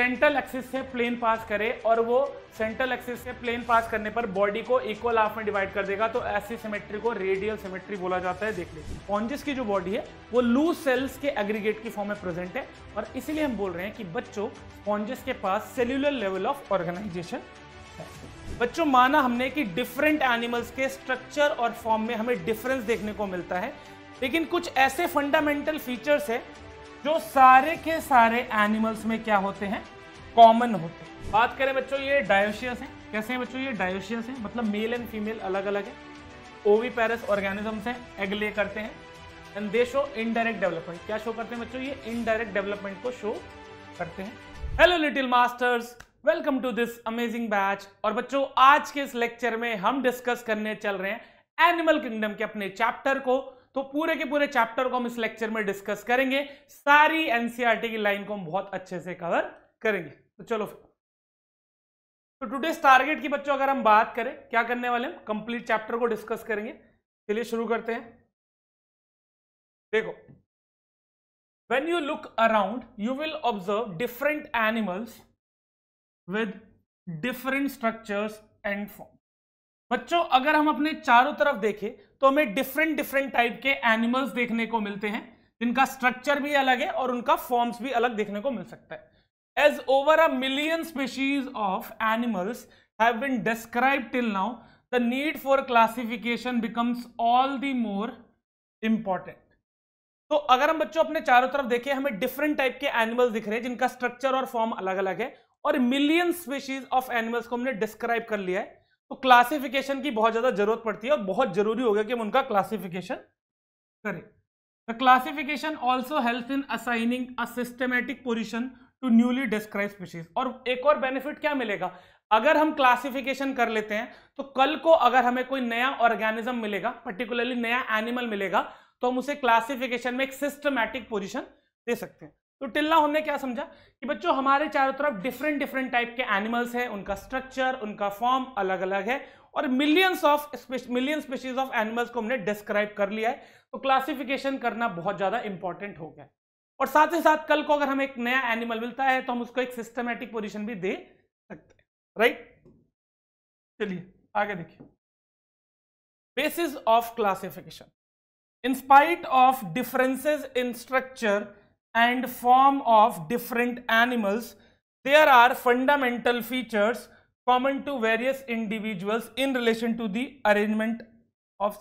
Central axis से plane pass करे और वो सेंट्रल एक्सिस से प्लेन पास करने पर बॉडी को इक्वल हाफ में डिवाइड कर देगा तो ऐसी सिमेट्री को रेडियल सिमेट्री बोला जाता है देख लीजिए पॉन्जिस की जो बॉडी है वो लूज सेल्स के एग्रीगेट की फॉर्म में प्रेजेंट है और इसीलिए हम बोल रहे हैं कि बच्चों पॉन्जिस के पास सेल्यूलर लेवल ऑफ ऑर्गेनाइजेशन है बच्चों माना हमने कि डिफरेंट एनिमल्स के स्ट्रक्चर और फॉर्म में हमें डिफरेंस देखने को मिलता है लेकिन कुछ ऐसे फंडामेंटल फीचर्स हैं जो सारे के सारे एनिमल्स में क्या होते हैं कॉमन होते हैं बात करें बच्चों ये डायोशियस हैं कैसे हैं बच्चों ये डायोशियस हैं मतलब मेल एंड फीमेल अलग अलग है ओवी पैरस ऑर्गेनिजम्स हैं एग ले करते हैं and they show indirect development क्या शो करते हैं बच्चों ये इनडायरेक्ट डेवलपमेंट को शो करते हैं hello little masters welcome to this amazing batch और बच्चों आज के इस लेक्चर में हम डिस्कस करने चल रहे हैं एनिमल किंगडम के अपने चैप्टर को तो पूरे के पूरे चैप्टर को हम इस लेक्चर में डिस्कस करेंगे सारी एनसीआरटी e की लाइन को हम बहुत अच्छे से कवर करेंगे तो चलो फिर तो टुडेस टारगेट की बच्चों अगर हम बात करें क्या करने वाले हम कंप्लीट चैप्टर को डिस्कस करेंगे चलिए शुरू करते हैं देखो when you look around you will observe different animals with different structures and form बच्चों अगर हम अपने चारों तरफ देखें तो हमें डिफरेंट डिफरेंट टाइप के एनिमल्स देखने को मिलते हैं जिनका स्ट्रक्चर भी अलग है और उनका फॉर्म्स भी अलग देखने को मिल सकता है as over a million species of animals have been describe till now the need for classification becomes all the more important तो अगर हम बच्चों अपने चारों तरफ देखें हमें डिफरेंट टाइप के एनिमल्स दिख रहे हैं जिनका स्ट्रक्चर और फॉर्म अलग अलग है और मिलियन स्पीशीज ऑफ एनिमल्स को हमने डिस्क्राइब कर लिया है तो क्लासिफिकेशन की बहुत ज़्यादा जरूरत पड़ती है और बहुत जरूरी हो गया कि हम उनका क्लासिफिकेशन करें the classification also help in assigning a systematic position to newly describe species और एक और बेनिफिट क्या मिलेगा अगर हम क्लासिफिकेशन कर लेते हैं तो कल को अगर हमें कोई नया ऑर्गेनिज्म मिलेगा पर्टिकुलरली नया एनिमल मिलेगा तो हम उसे क्लासिफिकेशन में एक सिस्टमैटिक पोजिशन दे सकते हैं तो टिल्ला हमने क्या समझा कि बच्चों हमारे चारों तरफ डिफरेंट डिफरेंट टाइप के एनिमल्स हैं उनका स्ट्रक्चर उनका फॉर्म अलग अलग है और millions of million species of animals को हमने डिस्क्राइब कर लिया है तो क्लासिफिकेशन करना बहुत ज़्यादा इंपॉर्टेंट हो गया और साथ ही साथ कल को अगर हमें एक नया एनिमल मिलता है तो हम उसको एक सिस्टमेटिक पोजिशन भी दे सकते हैं राइट चलिए आगे देखिए basis of classification in spite of differences in structure and form of different animals there are fundamental features common to various individuals in relation to the arrangement of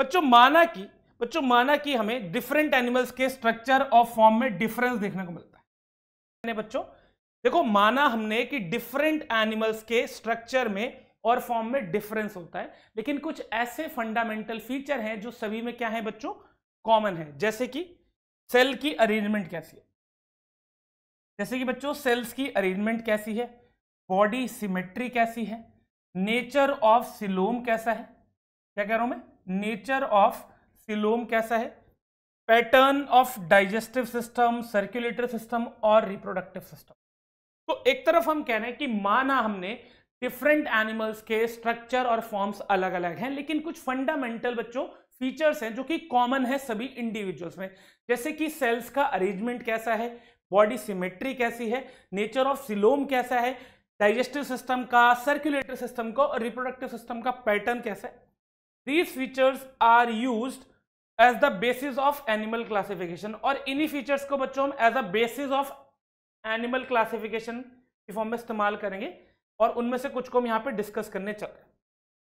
बच्चों माना कि बच्चों माना कि हमें डिफरेंट एनिमल्स के स्ट्रक्चर और फॉर्म में डिफरेंस देखने को मिलता है बच्चों देखो माना हमने कि डिफरेंट एनिमल्स के स्ट्रक्चर में और फॉर्म में डिफरेंस होता है लेकिन कुछ ऐसे फंडामेंटल फीचर हैं जो सभी में क्या है बच्चों कॉमन है जैसे कि सेल की अरेंजमेंट कैसी है जैसे कि बच्चों सेल्स की अरेंजमेंट कैसी है बॉडी सिमेट्री कैसी है नेचर ऑफ सिलोम कैसा है क्या कह रहा हूं मैं नेचर ऑफ सिलोम कैसा है pattern of digestive system circulatory system और रिप्रोडक्टिव सिस्टम तो एक तरफ हम कह रहे हैं कि माना हमने डिफरेंट एनिमल्स के स्ट्रक्चर और फॉर्म्स अलग अलग हैं लेकिन कुछ फंडामेंटल बच्चों फीचर्स हैं जो कि कॉमन है सभी इंडिविजुअल्स में जैसे कि सेल्स का अरेंजमेंट कैसा है बॉडी सिमेट्री कैसी है नेचर ऑफ सिलोम कैसा है डाइजेस्टिव सिस्टम का सर्कुलेटरी सिस्टम का और रिप्रोडक्टिव सिस्टम का पैटर्न कैसा है these features are use as the basis of animal classification और इन्हीं फीचर्स को बच्चों हम as a basis of animal classification के फॉर्म में इस्तेमाल करेंगे और उनमें से कुछ को हम यहाँ पे डिस्कस करने चल रहे हैं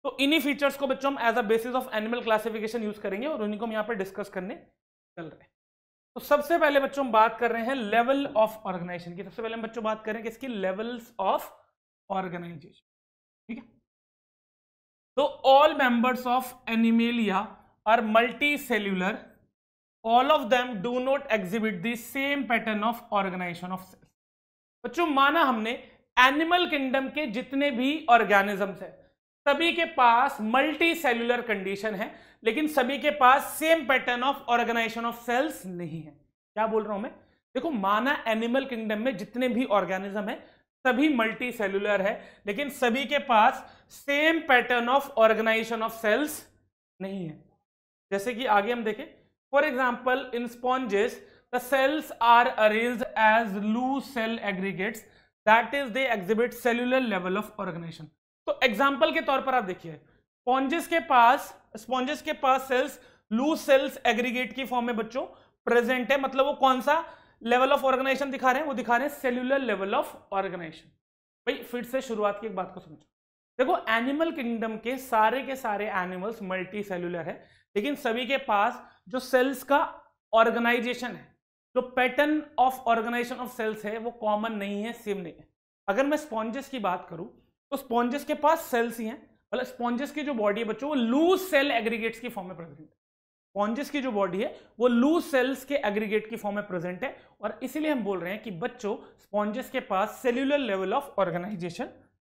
तो इन्हीं फीचर्स को बच्चों हम as a basis of animal classification use करेंगे और उन्हीं को हम यहाँ पर डिस्कस करने चल रहे हैं तो सबसे पहले बच्चों हम बात कर रहे हैं लेवल ऑफ ऑर्गेनाइजेशन की सबसे पहले हम बच्चों बात करें किसकी लेवल्स ऑफ ऑर्गेनाइजेशन ठीक है तो all members of Animalia are multicellular all of them do not exhibit the same pattern of organisation of cells बच्चों माना हमने एनिमल किंगडम के जितने भी ऑर्गेनिजम्स है सभी के पास मल्टी सेल्युलर कंडीशन है लेकिन सभी के पास same pattern of organisation of cells नहीं है क्या बोल रहा हूं मैं देखो माना एनिमल किंगडम में जितने भी ऑर्गेनिज्म है सभी मल्टी सेल्यूलर है लेकिन सभी के पास same pattern of organisation of cells नहीं है जैसे कि आगे हम देखें for example in sponges the cells are arrange as loose cell aggregates that is they exhibit cellular level of organisation तो एग्जाम्पल के तौर पर आप देखिए स्पॉन्जेस के पास स्पॉन्जेस के पास सेल्स लूज सेल्स एग्रीगेट की फॉर्म में बच्चों प्रेजेंट है मतलब वो कौन सा लेवल ऑफ ऑर्गेनाइजेशन दिखा रहे हैं वो दिखा रहे हैं सेल्यूलर लेवल ऑफ ऑर्गेनाइजेशन भाई फिर से शुरुआत की एक बात को समझो देखो एनिमल किंगडम के सारे के सारे एनिमल्स मल्टी सेल्यूलर है लेकिन सभी के पास जो सेल्स का ऑर्गेनाइजेशन है जो pattern of organisation of cells है वो कॉमन नहीं है सेम नहीं है अगर मैं स्पॉन्जेस की बात करूं तो स्पॉन्जेस के पास सेल्स ही हैं मतलब स्पॉन्जेस की जो बॉडी है बच्चों वो लूज सेल एग्रीगेट्स की फॉर्म में प्रेजेंट है स्पॉन्जेस की जो बॉडी है वो लूज सेल्स के एग्रीगेट की फॉर्म में प्रेजेंट है और इसीलिए हम बोल रहे हैं कि बच्चों स्पॉन्जेस के पास सेल्यूलर लेवल ऑफ ऑर्गेनाइजेशन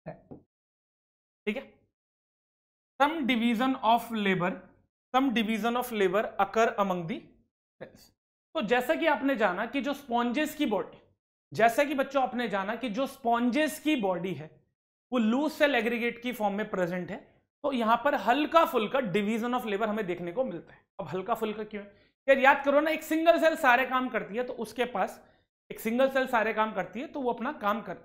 है ठीक है some division of labour some division of labour occur among the cells तो जैसा कि आपने जाना कि जो स्पॉन्जेस की बॉडी जैसा कि बच्चों आपने जाना कि जो स्पॉन्जेस की बॉडी है वो लूज सेल एग्रीगेट की फॉर्म में प्रेजेंट है तो यहां पर हल्का फुल्का डिवीजन ऑफ लेबर हमें देखने को मिलता है अब हल्का फुल्का क्यों है यार याद करो ना एक सिंगल सेल सारे काम करती है तो उसके पास एक सिंगल सेल सारे काम करती है तो वो अपना काम कर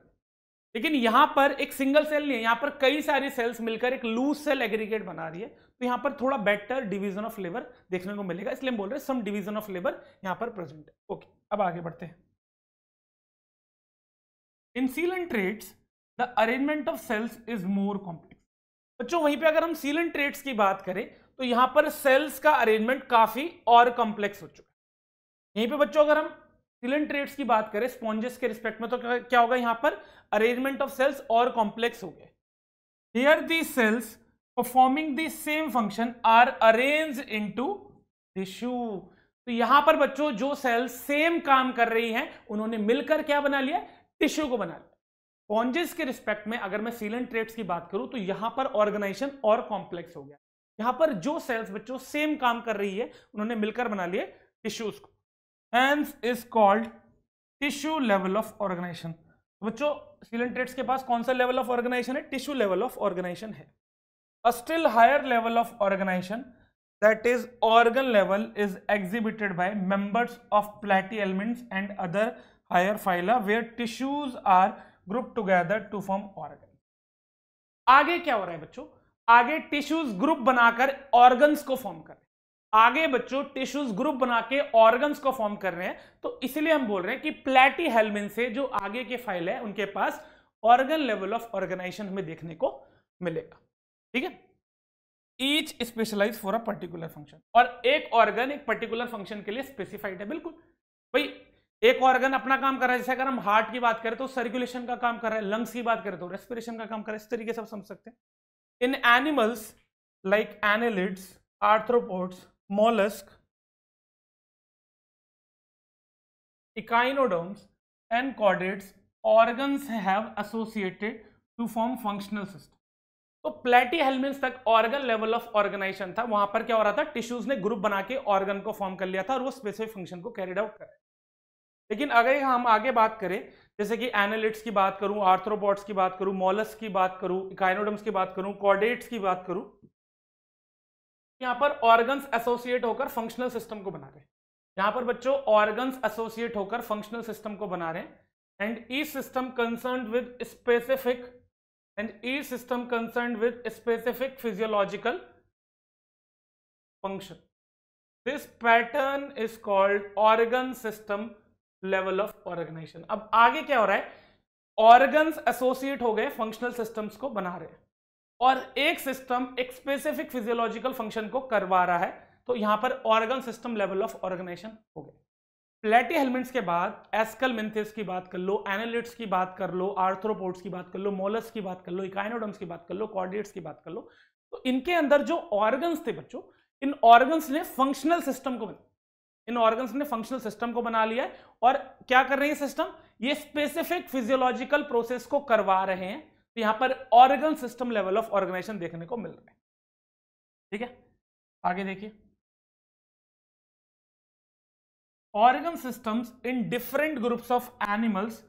लेकिन यहां पर एक सिंगल सेल नहीं है यहां पर कई सारी सेल्स मिलकर एक लूज सेल एग्रीगेट बना रही है तो यहां पर थोड़ा बेटर डिवीजन ऑफ लेबर देखने को मिलेगा इसलिए हम बोल रहे हैं सम डिवीजन ऑफ लेबर यहां पर प्रेजेंट है ओके अब आगे बढ़ते हैं in coelenterates the arrangement of cells is more complex बच्चों वहीं पे अगर हम सीलन ट्रेट्स की बात करें तो यहां पर सेल्स का अरेंजमेंट काफी और कॉम्प्लेक्स हो चुका है यहीं पे बच्चों अगर हम सीलन ट्रेट्स की बात करें स्पॉन्जेस के रिस्पेक्ट में तो क्या होगा यहां पर अरेंजमेंट ऑफ सेल्स और कॉम्प्लेक्स हो गए here the cells performing the same function are arrange into tissue तो यहां पर बच्चों जो सेल्स सेम काम कर रही हैं उन्होंने मिलकर क्या बना लिया टिश्यू को बना लिया कॉन्जेस के रिस्पेक्ट में अगर मैं सीलेंट ट्रेड्स की बात करूं तो यहां पर ऑर्गेनाइजेशन और कॉम्प्लेक्स हो गया यहां पर जो सेल्स बच्चों सेम काम कर रही है उन्होंने मिलकर बना लिए टिश्यूज को एम्स is called tissue level of organisation बच्चों सीलन ट्रेड्स के पास कौन सा लेवल ऑफ ऑर्गेनाइजेशन है टिश्यू लेवल ऑफ ऑर्गेनाइजेशन है a still higher level of organization that is organ level is exhibited by members of platy elements and other higher phyla where tissues are group together to form organ आगे क्या हो रहा है बच्चों आगे tissues group बनाकर organs को form कर रहे हैं आगे बच्चों टिश्यूज ग्रुप बना के ऑर्गन्स को फॉर्म कर रहे हैं तो इसलिए हम बोल रहे हैं कि प्लेटी हेलमिन से जो आगे के फाइल है उनके पास ऑर्गन लेवल ऑफ ऑर्गेनाइजेशन हमें देखने को मिलेगा ठीक है each specialise for a particular function और एक ऑर्गन एक पर्टिकुलर फंक्शन के लिए स्पेसिफाइड है बिल्कुल भाई एक ऑर्गन अपना काम कर रहा है जैसे अगर हम हार्ट की बात करें तो सर्कुलेशन का काम कर रहा है लंग्स की बात करें तो रेस्पिरेशन का काम कर रहा है इस तरीके से आप समझ सकते हैं in animals like annelids arthropods molluscs echinoderms and chordates organs have associated to form functional system तो प्लेटी हेलमेंट्स तक ऑर्गन लेवल ऑफ ऑर्गेनाइजेशन था वहां पर क्या हो रहा था टिश्यूज ने ग्रुप बना के ऑर्गन को फॉर्म कर लिया था और वो स्पेसिफिक फंक्शन को कैरिड आउट कर रहे लेकिन अगर हम आगे बात करें जैसे कि एनालिट्स की बात करूं आर्थ्रोपॉड्स की बात करूं मॉलस की बात करूं इकाइनोडम्स की बात करूं कॉर्डेट्स की बात करूं यहां पर ऑर्गन्स एसोसिएट होकर फंक्शनल सिस्टम को बना रहे हैं यहां पर बच्चों ऑर्गन्स एसोसिएट होकर फंक्शनल सिस्टम को बना रहे हैं and each system concern with specific and each system concern with specific physiological function this pattern is called organ system level of organisation अब आगे क्या हो रहा है ऑर्गन्स एसोसिएट हो गए फंक्शनल सिस्टम्स को बना रहे और एक सिस्टम एक स्पेसिफिक फिजियोलॉजिकल फंक्शन को करवा रहा है तो यहां पर organ system level of organisation हो गए प्लेटी हेलमेंट्स के बाद एस्कल मिन्थिस की बात कर लो एनालिट्स की बात कर लो आर्थ्रोपोर्ट्स की बात कर लो मोलस की बात कर लो इकाइनोडम्स की बात कर लो कॉर्डिएट्स की बात कर लो तो इनके अंदर जो ऑर्गन्स थे बच्चों इन ऑर्गन्स ने फंक्शनल सिस्टम को बनाया इन ऑर्गन्स ने फंक्शनल सिस्टम को बना लिया है और क्या कर रहे हैं सिस्टम ये स्पेसिफिक फिजियोलॉजिकल प्रोसेस को करवा रहे हैं तो यहां पर organ system level of organisation देखने को मिल रहा है ठीक है आगे देखिए organ systems in different groups of animals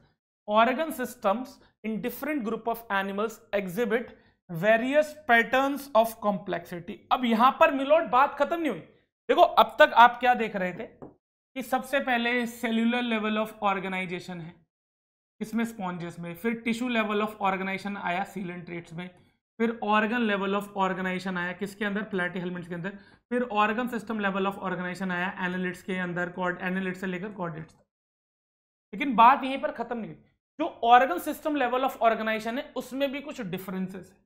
organ systems in different group of animals exhibit various pattern of complexity अब यहां पर मिलोट बात खत्म नहीं हुई देखो अब तक आप क्या देख रहे थे कि सबसे पहले सेल्यूलर लेवल ऑफ ऑर्गेनाइजेशन है इसमें स्पॉन्जेस में फिर टिश्यू लेवल ऑफ ऑर्गेनाइजेशन आया सीलन ट्रेट्स में फिर ऑर्गन लेवल ऑफ ऑर्गेनाइजेशन आया किसके अंदर प्लेटी हेलमेट्स के अंदर फिर organ system level of organisation आया एनालिट्स के अंदर एनालिट्स से लेकर कॉर्डिट्स तक लेकिन बात यहीं पर खत्म नहीं हुई जो organ system level of organisation है उसमें भी कुछ डिफरेंसेस है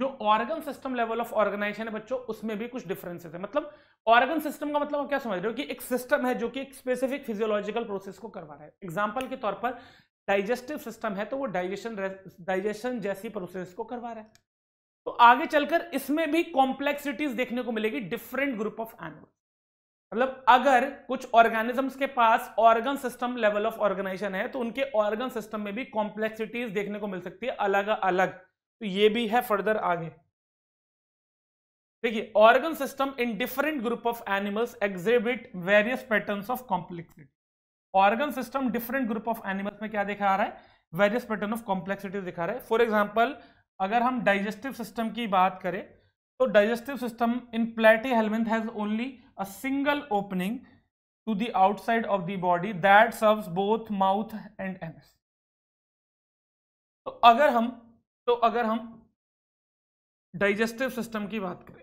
जो organ system level of organisation है बच्चों उसमें भी कुछ डिफरेंसेस है मतलब ऑर्गन सिस्टम का मतलब आप क्या समझ रहे हो कि एक सिस्टम है जो कि एक स्पेसिफिक फिजियोलॉजिकल प्रोसेस को करवा रहा है एग्जाम्पल के तौर पर डाइजेस्टिव सिस्टम है तो वो डाइजेशन डाइजेशन जैसी प्रोसेस को करवा रहा है तो आगे चलकर इसमें भी कॉम्प्लेक्सिटीज देखने को मिलेगी डिफरेंट ग्रुप ऑफ एनिमल्स मतलब अगर कुछ ऑर्गेनिजम्स के पास organ system level of organisation है तो उनके ऑर्गन सिस्टम में भी कॉम्प्लेक्सिटीज देखने को मिल सकती है अलग अलग तो ये भी है फर्दर आगे देखिए organ system in different group of animals exhibit various patterns of complexity organ system different group of animals में क्या दिखा रहा है वेरियस पैटर्न ऑफ कॉम्प्लेक्सिटी दिखा रहा है फॉर एग्जाम्पल अगर हम डाइजेस्टिव सिस्टम की बात करें तो digestive system in platyhelminthes has only a single opening to the outside of the body that serves both mouth and anus तो अगर हम तो अगर हम डाइजेस्टिव सिस्टम की बात करें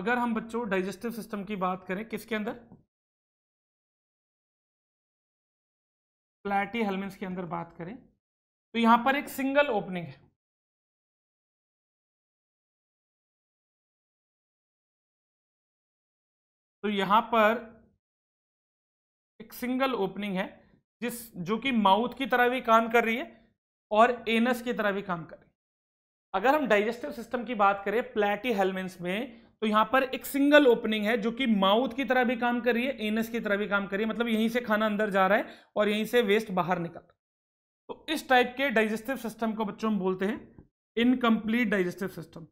अगर हम बच्चों डाइजेस्टिव सिस्टम की बात करें किसके अंदर प्लेटी हेलमेंट्स के अंदर बात करें तो यहां पर एक सिंगल ओपनिंग है तो यहां पर एक सिंगल ओपनिंग है जिस जो कि माउथ की तरह भी काम कर रही है और एनस की तरह भी काम करें अगर हम डाइजेस्टिव सिस्टम की बात करें प्लेटी हेलमेंस में तो यहां पर एक सिंगल ओपनिंग है जो कि माउथ की तरह भी काम कर रही है एनस की तरह भी काम कर रही है मतलब यहीं से खाना अंदर जा रहा है और यहीं से वेस्ट बाहर निकल रहा है तो इस टाइप के डाइजेस्टिव सिस्टम को बच्चों हम बोलते हैं इनकम्प्लीट डाइजेस्टिव सिस्टम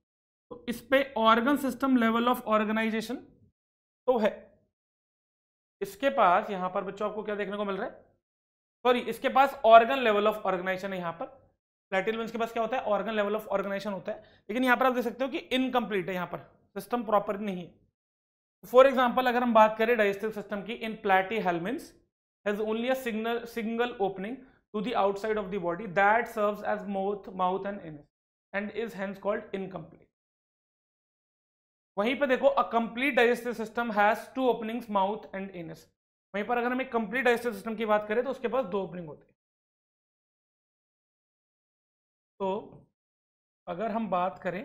तो इस पे organ system level of organisation तो है इसके पास यहां पर बच्चों आपको क्या देखने को मिल रहा है सॉरी इसके पास ऑर्गन लेवल ऑफ ऑर्गेनाइजेशन है यहाँ पर लैटिल के पास क्या होता है ऑर्गन लेवल ऑफ ऑर्गेनाइजेशन होता है लेकिन यहाँ पर आप देख सकते हो कि इनकम्प्लीट है यहाँ पर सिस्टम प्रॉपर नहीं है फॉर एग्जाम्पल अगर हम बात करें डाइजेस्टिव सिस्टम की in platyhelminthes has only a signal single opening to the outside of the body that serve as moth mouth and in and is hence called incomplete वहीं पे देखो a complete digestive system has two openings mouth and anus वहीं पर अगर हम एक complete digestive system की बात करें तो उसके पास दो ओपनिंग होते तो अगर हम बात करें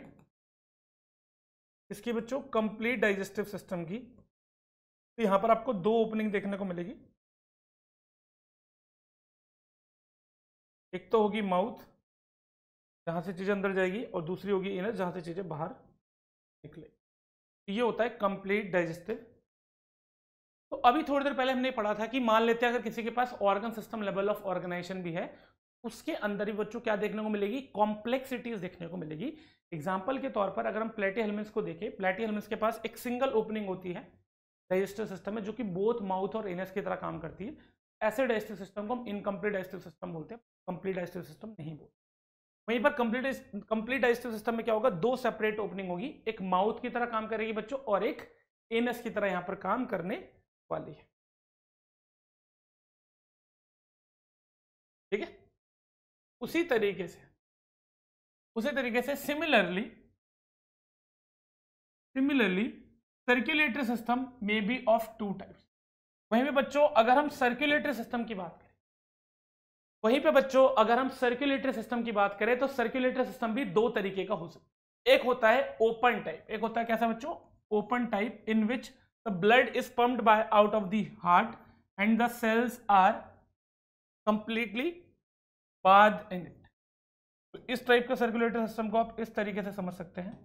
इसकी बच्चों कंप्लीट डाइजेस्टिव सिस्टम की तो यहां पर आपको दो ओपनिंग देखने को मिलेगी एक तो होगी माउथ जहां से चीज़ें अंदर जाएगी और दूसरी होगी इनर जहां से चीज़ें बाहर निकले ये होता है कंप्लीट डाइजेस्टिव तो अभी थोड़ी देर पहले हमने पढ़ा था कि मान लेते हैं अगर किसी के पास organ system level of organisation भी है उसके अंदर ही बच्चों क्या देखने को मिलेगी कॉम्प्लेक्सिटीज देखने को मिलेगी एग्जाम्पल के तौर पर अगर हम प्लेटी हेलमेट्स को देखें प्लेटी हेलमेट्स के पास एक सिंगल ओपनिंग होती है डाइजेस्टिव सिस्टम में जो कि बोथ माउथ और एनएस की तरह काम करती है ऐसे डाइजेस्टिव सिस्टम को हम इनकम्प्लीट डाइजेस्टिव सिस्टम बोलते हैं कंप्लीट डाइजेस्टिव सिस्टम नहीं बोलते वहीं पर कंप्लीट कंप्लीट डाइजेस्टिव सिस्टम में क्या होगा दो सेपरेट ओपनिंग होगी एक माउथ की तरह काम करेगी बच्चों और एक एनएस की तरह यहाँ पर काम करने वाली है ठीक है उसी तरीके से उसी तरीके से similarly similarly circulatory system may be of two types वहीं पे बच्चों अगर हम सर्क्यूलेटरी सिस्टम की बात करें वहीं पे बच्चों अगर हम सर्क्यूलेटरी सिस्टम की बात करें तो सर्क्यूलेटरी सिस्टम भी दो तरीके का हो सकता है एक होता है ओपन टाइप एक होता है कैसा बच्चों open type in which the blood is pumped by out of the heart and the cells are completely bathed in it तो इस टाइप का सर्कुलेटरी सिस्टम को आप इस तरीके से समझ सकते हैं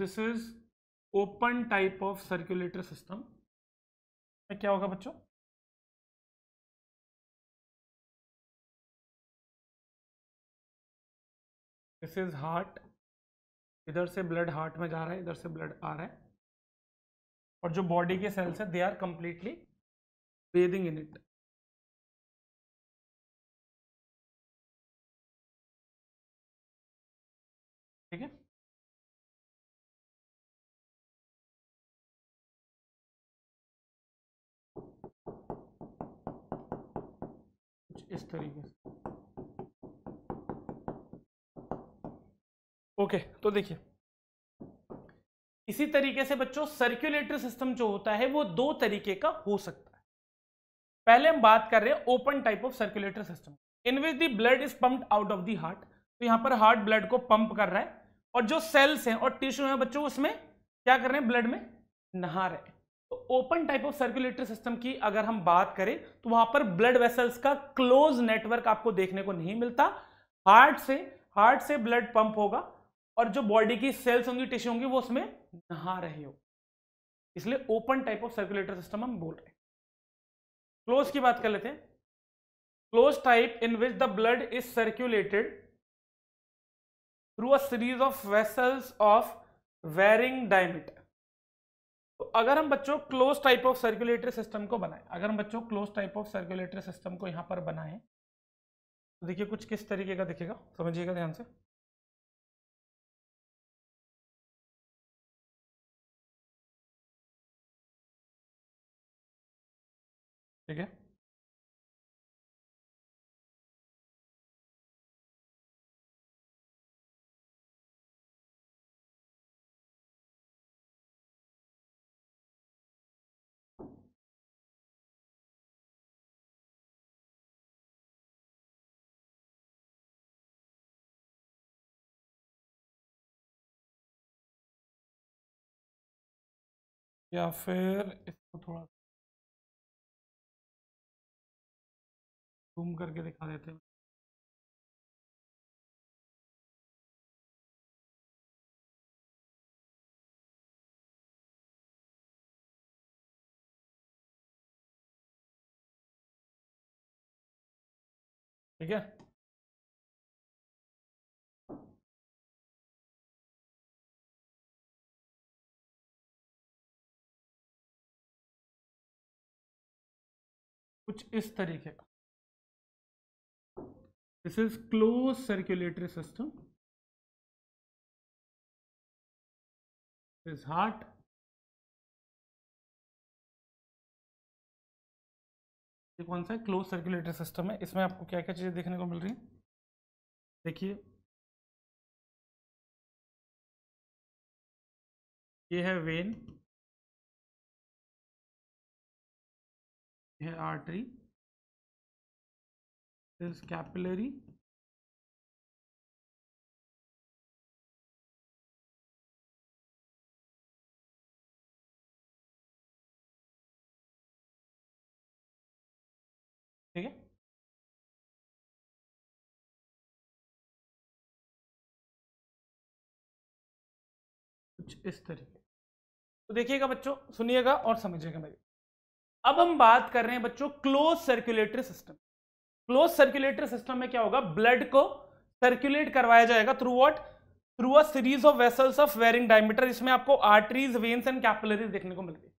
this is open type of circulatory system क्या होगा बच्चों दिस इज हार्ट इधर से ब्लड हार्ट में जा रहा है इधर से ब्लड आ रहा है और जो बॉडी के सेल्स है they are completely breathing in it इस तरीके से ओके तो देखिए इसी तरीके से बच्चों सर्क्यूलेटरी सिस्टम जो होता है वो दो तरीके का हो सकता है पहले हम बात कर रहे हैं open type of circulatory system in which the blood is pumped out of the heart तो यहां पर हार्ट ब्लड को पंप कर रहा है और जो सेल्स हैं और टिश्यू हैं बच्चों उसमें क्या कर रहे हैं ब्लड में नहा रहे हैं open type of circulatory system की अगर हम बात करें तो वहां पर ब्लड वेसल्स का क्लोज नेटवर्क आपको देखने को नहीं मिलता हार्ट से हार्ट से ब्लड पंप होगा और जो बॉडी की सेल्स होंगी टिश्यू होंगी वो उसमें नहा रहे हो इसलिए open type of circulatory system हम बोल रहे हैं क्लोज की बात कर लेते हैं close type in which the blood is circulated through a series of vessels of varying diameter तो अगर हम बच्चों close type of circulatory system को बनाएं अगर हम बच्चों close type of circulatory system को यहाँ पर बनाएं तो देखिए कुछ किस तरीके का दिखेगा समझिएगा ध्यान से ठीक है या फिर इसको थोड़ा घूम करके दिखा देते हैं ठीक है कुछ इस तरीके का this is close circulatory system is heart ये कौन सा क्लोज सर्कुलेटरी सिस्टम है इसमें आपको क्या क्या चीज़ें देखने को मिल रही है देखिए ये है vein here artery this capillary ठीक है कुछ इस तरीके तो देखिएगा बच्चों सुनिएगा और समझिएगा मेरी अब हम बात कर रहे हैं बच्चों close circulatory system close circulatory system में क्या होगा ब्लड को सर्कुलेट करवाया जाएगा through what through a series of vessels of varying diameter इसमें आपको आर्टरीज वेन्स एंड कैपिलरीज देखने को मिलती है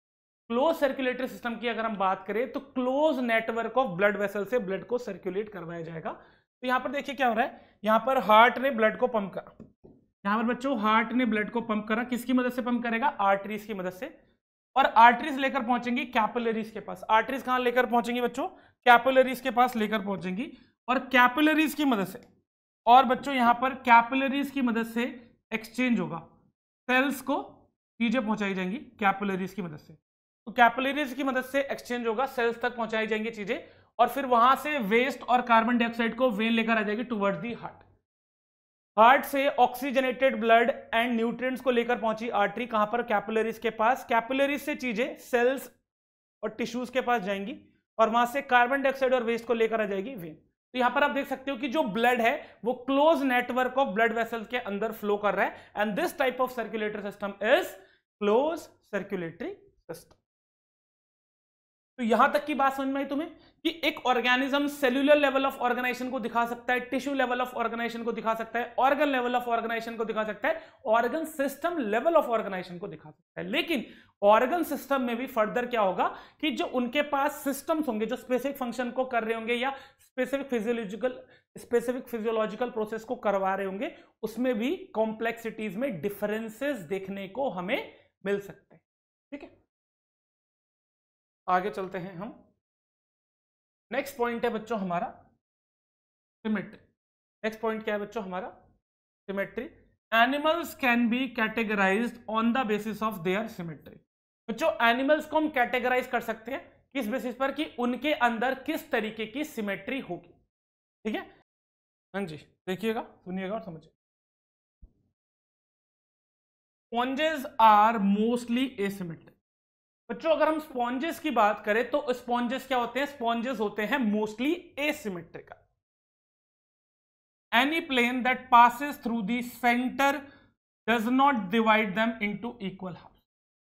क्लोज सर्कुलेटरी सिस्टम की अगर हम बात करें तो close network of blood vessel से ब्लड को सर्कुलेट करवाया जाएगा तो यहां पर देखिए क्या हो रहा है यहां पर हार्ट ने ब्लड को पंप करा यहां पर बच्चों हार्ट ने ब्लड को पंप करा किसकी मदद से पंप करेगा आर्टरीज की मदद से और आर्टरीज लेकर पहुंचेंगी कैपिलरीज के पास आर्टरीज कहां लेकर पहुंचेंगी बच्चों कैपिलरीज के पास लेकर पहुंचेंगी और कैपिलरीज की मदद से और बच्चों यहां पर कैपिलरीज की मदद से एक्सचेंज होगा सेल्स को चीजें पहुंचाई जाएंगी कैपिलरीज की मदद से तो कैपिलरीज की मदद से एक्सचेंज होगा सेल्स तक पहुंचाई जाएंगी चीजें और फिर वहां से वेस्ट और कार्बन डाइऑक्साइड को वेन लेकर आ जाएगी टुवर्ड्स दी हार्ट हार्ट से ऑक्सीजनेटेड ब्लड एंड न्यूट्रिएंट्स को लेकर पहुंची आर्टरी कहां पर कैपुलरीज के पास कैपुलरीज से चीजें सेल्स और टिश्यूज के पास जाएंगी और वहां से कार्बन डाइऑक्साइड और वेस्ट को लेकर आ जाएगी वेन तो यहां पर आप देख सकते हो कि जो ब्लड है वो close network of blood vessels के अंदर फ्लो कर रहा है and this type of circulatory system is close circulatory system तो यहां तक की बात समझ में आई तुम्हें कि एक organism cellular level of organization को दिखा सकता है टिश्यू लेवल ऑफ ऑर्गेनाइजेशन को दिखा सकता है ऑर्गन लेवल ऑफ ऑर्गेनाइजेशन को दिखा सकता है organ system level of organization को दिखा सकता है लेकिन ऑर्गन सिस्टम में भी फर्दर क्या होगा कि जो उनके पास सिस्टम्स होंगे जो स्पेसिफिक फंक्शन को कर रहे होंगे या specific physiological specific physiological process को करवा रहे होंगे उसमें भी कॉम्प्लेक्सिटीज में डिफरेंसेस देखने को हमें मिल सकते हैं ठीक है आगे चलते हैं हम नेक्स्ट पॉइंट है बच्चों हमारा सिमेट्री नेक्स्ट पॉइंट क्या है बच्चों हमारा symmetry animals can be categorize on the basis of their symmetry बच्चों एनिमल्स को हम कैटेगराइज कर सकते हैं किस बेसिस पर कि उनके अंदर किस तरीके की सिमेट्री होगी ठीक है हाँ जी देखिएगा सुनिएगा और समझिए स्पॉन्जेस आर मोस्टली एसिमेट्रिक बच्चों अगर हम स्पॉन्जेस की बात करें तो स्पॉन्जेस क्या होते हैं स्पॉन्जेस होते हैं mostly asymmetrical any plane that passes through the centre does not divide them into equal half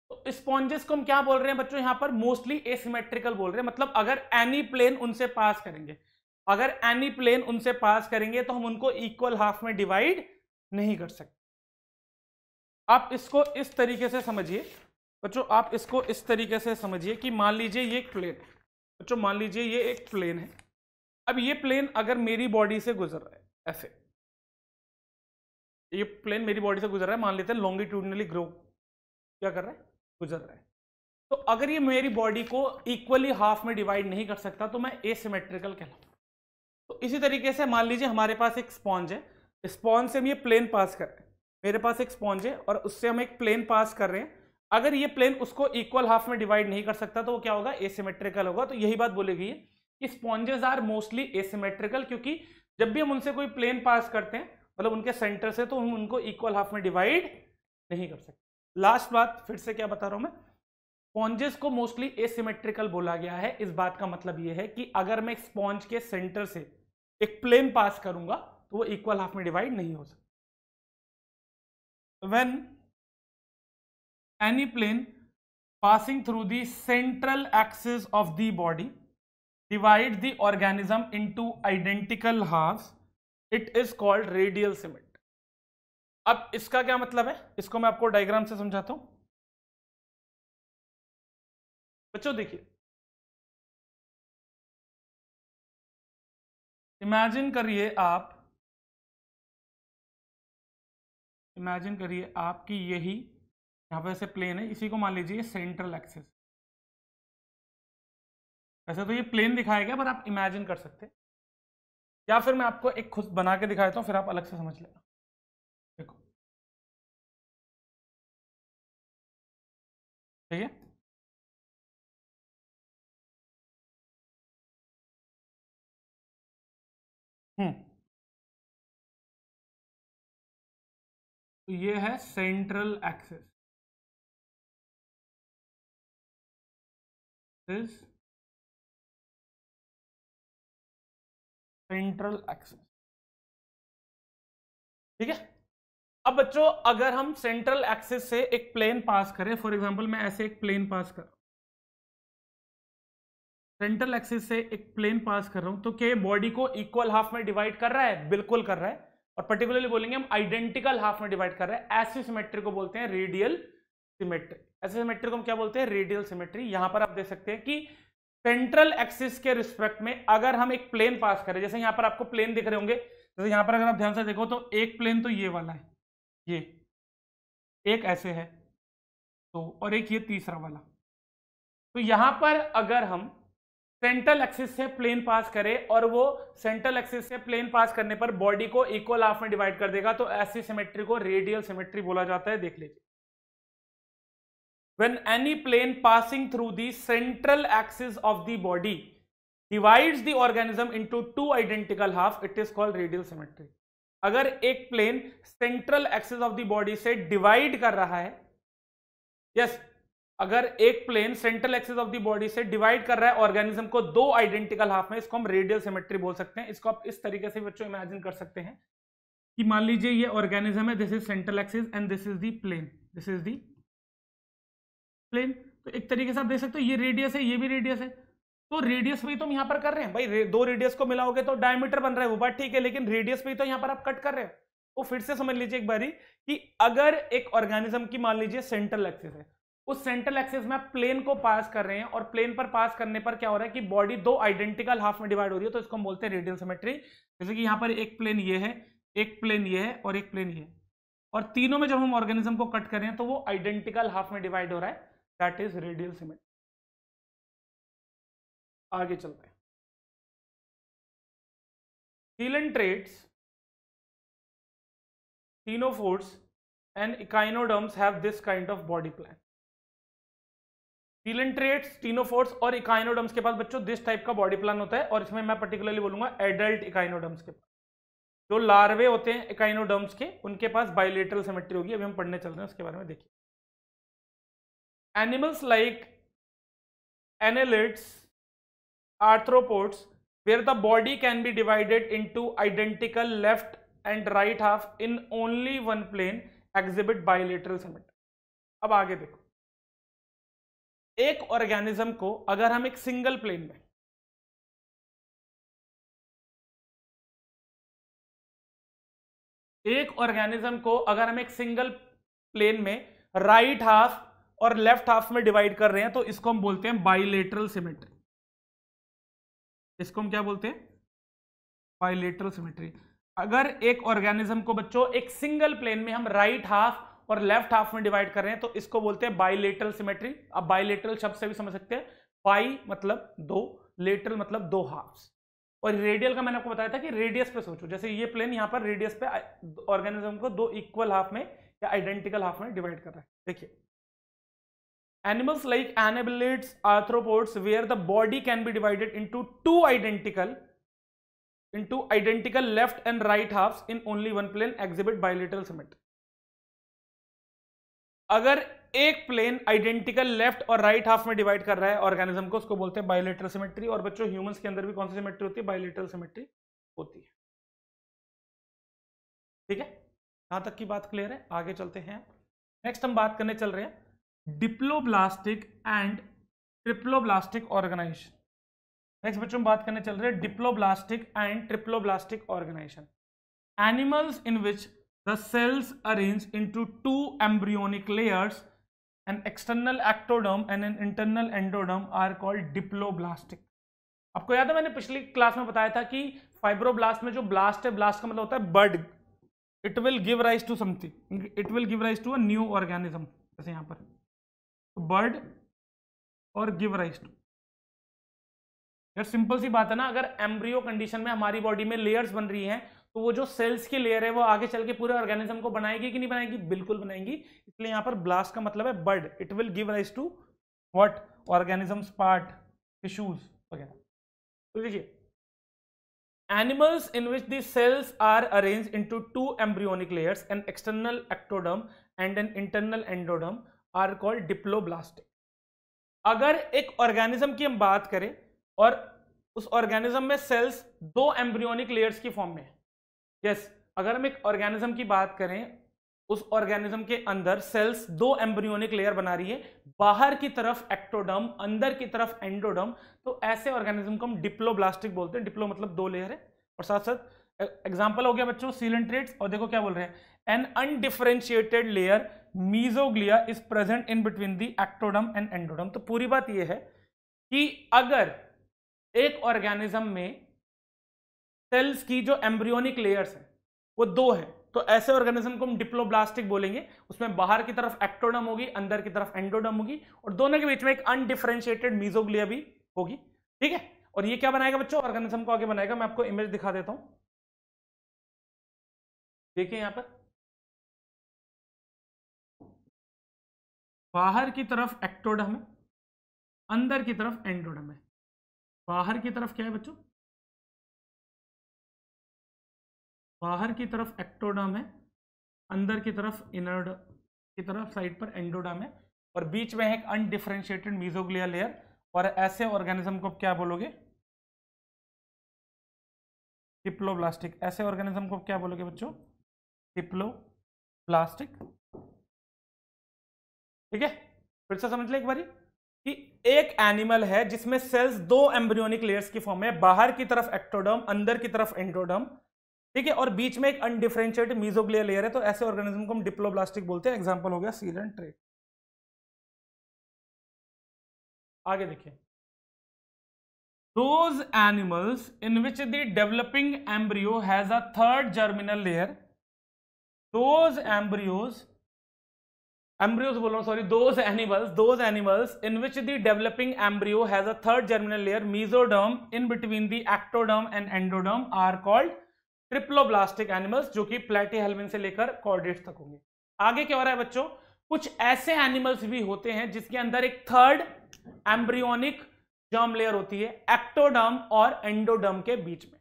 तो स्पॉन्जेस को हम क्या बोल रहे हैं बच्चों यहां पर मोस्टली एसिमेट्रिकल बोल रहे हैं मतलब अगर एनी प्लेन उनसे पास करेंगे अगर एनी प्लेन उनसे पास करेंगे तो हम उनको इक्वल हाफ में डिवाइड नहीं कर सकते आप इसको इस तरीके से समझिए बच्चों आप इसको इस तरीके से समझिए कि मान लीजिए ये एक प्लेन है बच्चों मान लीजिए ये एक प्लेन है अब ये प्लेन अगर मेरी बॉडी से गुजर रहा है ऐसे ये प्लेन मेरी बॉडी से गुजर रहा है मान लेते हैं लॉन्गिट्यूडनली ग्रो क्या कर रहा है गुजर रहा है तो अगर ये मेरी बॉडी को इक्वली हाफ में डिवाइड नहीं कर सकता तो मैं एसिमेट्रिकल कहला तो इसी तरीके से मान लीजिए हमारे पास एक स्पॉन्ज है स्पॉन्ज से हम ये प्लेन पास कर रहे हैं मेरे पास एक स्पॉन्ज है और उससे हम एक प्लेन पास कर रहे हैं अगर ये प्लेन उसको इक्वल हाफ में डिवाइड नहीं कर सकता तो वो क्या होगा एसिमेट्रिकल होगा तो यही बात बोली गई है कि स्पॉन्जेस आर मोस्टली एसिमेट्रिकल क्योंकि जब भी हम उनसे कोई प्लेन पास करते हैं मतलब उनके सेंटर से तो हम उनको इक्वल हाफ में डिवाइड नहीं कर सकते लास्ट बात फिर से क्या बता रहा हूं मैं स्पॉन्जेस को मोस्टली एसिमेट्रिकल बोला गया है इस बात का मतलब यह है कि अगर मैं स्पॉन्ज के सेंटर से एक प्लेन पास करूंगा तो वो इक्वल हाफ में डिवाइड नहीं हो सकता when any plane passing through the central axis of the body divide the organism into identical halves it is called radial symmetry अब इसका क्या मतलब है इसको मैं आपको डायग्राम से समझाता हूं बच्चों देखिए इमेजिन करिए आप इमेजिन करिए आपकी यही यहाँ पे ऐसे प्लेन है इसी को मान लीजिए सेंट्रल एक्सिस वैसे तो ये प्लेन दिखाया गया पर आप इमेजिन कर सकते या फिर मैं आपको एक खुद बना के दिखा देता हूँ फिर आप अलग से समझ लेना देखो ठीक है हम्म तो ये है central axis is central axis ठीक है अब बच्चों अगर हम सेंट्रल एक्सिस से एक प्लेन पास करें फॉर एग्जांपल मैं ऐसे एक प्लेन पास कर सेंट्रल एक्सिस से एक प्लेन पास कर रहा हूं तो क्या बॉडी को इक्वल हाफ में डिवाइड कर रहा है बिल्कुल कर रहा है और पर्टिकुलरली बोलेंगे हम आइडेंटिकल हाफ में डिवाइड कर रहे हैं ऐसी सिमेट्री को बोलते हैं रेडियल सिमेट्री ऐसे सिमेट्री को हम क्या बोलते हैं रेडियल सिमेट्री यहां पर आप देख सकते हैं कि सेंट्रल एक्सिस के रिस्पेक्ट में अगर हम एक प्लेन पास करें जैसे यहां पर आपको प्लेन दिख रहे होंगे जैसे यहां पर अगर आप ध्यान से देखो तो एक प्लेन तो ये वाला है ये एक ऐसे है तो और एक ये तीसरा वाला तो यहां पर अगर हम सेंट्रल एक्सिस से प्लेन पास करें और वो सेंट्रल एक्सिस से प्लेन पास करने पर बॉडी को इक्वल हाफ में डिवाइड कर देगा तो ऐसी सिमेट्री को रेडियल सिमेट्री बोला जाता है देख लीजिए when any plane passing through the central axis of the body divides the organism into two identical half it is called radial symmetry अगर एक plane central axis of the body से divide कर रहा है यस yes, अगर एक plane central axis of the body से divide कर रहा है ऑर्गेनिज्म को दो आइडेंटिकल हाफ में इसको हम रेडियल सिमेट्री बोल सकते हैं इसको आप इस तरीके से बच्चों इमेजिन कर सकते हैं कि मान लीजिए ये ऑर्गेनिज्म है this is central axis and this is the plane this is the plane तो एक तरीके से आप देख सकते हो ये रेडियस है ये भी रेडियस है तो रेडियस भी तो हम यहाँ पर कर रहे हैं भाई दो रेडियस को मिलाओगे तो डायमीटर बन रहा है वो बात ठीक है लेकिन रेडियस भी तो यहाँ पर आप कट कर रहे हो तो फिर से समझ लीजिए एक बारी कि अगर एक ऑर्गेनिज्म की मान लीजिए सेंट्रल एक्सिस है उस सेंट्रल एक्सिस में आप प्लेन को पास कर रहे हैं और प्लेन पर पास करने पर क्या हो रहा है कि बॉडी दो आइडेंटिकल हाफ में डिवाइड हो रही है तो इसको हम बोलते हैं रेडियल सिमेट्री जैसे कि यहाँ पर एक प्लेन ये है एक प्लेन ये है और एक प्लेन ये है और तीनों में जब हम ऑर्गेनिज्म को कट कर रहे हैं तो वो आइडेंटिकल हाफ में डिवाइड हो रहा है दैट इज रेडियल सिमेट्री आगे चलते हैं coelenterates ctenophores and echinoderms have this kind of body plan coelenterates ctenophores और इकाइनोडम्स के पास बच्चों दिस टाइप का बॉडी प्लान होता है और इसमें मैं पर्टिकुलरली बोलूंगा एडल्ट इकाइनोडम्स के पास जो लार्वे होते हैं इकाइनोडम्स के उनके पास बायोलेटरल सिमेट्री होगी अभी हम पढ़ने चल रहे हैं उसके बारे में देखिए animals like annelids arthropods where the body can be divided into identical left and right half in only one plane exhibit bilateral symmetry ab aage dekho ek organism ko agar hum ek single plane mein एक organism को अगर हम एक single plane में right half और left half में divide कर रहे हैं तो इसको हम बोलते हैं बाइलेटरल सिमेट्री इसको हम क्या बोलते हैं बाइलेटरल सिमेट्री अगर एक ऑर्गेनिज्म को बच्चों एक सिंगल प्लेन में हम राइट right हाफ और लेफ्ट हाफ में डिवाइड कर रहे हैं तो इसको बोलते हैं बाइलेटरल सिमेट्री आप बाइलेटरल शब्द से भी समझ सकते हैं बाई मतलब दो लेटरल मतलब दो हाफ और रेडियल का मैंने आपको बताया था कि रेडियस पे सोचो जैसे ये प्लेन यहां पर रेडियस पे ऑर्गेनिज्म को दो इक्वल हाफ में या आइडेंटिकल हाफ में डिवाइड कर रहा है देखिए animals like annibalates arthropods where the body can be divided into two identical into identical left and right halves in only one plane exhibit bilateral symmetry अगर एक plane identical left और right right half में divide कर रहा है organism को उसको बोलते हैं बायोलेटरल सिमेट्री और बच्चों ह्यूमंस के अंदर भी कौन सी सिमेट्री होती है बायोलेटरल सिमेट्री होती है ठीक है यहां तक की बात क्लियर है आगे चलते हैं नेक्स्ट हम बात करने चल रहे हैं diploblastic and triploblastic organization next बच्चों बात करने चल रहे हैं diploblastic and triploblastic organization animals in which the cells arrange into two embryonic layers an external ectoderm and an internal endoderm are called diploblastic आपको याद है मैंने पिछली क्लास में बताया था कि फाइब्रोब्लास्ट में जो ब्लास्ट है ब्लास्ट का मतलब होता है bud it will give rise to something it will give rise to a new organism जैसे यहां पर बर्ड और गिव राइस टू यार सिंपल सी बात है ना अगर एम्ब्रियो कंडीशन में हमारी बॉडी में लेयर्स बन रही हैं तो वो जो सेल्स की लेयर है वो आगे चल के पूरे ऑर्गेनिज्म को बनाएगी कि नहीं बनाएगी बिल्कुल बनाएंगी इसलिए यहां पर ब्लास्ट का मतलब है bud it will give rise to what organisms part tissues वगैरह तो देखिए animals in which the cells are arrange into two embryonic layers an external ectoderm and an internal endoderm are called diploblastic अगर एक organism की हम बात करें और उस ऑर्गेनिज्म में सेल्स दो एम्ब्रियोनिक लेयर्स की फॉर्म में यस yes, अगर हम एक ऑर्गेनिज्म की बात करें उस ऑर्गेनिज्म के अंदर सेल्स दो एम्ब्रियोनिक लेयर बना रही है बाहर की तरफ एक्टोडम अंदर की तरफ एंडोडम तो ऐसे ऑर्गेनिज्म को हम डिप्लोब्लास्टिक बोलते हैं डिप्लो मतलब दो लेयर है और साथ साथ एग्जाम्पल हो गया बच्चों सीलेंट्रेट और देखो क्या बोल रहे हैं an undifferentiated layer mesoglea is present in between the ectoderm and endoderm तो पूरी बात यह है कि अगर एक ऑर्गेनिज्म में सेल्स की जो एम्ब्रियोनिक लेयर्स हैं वो दो हैं तो ऐसे ऑर्गेनिज्म को हम डिप्लोब्लास्टिक बोलेंगे उसमें बाहर की तरफ एक्टोडम होगी अंदर की तरफ एंडोडम होगी और दोनों के बीच में एक अनडिफ्रेंशिएटेड मीजोग्लिया भी होगी ठीक है और ये क्या बनाएगा बच्चों ऑर्गेनिज्म को आगे बनाएगा मैं आपको इमेज दिखा देता हूँ देखिए यहां पर बाहर की तरफ एक्टोडम है अंदर की तरफ एंडोडम है बाहर की तरफ क्या है बच्चों बाहर की तरफ एक्टोडम है अंदर की तरफ इनर्ड की तरफ साइड पर एंडोडम है और बीच में है एक अनडिफ्रेंशिएटेड मीजोग्लिया लेयर और ऐसे ऑर्गेनिज्म को क्या बोलोगे डिप्लोब्लास्टिक ऐसे ऑर्गेनिज्म को क्या बोलोगे बच्चों टिप्लो प्लास्टिक ठीक है फिर से समझ ले एक बारी कि एक एनिमल है जिसमें सेल्स दो एम्ब्रियोनिक लेयर्स की फॉर्म है बाहर की तरफ एक्टोडर्म अंदर की तरफ एंडोडर्म ठीक है और बीच में एक अनडिफ्रेंशिएटेड मीजोग्लियर लेयर है तो ऐसे ऑर्गेनिज्म को हम डिप्लोब्लास्टिक बोलते हैं एग्जाम्पल हो गया सील एंड आगे देखिए those animals in which the developing embryo has a third germinal layer those embryos embryos bol raha hu sorry those animals those animals in which the developing embryo has a third germinal layer mesoderm in between the ectoderm and endoderm are called triploblastic animals जो कि प्लेटीहेल्मिन से लेकर chordate तक होंगे आगे क्या हो रहा है बच्चों कुछ ऐसे एनिमल्स भी होते हैं जिसके अंदर एक थर्ड एम्ब्रियोनिक जर्म लेयर होती है एक्टोडर्म और एंडोडर्म के बीच में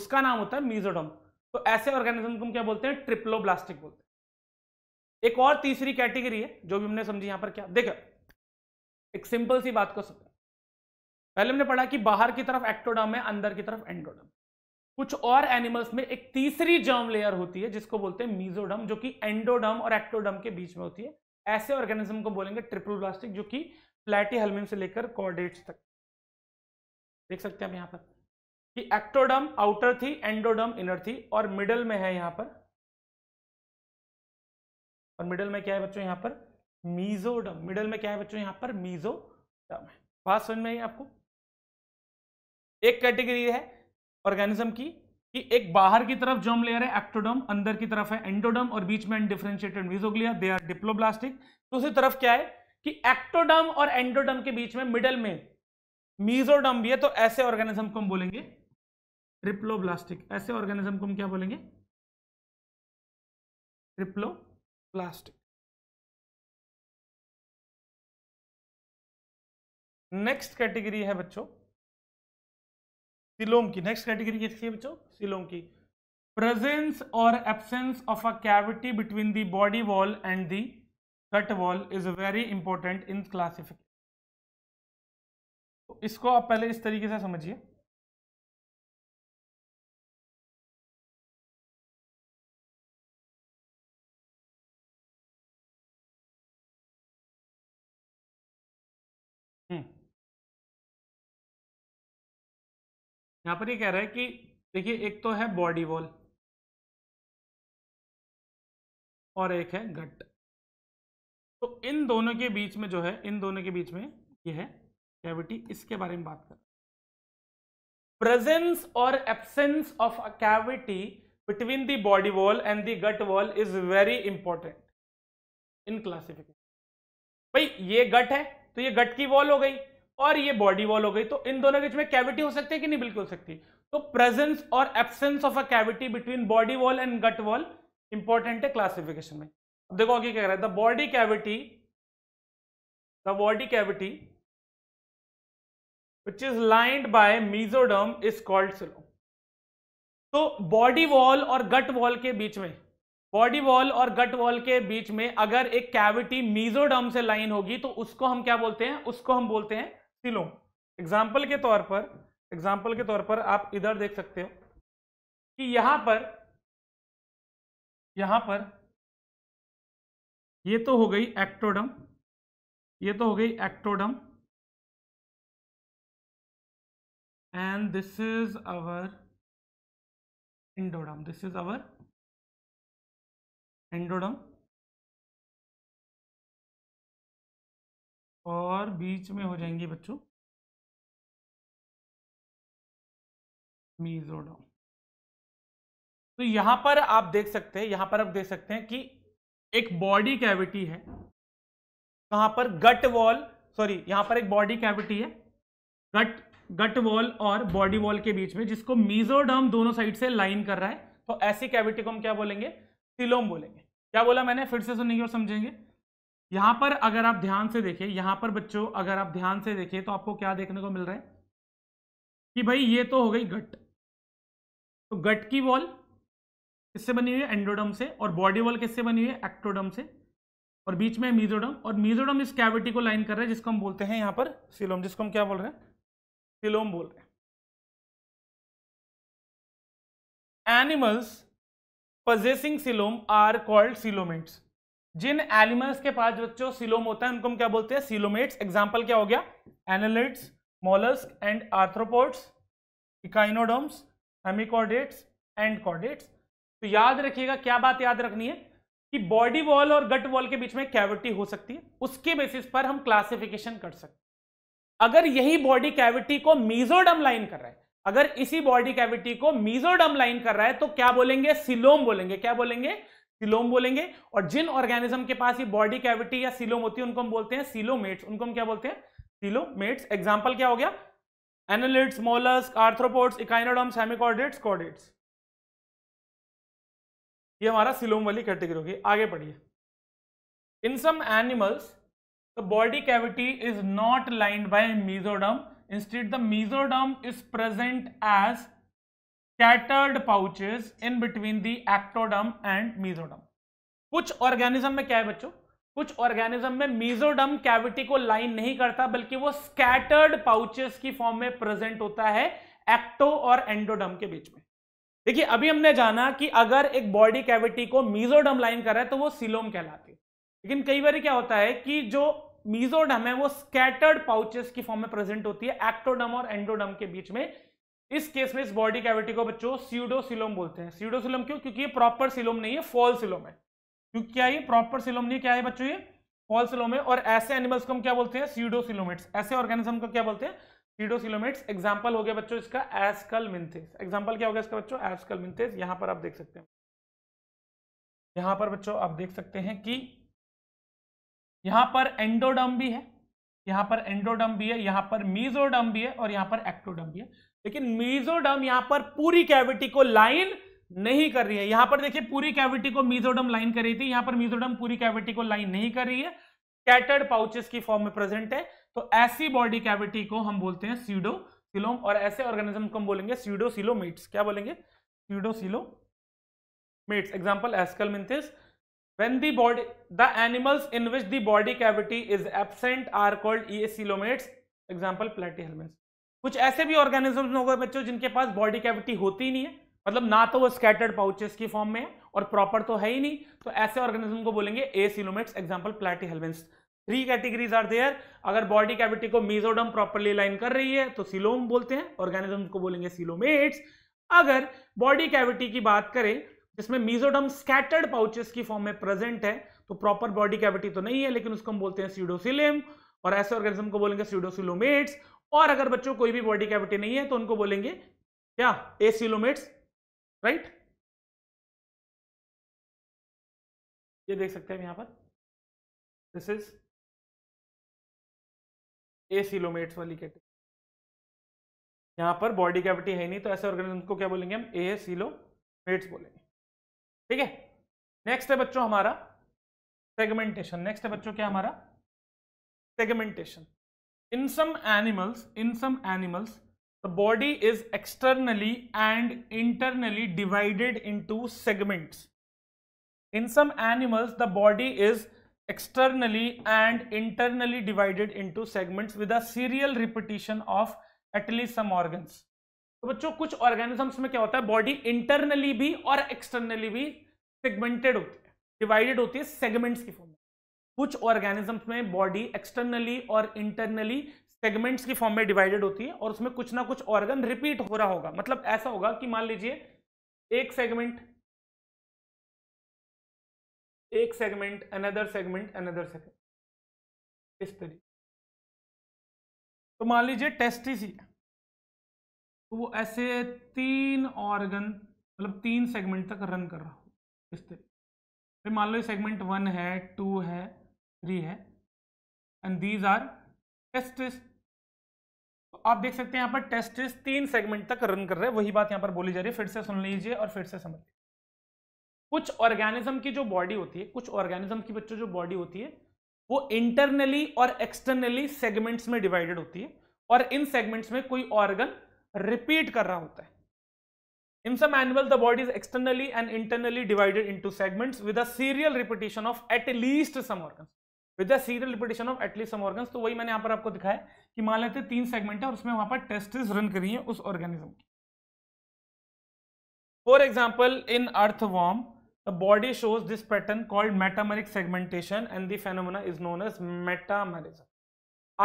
उसका नाम होता है मीजोडर्म तो ऐसे ऑर्गेनिज्म को हम क्या बोलते हैं ट्रिप्लोब्लास्टिक बोलते हैं एक और तीसरी कैटेगरी है जो भी हमने समझी यहां पर क्या देखो एक सिंपल सी बात को समझ पहले हमने पढ़ा कि बाहर की तरफ एक्टोडम है अंदर की तरफ एंडोडम कुछ और एनिमल्स में एक तीसरी जर्म लेयर होती है जिसको बोलते हैं मीजोडम जो कि एंडोडम और एक्टोडम के बीच में होती है ऐसे ऑर्गेनिज्म को बोलेंगे ट्रिपल ट्रिप्लोब्लास्टिक जो कि फ्लैटी हलमिम से लेकर कॉर्डेट्स तक देख सकते हैं आप यहां पर कि एक्टोडम आउटर थी एंडोडम इनर थी और मिडल में है यहां पर और मिडल में क्या है बच्चों यहां पर मीजोडम मिडल में क्या है बच्चों यहां पर मीजोडम है बात समझ में आई आपको एक कैटेगरी है ऑर्गेनिज्म की कि एक बाहर की तरफ जर्म लेयर है एक्टोडम अंदर की तरफ है एंडोडम और बीच में differentiated mesoglea they are diploblastic दूसरी तरफ क्या है कि एक्टोडम और एंडोडम के बीच में मिडल में मीजोडम भी है तो ऐसे ऑर्गेनिज्म को हम बोलेंगे ट्रिप्लोब्लास्टिक ऐसे ऑर्गेनिज्म को हम क्या बोलेंगे ट्रिप्लोब्लास्टिक नेक्स्ट कैटेगरी है बच्चों सिलोम की नेक्स्ट कैटेगरी किसकी है बच्चों सिलोम की प्रेजेंस और absence of a cavity between the body wall and the gut wall is very important in classification इसको आप पहले इस तरीके से समझिए यहां पर ये कह रहा है कि देखिए एक तो है बॉडी वॉल और एक है गट तो इन दोनों के बीच में जो है इन दोनों के बीच में ये है कैविटी इसके बारे में बात कर प्रेजेंस और absence of a cavity between the body wall and the gut wall is very important in classification भाई ये गट है तो ये गट की वॉल हो गई और ये बॉडी वॉल हो गई तो इन दोनों के बीच में कैविटी हो सकती है कि नहीं बिल्कुल हो सकती तो प्रेजेंस और absence of a cavity between body wall and gut wall important है क्लासिफिकेशन में अब देखो आगे क्या कह रहा है the body cavity the body cavity which is lined by mesoderm is called सिलो तो बॉडी वॉल और गट वॉल के बीच में बॉडी वॉल और गट वॉल के बीच में अगर एक कैविटी मीजोडर्म से लाइन होगी तो उसको हम क्या बोलते हैं उसको हम बोलते हैं सिलों एग्जाम्पल के तौर पर एग्जाम्पल के तौर पर आप इधर देख सकते हो कि यहां पर यहां पर ये तो हो गई एक्टोडम ये तो हो गई ectoderm and this is our endoderm this is our endoderm और बीच में हो जाएंगे बच्चों मीजोडम तो यहां पर आप देख सकते हैं यहां पर आप देख सकते हैं कि एक बॉडी कैविटी है कहां पर गट वॉल सॉरी यहां पर एक बॉडी कैविटी है गट गट वॉल और बॉडी वॉल के बीच में जिसको मीजोडम दोनों साइड से लाइन कर रहा है तो ऐसी कैविटी को हम क्या बोलेंगे सिलोम बोलेंगे क्या बोला मैंने फिर से सुनेंगे और समझेंगे यहां पर अगर आप ध्यान से देखें यहां पर बच्चों अगर आप ध्यान से देखें तो आपको क्या देखने को मिल रहा है कि भाई ये तो हो गई गट तो गट की वॉल किससे बनी हुई है एंड्रोडम से और बॉडी वॉल किससे बनी हुई है एक्टोडम से और बीच में मीजोडम और मीजोडम इस कैविटी को लाइन कर रहे हैं जिसको हम बोलते हैं यहां पर सिलोम जिसको हम क्या बोल रहे हैं सिलोम बोल रहे हैं animals possessing coelom are called coelomates जिन एनिमल्स के पास बच्चों सिलोम होता है उनको हम क्या बोलते हैं सिलोमेट्स एग्जाम्पल क्या हो गया annelids molluscs and arthropods echinoderms hemichordates and chordates तो याद रखिएगा क्या बात याद रखनी है कि बॉडी वॉल और गट वॉल के बीच में कैविटी हो सकती है उसके बेसिस पर हम क्लासिफिकेशन कर सकते हैं अगर यही बॉडी कैविटी को मीजोडम लाइन कर रहा है अगर इसी बॉडी कैविटी को मीजोडम लाइन कर रहा है तो क्या बोलेंगे सिलोम बोलेंगे क्या बोलेंगे सिलोम बोलेंगे और जिन ऑर्गेनिज्म के पास ये बॉडी कैविटी या सिलोम होती है उनको हम बोलते हैं सिलोमेट्स उनको हम क्या बोलते हैं सिलोमेट्स एग्जाम्पल क्या हो गया annelids molluscs arthropods echinoderms hemichordates chordates ये हमारा सिलोम वाली कैटेगरी होगी आगे पढ़िए in some animals the body cavity is not lined by mesoderm instead the mesoderm is present as scattered pouches in between the ectoderm and mesoderm कुछ organism में क्या है बच्चों कुछ ऑर्गेनिज्म में मीजोडम कैविटी को लाइन नहीं करता बल्कि वो स्कैटर्ड पाउचेस की फॉर्म में प्रेजेंट होता है एक्टो और एंडोडम के बीच में देखिए अभी हमने जाना कि अगर एक बॉडी कैविटी को मीजोडम लाइन कर तो वो सिलोम कहलाती है लेकिन कई बार क्या होता है कि जो मीजोडम है वो स्कैटर्ड पाउचेस की फॉर्म में प्रेजेंट होती है एक्टोडम और एंडोडम के बीच में इस केस में इस बॉडी कैविटी को बच्चों सीडोसिलोम बोलते हैं सीडोसिलोम क्यों क्योंकि ये प्रॉपर सिलोम नहीं है फॉल सिलोम है क्योंकि क्या ये प्रॉपर सिलोम नहीं क्या है बच्चों ये फॉल सिलोम है और ऐसे एनिमल्स को हम क्या बोलते हैं सीडोसिलोमेट्स ऐसे ऑर्गेनिज्म को क्या बोलते हैं सीडोसिलोमेट्स एग्जाम्पल हो गया बच्चों इसका एस्कल मिंथेस एग्जाम्पल क्या हो गया इसका बच्चों एस्कल मिंथेस यहां पर आप देख सकते हैं यहां पर बच्चों आप देख सकते हैं कि यहां पर एंडोडम भी है यहां पर एंडोडम भी है यहां पर मीजोडम भी है और यहां पर एक्टोडम भी है लेकिन मीजोडम यहां पर पूरी कैविटी को लाइन नहीं कर रही है यहां पर देखिए पूरी कैविटी को मीजोडम लाइन कर रही थी यहां पर मीजोडम पूरी कैविटी को लाइन नहीं कर रही है स्कैटर्ड पाउचेस की फॉर्म में प्रेजेंट है तो ऐसी बॉडी कैविटी को हम बोलते हैं सीडो सिलोम और ऐसे ऑर्गेनिज्म को हम बोलेंगे सीडो सिलोमेट्स क्या बोलेंगे pseudocoelomates example aschelminthes the body the animals in which the body cavity is cavity are called are called example platyhelminthes कुछ ऐसे भी ऑर्गेनिज्म होंगे बच्चों जिनके पास बॉडी कैविटी होती नहीं है मतलब ना तो वो स्कैटर्ड पाउचेस की फॉर्म में है और प्रॉपर तो है ही नहीं तो ऐसे ऑर्गेनिज्म को बोलेंगे acoelomates example platyhelminthes three categories are there अगर बॉडी कैविटी को मीजोडम प्रॉपरली लाइन कर रही है तो सिलोम बोलते हैं ऑर्गेनिज्म को बोलेंगे सिलोमेट्स अगर बॉडी कैविटी की बात करें जिसमें मीजोडम स्कैटर्ड पाउचेस की फॉर्म में प्रेजेंट है तो प्रॉपर बॉडी कैविटी तो नहीं है लेकिन उसको हम बोलते हैं सीडोसिलेम और ऐसे ऑर्गेनिज्म को बोलेंगे सीडोसिलोमेट्स और अगर बच्चों कोई भी बॉडी कैविटी नहीं है तो उनको बोलेंगे क्या सिलोमेट्स राइट ये देख सकते हैं यहां पर दिस इज सिलोमेट्स वाली कैटेगरी यहां पर बॉडी कैविटी है नहीं तो ऐसे ऑर्गेनिज्म को क्या बोलेंगे हम ए सिलोमेट्स बोलेंगे ठीक है नेक्स्ट है बच्चों हमारा सेगमेंटेशन नेक्स्ट है बच्चों क्या हमारा segmentation in some animals in some animals the body is externally and internally divided into segments in some animals the body is externally and internally divided into segments with a serial repetition of at least some organs तो बच्चों कुछ organisms में क्या होता है body internally भी और externally भी सेगमेंटेड होती है डिवाइडेड होती है सेगमेंट्स की फॉर्म कुछ ऑर्गेनिजम्स में बॉडी एक्सटर्नली और इंटरनली सेगमेंट्स की फॉर्म में डिवाइडेड होती है और उसमें कुछ ना कुछ ऑर्गन रिपीट हो रहा होगा मतलब ऐसा होगा कि मान लीजिए एक सेगमेंट एक segment another segment another segment इस तरीके तो मान लीजिए टेस्टिस तो वो ऐसे तीन ऑर्गन मतलब तीन सेगमेंट तक रन कर रहा हो इस तरीके मान लो सेगमेंट वन है टू है थ्री है एंड दीज आर टेस्ट तो आप देख सकते हैं यहाँ पर टेस्ट तीन सेगमेंट तक रन कर रहे हैं वही बात यहाँ पर बोली जा रही है फिर से सुन लीजिए और फिर से समझ लीजिए कुछ ऑर्गेनिज्म की जो बॉडी होती है कुछ ऑर्गेनिज्म की बच्चों जो बॉडी होती है वो इंटरनली और एक्सटर्नली सेगमेंट्स में डिवाइडेड होती है और इन सेगमेंट्स में कोई ऑर्गन रिपीट कर रहा होता है in some animal the body is externally and internally divided into segments with a serial repetition of at least some organ with serial repetition of at least some organ तो वही मैंने यहाँ पर आपको दिखाया कि मान लेते तीन सेगमेंट है और उसमें वहां पर टेस्टिस रन करी है उस ऑर्गेनिज्म की for example in earthworm the body shows this pattern called metameric segmentation and the phenomena is known as metamerism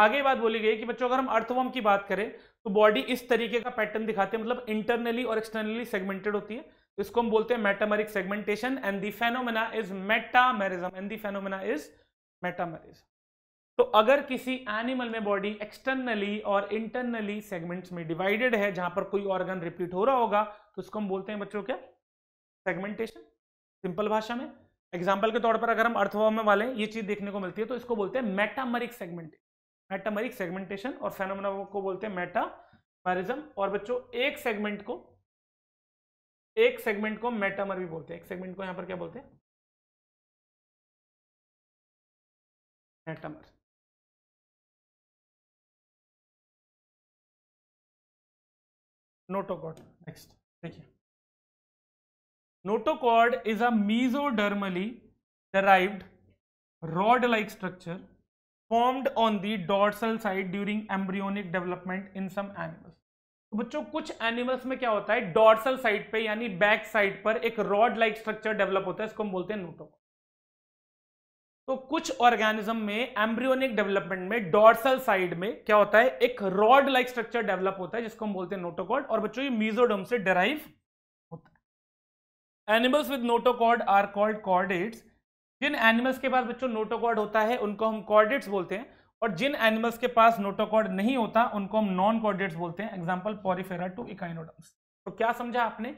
आगे बात बोली गई कि बच्चों अगर हम अर्थवॉर्म की बात करें तो बॉडी इस तरीके का पैटर्न दिखाते हैं मतलब इंटरनली और एक्सटर्नली सेगमेंटेड होती है इसको हम बोलते हैं metameric segmentation and the phenomena is metamerism and the phenomena is metamerism तो अगर किसी एनिमल में बॉडी एक्सटर्नली और इंटरनली सेगमेंट्स में डिवाइडेड है जहां पर कोई ऑर्गन रिपीट हो रहा होगा तो उसको हम बोलते हैं बच्चों क्या सेगमेंटेशन सिंपल भाषा में एग्जाम्पल के तौर पर अगर हम अर्थवर्म में वाले ये चीज देखने को मिलती है तो इसको बोलते हैं मेटामरिक सेगमेंटेशन मेटामरिक सेगमेंटेशन और फेनोमेना को बोलते हैं मेटामरिज्म और बच्चों एक सेगमेंट को एक सेगमेंट को मेटामर भी बोलते हैं एक सेगमेंट को यहां पर क्या बोलते हैं atoms नोटोकॉर्ड नेक्स्ट देखिए notochord is a mesodermally derived rod like structure formed on the dorsal side during embryonic development in some animals तो बच्चों कुछ एनिमल्स में क्या होता है डॉर्सल साइड पे यानी बैक साइड पर एक रॉड लाइक स्ट्रक्चर डेवलप होता है इसको हम बोलते हैं नोटोकॉर्ड तो कुछ ऑर्गेनिज्म में एम्ब्रियोनिक डेवलपमेंट में डॉर्सल साइड में क्या होता है एक रॉड लाइक स्ट्रक्चर डेवलप होता है जिसको हम बोलते हैं नोटोकॉड और बच्चों ये मीजोडम से डेराइव होता है animals with notochord are called chordates जिन एनिमल्स के पास बच्चों नोटोकॉड होता है उनको हम कॉर्डेट्स बोलते हैं और जिन एनिमल्स के पास नोटोकॉड नहीं होता उनको हम नॉन कॉर्डेट्स बोलते हैं एग्जाम्पल पॉरीफेरा टू इकाइनोडम्स तो क्या समझा आपने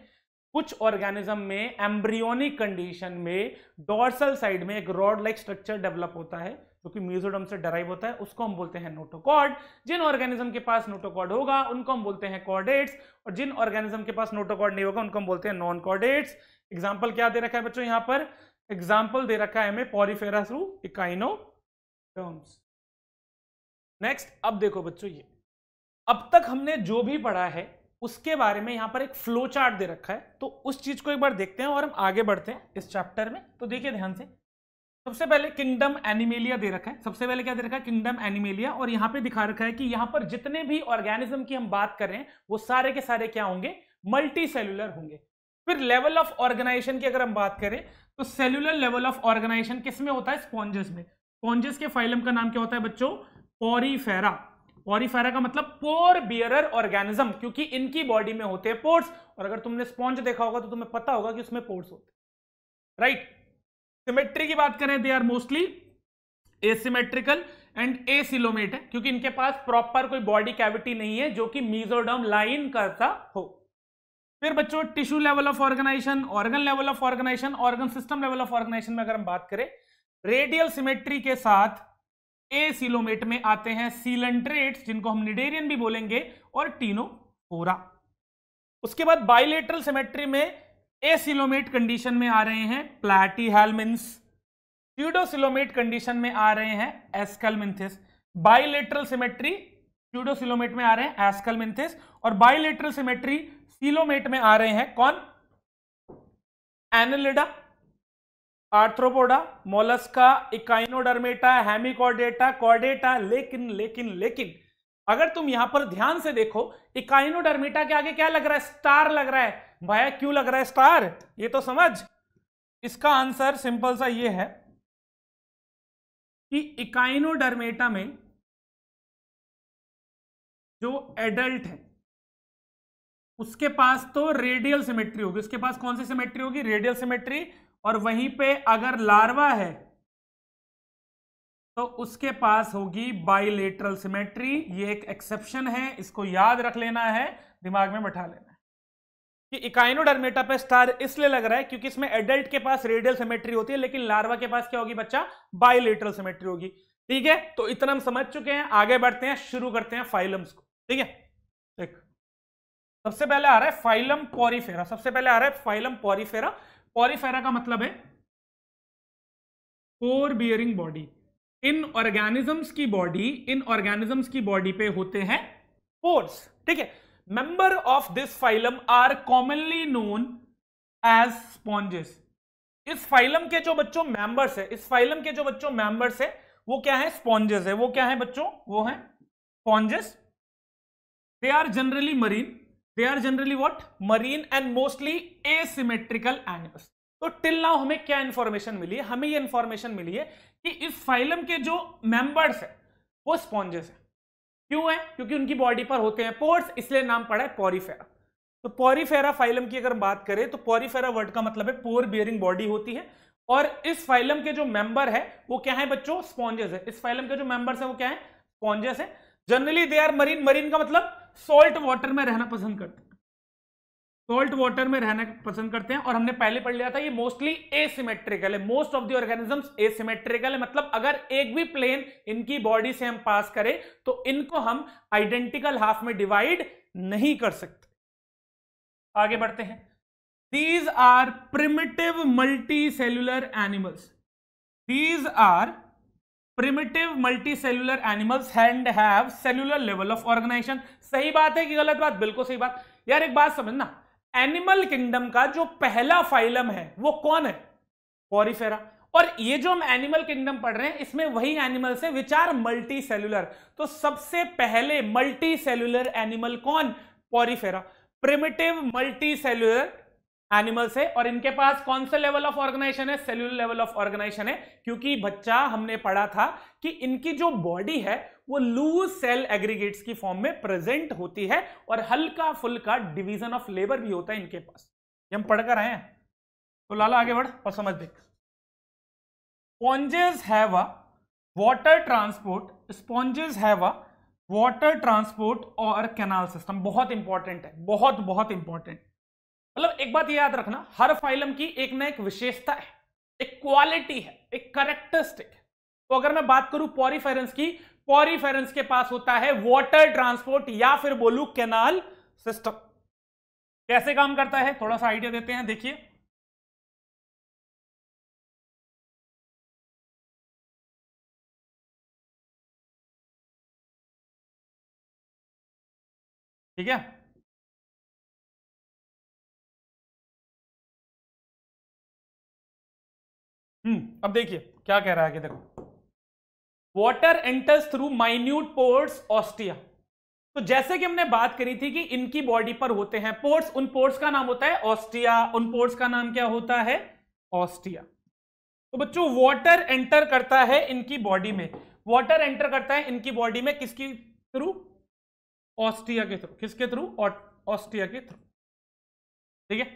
कुछ ऑर्गेनिज्म में एम्ब्रियोनिक कंडीशन में डॉर्सल साइड में एक रॉड लाइक स्ट्रक्चर डेवलप होता है जो कि म्यूजोडम से डराइव होता है उसको हम बोलते हैं नोटोकॉड जिन ऑर्गेनिज्म के पास नोटोकॉड होगा उनको हम बोलते हैं कॉर्डेट्स और जिन ऑर्गेनिज्म के पास नोटोकॉड नहीं होगा उनको हम बोलते हैं नॉन कॉर्डेट्स एग्जाम्पल क्या दे रखा है बच्चों यहाँ पर एग्जाम्पल दे रखा है हमें porifera through echinoderms next अब देखो बच्चों ये अब तक हमने जो भी पढ़ा है उसके बारे में यहाँ पर एक फ्लो चार्ट दे रखा है तो उस चीज को एक बार देखते हैं और हम आगे बढ़ते हैं इस चैप्टर में तो देखिए ध्यान से सबसे पहले किंगडम एनिमेलिया दे रखा है सबसे पहले क्या दे रखा है किंगडम एनिमेलिया और यहाँ पे दिखा रखा है कि यहाँ पर जितने भी ऑर्गेनिज्म की हम बात कर रहे हैं वो सारे के सारे क्या होंगे मल्टी सेलुलर होंगे फिर लेवल ऑफ ऑर्गेनाइजेशन की अगर हम बात करें तो सेलुलर लेवल ऑफ ऑर्गेनाइजेशन किस में होता है स्पॉन्जेस में स्पॉन्जेस के फाइलम का नाम क्या होता है बच्चों पोरीफेरा पॉरीफेरा का मतलब पोर बियरर ऑर्गेनिज्म क्योंकि इनकी बॉडी में होते हैं पोर्स और अगर तुमने स्पॉन्ज देखा होगा तो तुम्हें पता होगा कि उसमें पोर्स होते राइट सिमेट्री की बात करें they are mostly asymmetrical and coelomate है क्योंकि इनके पास प्रॉपर कोई बॉडी कैविटी नहीं है जो कि मीजोडम लाइन करता हो फिर बच्चों tissue level of organisation organ level of organisation organ system level of organisation में अगर हम बात करें रेडियल सिमेट्री के साथ ए सिलोमेट में आते हैं सीलेंट्रेट्स जिनको हम निडेरियन भी बोलेंगे और टीनोफोरा उसके बाद बाइलेटरल सिमेट्री में ए सिलोमेट कंडीशन में आ रहे हैं प्लाटी ट्यूडोसिलोमेट कंडीशन में आ रहे हैं एस्कलमिंथिस बाइलेट्रल सिमेट्री ट्यूडोसिलोमेट में आ रहे हैं एस्कलमिंथिस और बाइलेटरल सिमेट्री सिलोमेट में आ रहे हैं कौन Annelida Arthropoda Mollusca Echinodermata Hemichordata Chordata लेकिन लेकिन लेकिन अगर तुम यहां पर ध्यान से देखो इकाइनोडर्मेटा के आगे क्या लग रहा है स्टार लग रहा है भाया क्यों लग रहा है स्टार ये तो समझ इसका आंसर सिंपल सा ये है कि इकाइनोडर्मेटा में जो एडल्ट है उसके पास तो रेडियल सिमेट्री होगी उसके पास कौन सी सिमेट्री होगी रेडियल सिमेट्री और वहीं पे अगर लार्वा है तो उसके पास होगी बाइलेटरल सिमेट्री ये एक एक्सेप्शन है इसको याद रख लेना है दिमाग में बैठा लेना है कि इकाइनोडर्मेटा पे स्टार इसलिए लग रहा है क्योंकि इसमें एडल्ट के पास रेडियल सिमेट्री होती है लेकिन लार्वा के पास क्या होगी बच्चा बाइलेटरल सिमेट्री होगी ठीक है तो इतना हम समझ चुके हैं आगे बढ़ते हैं शुरू करते हैं फाइलम्स को ठीक है देख सबसे पहले आ रहा है फाइलम पॉरीफेरा सबसे पहले आ रहा है फाइलम पॉरीफेरा पॉलीफेरा का मतलब है पोर बियरिंग बॉडी इन ऑर्गेनिजम्स की बॉडी इन ऑर्गेनिजम्स की बॉडी पे होते हैं पोर्स ठीक है member of this phylum are commonly known as sponges इस फाइलम के जो बच्चों मेंबर्स है इस फाइलम के जो बच्चों मेंबर्स है वो क्या है स्पॉन्जेस है वो क्या है बच्चों वो है sponges they are generally marine they are generally what marine and mostly asymmetrical animals तो टिल नाउ हमें क्या इंफॉर्मेशन मिली है हमें ये इंफॉर्मेशन मिली है कि इस फाइलम के जो मेंबर्स है वो स्पॉन्जेस है क्यों है क्योंकि उनकी बॉडी पर होते हैं पोर्स इसलिए नाम पड़ा है पॉरीफेरा तो पॉरीफेरा फाइलम की अगर बात करें तो पॉरीफेरा वर्ड का मतलब है पोर बियरिंग बॉडी होती है और इस फाइलम के जो मेंबर है वो क्या है बच्चों स्पॉन्जेस है इस फाइलम के जो मेंबर्स है वो क्या है स्पॉन्जेस है generally they are marine marine का मतलब सोल्ट वाटर में रहना पसंद करते हैं सोल्ट वाटर में रहना पसंद करते हैं और हमने पहले पढ़ लिया था ये मोस्टली एसिमेट्रिकल है most of the organisms asymmetrical है मतलब अगर एक भी प्लेन इनकी बॉडी से हम पास करें तो इनको हम आइडेंटिकल हाफ में डिवाइड नहीं कर सकते आगे बढ़ते हैं these are primitive multicellular animals these are primitive multicellular animals and have cellular level of organisation सही बात है कि गलत बात बिल्कुल सही बात यार एक बात समझना एनिमल किंगडम का जो पहला फाइलम है वो कौन है पॉरीफेरा और ये जो हम एनिमल किंगडम पढ़ रहे हैं इसमें वही एनिमल्स है विचार मल्टी सेलुलर तो सबसे पहले मल्टी सेलुलर एनिमल कौन Porifera primitive multicellular animals है और इनके पास कौन सा लेवल ऑफ ऑर्गेनाइजेशन है सेल्यूलर लेवल ऑफ ऑर्गेनाइजेशन है क्योंकि बच्चा हमने पढ़ा था कि इनकी जो बॉडी है वो लूज सेल एग्रीगेट्स की फॉर्म में प्रेजेंट होती है और हल्का फुल्का डिवीजन ऑफ लेबर भी होता है इनके पास हम पढ़कर आए हैं तो लाला आगे बढ़ और समझ देख sponges have a water transport sponges have a water transport और कैनाल सिस्टम बहुत इंपॉर्टेंट है बहुत बहुत इंपॉर्टेंट मतलब एक बात याद रखना हर फाइलम की एक ना एक विशेषता है एक क्वालिटी है एक करेक्टरिस्टिक है तो अगर मैं बात करूं पॉरीफेरेंस की पॉरीफेरेंस के पास होता है वाटर ट्रांसपोर्ट या फिर बोलू कैनाल सिस्टम कैसे काम करता है थोड़ा सा आइडिया देते हैं देखिए ठीक है हम्म अब देखिए क्या कह रहा है कि देखो water enters through minute pores ostia तो जैसे कि हमने बात करी थी कि इनकी बॉडी पर होते हैं पोर्ट्स उन पोर्ट्स का नाम होता है ऑस्टिया उन पोर्ट्स का नाम क्या होता है ऑस्टिया तो बच्चों वाटर एंटर करता है इनकी बॉडी में वाटर एंटर करता है इनकी बॉडी में किसके थ्रू ऑस्ट्रिया के थ्रू किसके थ्रू ऑस्ट्रिया के थ्रू ठीक है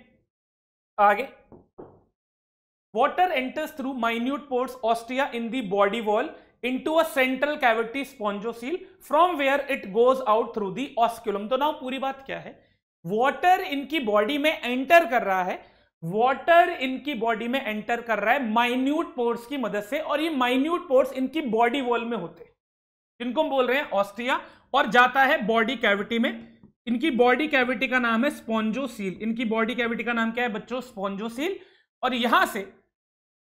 आगे Water enters through minute pores ostia in the body wall into a central cavity spongocoel from where it goes out through the osculum तो ना पूरी बात क्या है वॉटर इनकी बॉडी में एंटर कर रहा है वॉटर इनकी बॉडी में एंटर कर रहा है माइन्यूट पोर्ट्स की मदद से और ये माइन्यूट पोर्ट्स इनकी बॉडी वॉल में होते इनको जिनको हम बोल रहे हैं ऑस्ट्रिया और जाता है बॉडी कैविटी में इनकी बॉडी कैविटी का नाम है स्पॉन्जोसील इनकी बॉडी कैविटी का नाम क्या है बच्चों स्पॉन्जोसील और यहां से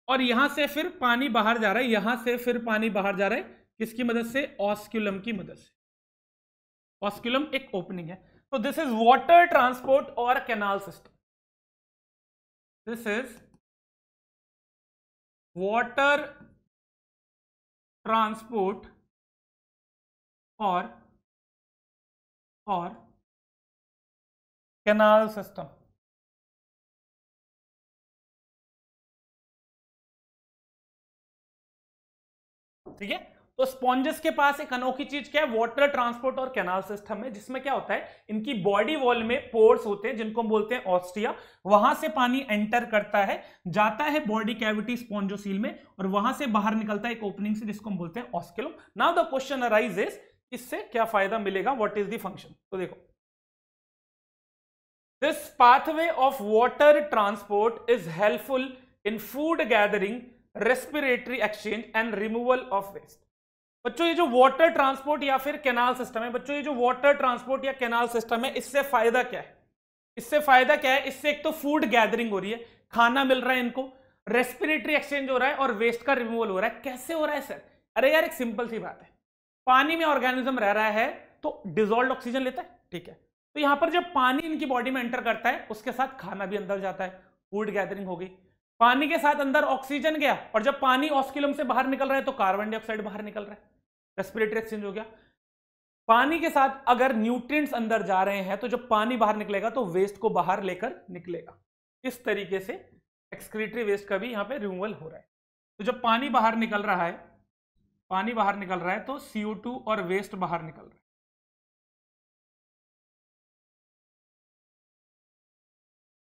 और यहां से फिर पानी बाहर जा रहा है यहां से फिर पानी बाहर जा रहा है किसकी मदद से ऑस्क्यूलम की मदद से ऑस्क्यूलम एक ओपनिंग है तो दिस इज वाटर ट्रांसपोर्ट और canal system this is water transport और और कैनाल सिस्टम ठीक है तो स्पॉन्जेस के पास एक अनोखी चीज क्या है वाटर ट्रांसपोर्ट और कैनाल सिस्टम है जिसमें क्या होता है इनकी बॉडी वॉल में पोर्स होते हैं जिनको हम बोलते हैं ऑस्ट्रिया वहां से पानी एंटर करता है जाता है बॉडी कैविटी स्पॉन्जोसील में और वहां से बाहर निकलता है एक ओपनिंग से जिसको हम बोलते हैं osculum now the question arise is इससे क्या फायदा मिलेगा वॉट इज द फंक्शन तो देखो this pathway of water transport is helpful in food gathering respiratory exchange and removal of waste बच्चों ये जो वाटर ट्रांसपोर्ट या फिर कैनाल सिस्टम है बच्चों ये जो वाटर ट्रांसपोर्ट या कैनाल सिस्टम है इससे फायदा क्या है इससे फायदा क्या है इससे एक तो फूड गैदरिंग हो रही है खाना मिल रहा है इनको रेस्पिरेटरी एक्सचेंज हो रहा है और वेस्ट का रिमूवल हो रहा है कैसे हो रहा है सर अरे यार एक सिंपल सी बात है पानी में ऑर्गेनिज्म रह रहा है तो डिजोल्ड ऑक्सीजन लेता है ठीक है तो यहां पर जब पानी इनकी बॉडी में एंटर करता है उसके साथ खाना भी अंदर जाता है फूड गैदरिंग हो गई पानी के साथ अंदर ऑक्सीजन गया और जब पानी ऑस्किलम से बाहर निकल रहा है तो कार्बन डाइऑक्साइड बाहर निकल रहा है रेस्पिरेटरी एक्सचेंज हो गया पानी के साथ अगर न्यूट्रिएंट्स अंदर जा रहे हैं तो जब पानी बाहर निकलेगा तो वेस्ट को बाहर लेकर निकलेगा इस तरीके से एक्सक्रीटरी वेस्ट का भी यहाँ पे रिमूवल हो रहा है तो जब पानी बाहर निकल रहा है पानी बाहर निकल रहा है तो CO2 और वेस्ट बाहर निकल रहा है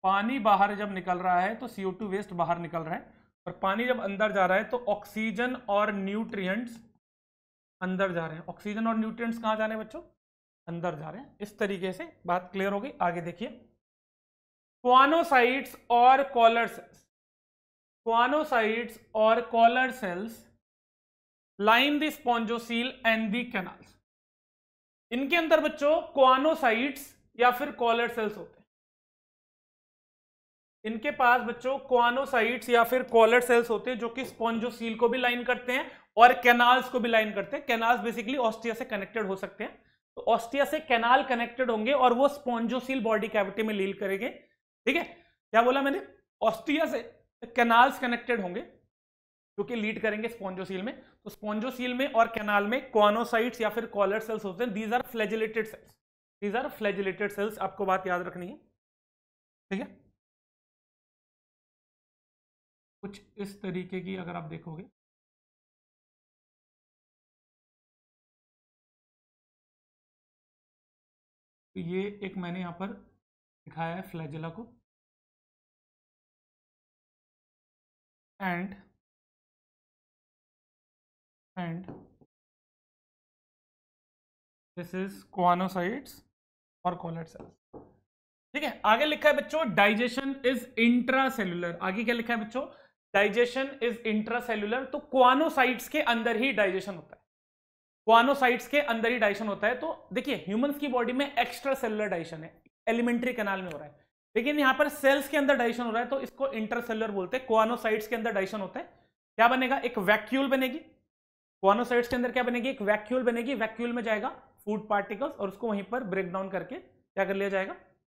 पानी बाहर जब निकल रहा है तो सीओ टू वेस्ट बाहर निकल रहा है और पानी जब अंदर जा रहा है तो ऑक्सीजन और न्यूट्रिएंट्स अंदर जा रहे हैं ऑक्सीजन और न्यूट्रिएंट्स कहाँ जा रहे हैं बच्चों अंदर जा रहे हैं इस तरीके से बात क्लियर हो गई आगे देखिए क्वानोसाइट्स और कॉलर सेल्स क्वानोसाइट्स और collar cells line the spongocoel and the canals इनके अंदर बच्चों क्वानोसाइट्स या फिर कॉलर सेल्स होते इनके पास बच्चों क्वानोसाइट्स या फिर कॉलर सेल्स होते हैं जो कि स्पॉन्जोसील को भी लाइन करते हैं और कैनाल्स को भी लाइन करते हैं कैनाल्स बेसिकली ऑस्टिया से कनेक्टेड हो सकते हैं तो ऑस्टिया से कैनाल कनेक्टेड होंगे और वो स्पॉन्जोसील बॉडी कैविटी में लील करेंगे ठीक है क्या बोला मैंने ऑस्टिया से कैनाल्स कनेक्टेड होंगे जो कि लीड करेंगे स्पॉन्जोसील में तो स्पॉन्जोसील में और कैनाल में क्वानोसाइट्स या फिर कॉलर सेल्स होते हैं these are flagellated cells these are flagellated cells आपको बात याद रखनी है ठीक है कुछ इस तरीके की अगर आप देखोगे तो ये एक मैंने यहाँ पर दिखाया है फ्लैजिला को and and this is choanocytes और कॉलेट सेल्स ठीक है आगे लिखा है बच्चों डाइजेशन इज इंट्रा सेलुलर आगे क्या लिखा है बच्चों डाइजेशन इज इंट्रासेलुलर तो क्वानोसाइट्स के अंदर ही डाइजेशन होता है क्वानोसाइट्स के अंदर ही डाइजेशन होता है तो देखिए ह्यूमंस की बॉडी में एक्स्ट्रा सेलुलर डाइजेशन है एलिमेंट्री कैनाल में हो रहा है लेकिन यहां पर सेल्स के अंदर डाइजेशन हो रहा है तो इसको इंटरसेलुलर बोलते हैं क्वानोसाइट्स के अंदर डाइजेशन होता है क्या बनेगा एक वैक्यूल बनेगी क्वानोसाइट्स के अंदर क्या बनेगी एक वैक्यूल बनेगी वैक्यूल में जाएगा फूड पार्टिकल्स और उसको वहीं पर ब्रेक डाउन करके क्या कर लिया जाएगा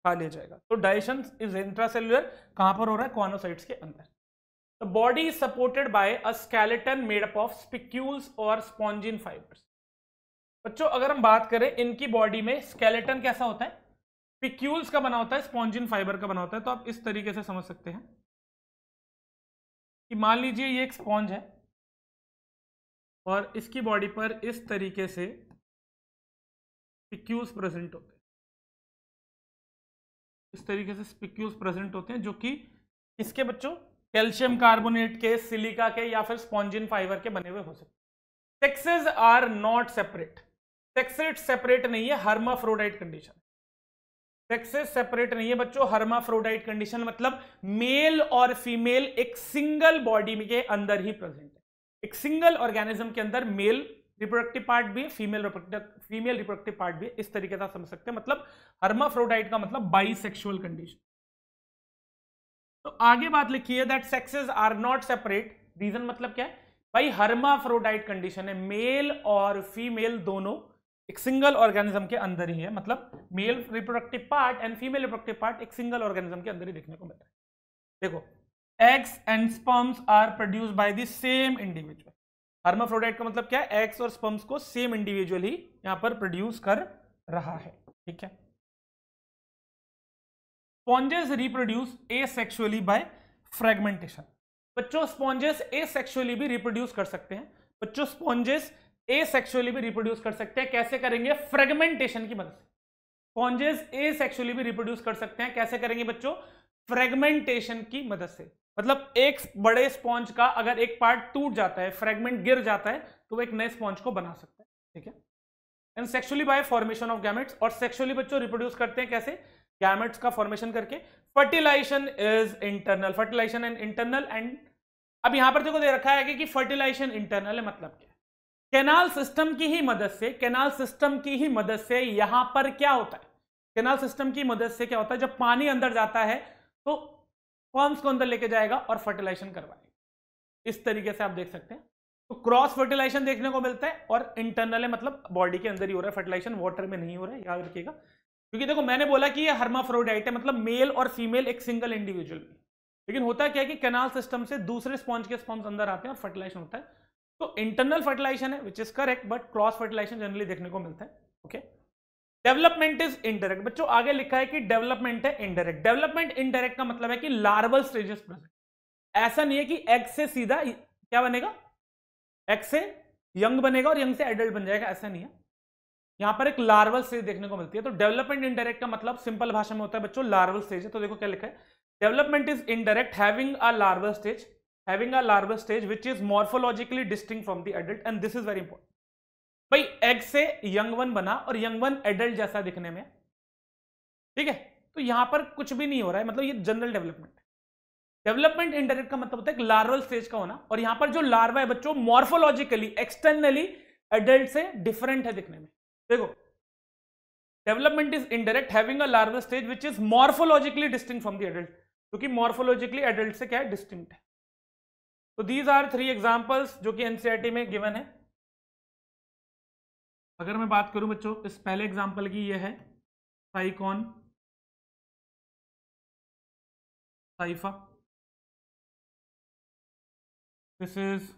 खा लिया जाएगा तो डाइजेशन इज इंट्रासेलुलर कहां पर हो रहा है क्वानोसाइट्स के अंदर body is supported by by a skeleton made up of spicules or spongin बच्चों अगर हम बात करें इनकी बॉडी में स्केलेटन कैसा होता है स्पिक्यूल्स का बना होता है स्पॉन्जिन फाइबर का बना होता है तो आप इस तरीके से समझ सकते हैं कि मान लीजिए ये एक स्पॉन्ज है और इसकी बॉडी पर इस तरीके से स्पिक्यूल्स प्रेजेंट होते हैं इस तरीके से स्पिक्यूल्स प्रेजेंट होते हैं जो कि इसके बच्चों कैल्शियम कार्बोनेट के सिलिका के या फिर स्पॉन्जिन फाइबर के बने हुए हो सकते sexes are not separate sexes separate नहीं है हर्माफ्रोडाइट कंडीशन सेक्सेस सेपरेट नहीं है बच्चों हर्माफ्रोडाइट कंडीशन मतलब मेल और फीमेल एक सिंगल बॉडी के अंदर ही प्रेजेंट है एक सिंगल ऑर्गेनिज्म के अंदर मेल रिप्रोडक्टिव पार्ट भी फीमेल फीमेल रिप्रोडक्टिव पार्ट भी इस तरीके से समझ सकते हैं मतलब हर्माफ्रोडाइट का मतलब बाईसेक्सुअल कंडीशन तो आगे बात लिखी है that sexes are not separate reason मतलब क्या है भाई हर्माफ्रोडाइट कंडीशन है मेल और फीमेल दोनों एक सिंगल ऑर्गेनिज्म के अंदर ही है मतलब male reproductive part and female reproductive part एक सिंगल ऑर्गेनिज्म के अंदर ही देखने को मिलता है देखो eggs and sperms are produce by the same individual hermaphrodite का मतलब क्या है एग्स और स्पर्म्स को सेम इंडिविजुअल ही यहां पर प्रोड्यूस कर रहा है ठीक है sponges reproduce asexually by fragmentation बच्चों स्पॉन्जेस ए सेक्शुअली भी रिप्रोड्यूस कर सकते हैं बच्चों स्पॉन्जेस ए सेक्शुअली भी रिप्रोड्यूस कर सकते हैं कैसे करेंगे फ्रेगमेंटेशन की मदद से स्पॉन्जेस ए सेक्सुअली भी रिप्रोड्यूस कर सकते हैं कैसे करेंगे बच्चों फ्रेगमेंटेशन की मदद से मतलब एक बड़े स्पॉन्ज का अगर एक पार्ट टूट जाता है फ्रेगमेंट गिर जाता है तो वो एक नए स्पॉन्ज को बना सकता है ठीक है and sexually by formation of gametes और सेक्सुअली बच्चों रिप्रोड्यूस करते हैं कैसे गैमेट्स का फॉर्मेशन करके fertilisation is internal fertilisation and internal and अब यहां पर देखो दे रखा है कि फर्टिलाइजेशन इंटरनल है मतलब क्या कैनाल सिस्टम की ही मदद से कैनाल सिस्टम की ही मदद से यहां पर क्या होता है कैनाल सिस्टम की मदद से क्या होता है जब पानी अंदर जाता है तो फॉर्म्स को अंदर लेके जाएगा और फर्टिलाइजेशन करवाएगा इस तरीके से आप देख सकते हैं तो क्रॉस फर्टिलाइजेशन देखने को मिलता है और इंटरनल है मतलब बॉडी के अंदर ही हो रहा है फर्टिलाइजेशन वाटर में नहीं हो रहा है याद रखिएगा क्योंकि देखो मैंने बोला कि ये हर्माफ्रोडाइट है मतलब मेल और फीमेल एक सिंगल इंडिविजुअल लेकिन होता क्या है कि कैनाल सिस्टम से दूसरे स्पॉन्ज के स्पॉन्ज अंदर आते हैं और फर्टिलाइजेशन होता है तो इंटरनल फर्टिलाइजेशन है which is correct but cross fertilisation generally देखने को मिलता है ओके डेवलपमेंट इज इनडायरेक्ट बच्चों आगे लिखा है कि डेवलपमेंट है इनडायरेक्ट डेवलपमेंट इनडायरेक्ट का मतलब है कि लार्वल स्टेजेस प्रेजेंट ऐसा नहीं है कि एग से सीधा क्या बनेगा एग से यंग बनेगा और यंग से एडल्ट बन जाएगा ऐसा नहीं है यहां पर एक लार्वल स्टेज देखने को मिलती है तो डेवलपमेंट इनडायरेक्ट का मतलब सिंपल भाषा में होता है बच्चों लार्वल स्टेज है तो देखो क्या लिखा है development is indirect having a larval stage having a larval stage which is morphologically distinct from the adult and this is very important भाई एग से यंग वन बना और यंग वन एडल्ट जैसा दिखने में ठीक है तो यहां पर कुछ भी नहीं हो रहा है मतलब ये जनरल डेवलपमेंट डेवलपमेंट इंटरनेट का मतलब होता है लार्वल स्टेज का होना और यहां पर जो लार्वा है बच्चों मॉर्फोलॉजिकली एक्सटर्नली एडल्ट से डिफरेंट है दिखने में देखो development is indirect having a larval stage which is morphologically distinct from the adult क्योंकि मॉर्फोलॉजिकली एडल्ट से क्या है डिस्टिंक्ट है तो दीज आर थ्री एग्जाम्पल्स जो कि एनसीआरटी e में गिवन है अगर मैं बात करूं बच्चों इस पहले एग्जाम्पल की ये है Sycon Scypha this is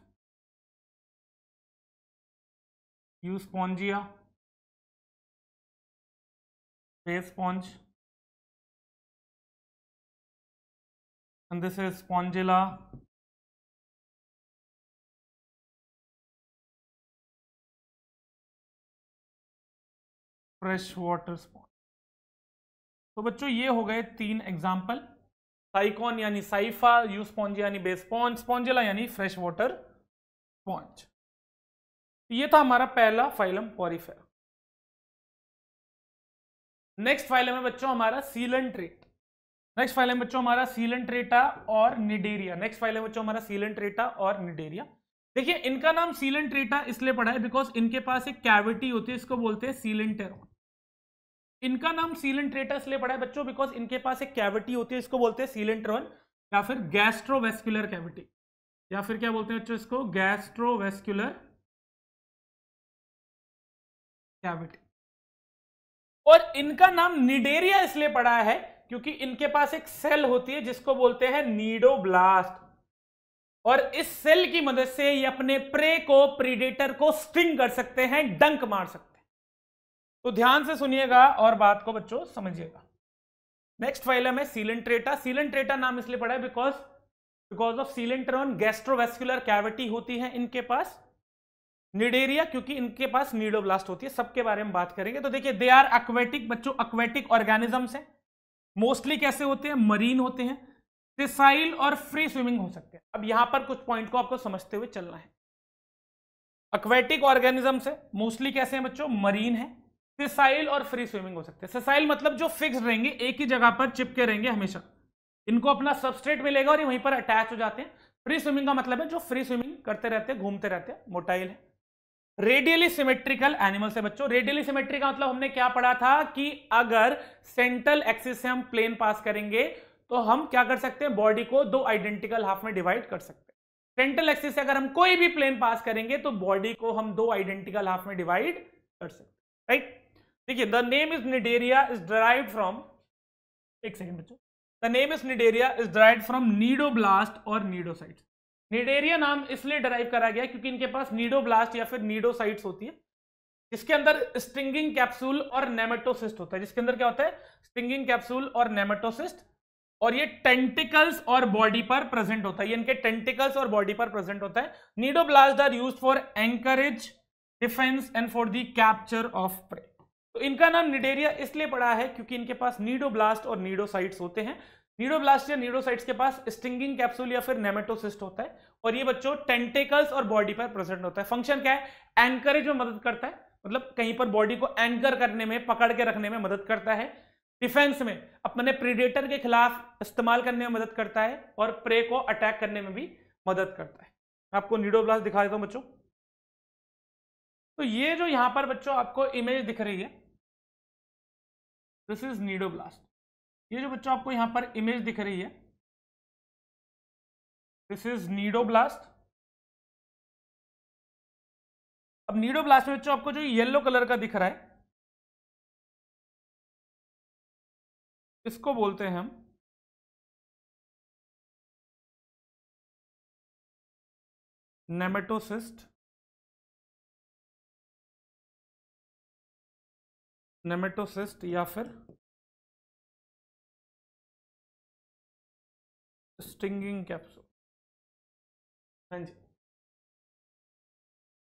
Spongia face sponge and this is spongilla fresh water sponge तो बच्चों ये हो गए तीन एग्जाम्पल साइकॉन यानी साइफा यू स्पॉन्ज यानी बेस स्पॉन्ज स्पॉन्जिला यानी फ्रेश वाटर स्पॉन्ज ये था हमारा पहला फाइलम पॉरीफेर नेक्स्ट फाइल है बच्चों हमारा सीलन नेक्स्ट नेक्स्ट में बच्चों हमारा सीलन ट्रेटा और निडेरिया नेक्स्ट फाइल में बच्चों हमारा सीलन ट्रेटा और निडेरिया देखिए इनका नाम सीलन ट्रेटा इसलिए पड़ा है बिकॉज इनके पास एक कैविटी होती है इसको बोलते हैं सीलेंटेरॉन इनका नाम सीलन ट्रेटा इसलिए पड़ा है बच्चों बिकॉज इनके पास एक कैविटी होती है इसको बोलते हैं सीलेंट्रॉन या फिर गैस्ट्रोवेस्कुलर कैविटी या फिर क्या बोलते हैं बच्चों इसको गैस्ट्रोवेस्कुलर कैविटी और इनका नाम निडेरिया इसलिए पड़ा है क्योंकि इनके पास एक सेल होती है जिसको बोलते हैं नीडोब्लास्ट और इस सेल की मदद से ये अपने प्रे को प्रीडेटर को स्टिंग कर सकते हैं डंक मार सकते हैं तो ध्यान से सुनिएगा और बात को बच्चों समझिएगा नेक्स्ट फाइलम है सीलेंट्रेटा सीलेंट्रेटा नाम इसलिए पड़ा है because because of coelenteron gastrovascular cavity होती है इनके पास निडेरिया क्योंकि इनके पास नीडोब्लास्ट होती है सबके बारे में बात करेंगे तो देखिए दे आर अक्वेटिक बच्चों अक्वेटिक ऑर्गेनिजम्स हैं मोस्टली कैसे होते हैं मरीन होते हैं सिसाइल और फ्री स्विमिंग हो सकते हैं अब यहां पर कुछ पॉइंट को आपको समझते हुए चलना है अक्वेटिक ऑर्गेनिजम्स है मोस्टली कैसे हैं बच्चों मरीन है सिसाइल और फ्री स्विमिंग हो सकते हैं सिसाइल मतलब जो फिक्स रहेंगे एक ही जगह पर चिपके रहेंगे हमेशा इनको अपना सबस्ट्रेट मिलेगा और ये वहीं पर अटैच हो जाते हैं फ्री स्विमिंग का मतलब है जो फ्री स्विमिंग करते रहते हैं घूमते रहते हैं मोटाइल है रेडियली सिमेट्रिकल एनिमल से बच्चों रेडियली सिमेट्री का मतलब हमने क्या पढ़ा था कि अगर सेंट्रल एक्सिस से हम प्लेन पास करेंगे तो हम क्या कर सकते हैं बॉडी को दो आइडेंटिकल हाफ में डिवाइड कर सकते हैं सेंट्रल एक्सिस से अगर हम कोई भी प्लेन पास करेंगे तो बॉडी को हम दो आइडेंटिकल हाफ में डिवाइड कर सकते राइट देखिए the name is Cnidaria is derive from एक सेकेंड बच्चों the name is Cnidaria is derive from cnidoblast और नीडोसाइट्स निडेरिया नाम इसलिए डराइव करा गया क्योंकि इनके पास नीडोब्लास्ट या फिर नीडोसाइट्स होती है इसके अंदर स्टिंगिंग कैप्सूल और नेमेटोसिस्ट होता है जिसके अंदर क्या होता है स्टिंगिंग कैप्सूल और नेमेटोसिस्ट और ये टेंटिकल्स और बॉडी पर प्रेजेंट होता है ये इनके टेंटिकल्स और बॉडी पर प्रेजेंट होता है cnidoblast are use for anchorage defence and for the capture of prey तो इनका नाम निडेरिया इसलिए पड़ा है क्योंकि इनके पास नीडोब्लास्ट और नीडोसाइट्स होते हैं या न्यूरोसाइट्स के पास स्टिंगिंग कैप्सूल या फिर नेमेटोसिस्ट होता है और ये बच्चों टेंटेकल्स और बॉडी पर प्रेजेंट होता है फंक्शन क्या है एंकरेज में मदद करता है मतलब कहीं पर बॉडी को एंकर करने में पकड़ के रखने में मदद करता है डिफेंस में अपने प्रीडेटर के खिलाफ इस्तेमाल करने में मदद करता है और प्रे को अटैक करने में भी मदद करता है आपको नीडोब्लास्ट दिखा देता हूँ बच्चों तो ये जो यहां पर बच्चों आपको इमेज दिख रही है दिस इज नीडोब्लास्ट ये जो बच्चों आपको यहां पर इमेज दिख रही है दिस इज नीडोब्लास्ट अब नीडोब्लास्ट में बच्चों आपको जो येलो कलर का दिख रहा है इसको बोलते हैं हम नेमेटोसिस्ट नेमेटोसिस्ट या फिर स्टिंगिंग कैप्सूल हाँ जी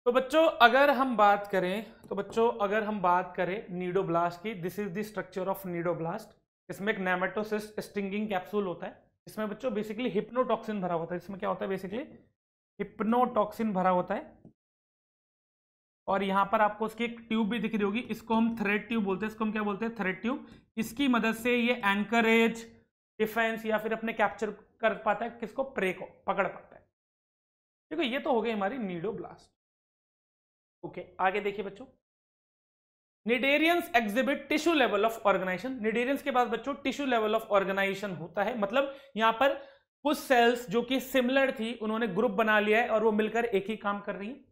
तो बच्चों अगर हम बात करें तो बच्चों अगर हम बात करें नीडोब्लास्ट की this is the structure of cnidoblast इसमें एक नेमेटोसिस्ट स्टिंगिंग कैप्सूल होता है इसमें बच्चों बेसिकली हिप्नोटॉक्सिन भरा होता है इसमें क्या होता है बेसिकली हिप्नोटॉक्सिन भरा होता है और यहाँ पर आपको उसकी एक ट्यूब भी दिख रही होगी इसको हम थ्रेड ट्यूब बोलते हैं इसको हम क्या बोलते हैं थ्रेड ट्यूब इसकी मदद से ये एंकरेज डिफेंस या फिर अपने कैप्चर कर पाता है किसको प्रे को पकड़ पाता है देखो ये तो हो गई हमारी नीडो ब्लास्ट ओके आगे देखिए बच्चों cnidarians exhibit tissue level of organisation cnidarians के बाद बच्चों टिश्यू लेवल ऑफ ऑर्गेनाइजेशन होता है मतलब यहां पर कुछ सेल्स जो कि सिमिलर थी उन्होंने ग्रुप बना लिया है और वो मिलकर एक ही काम कर रही है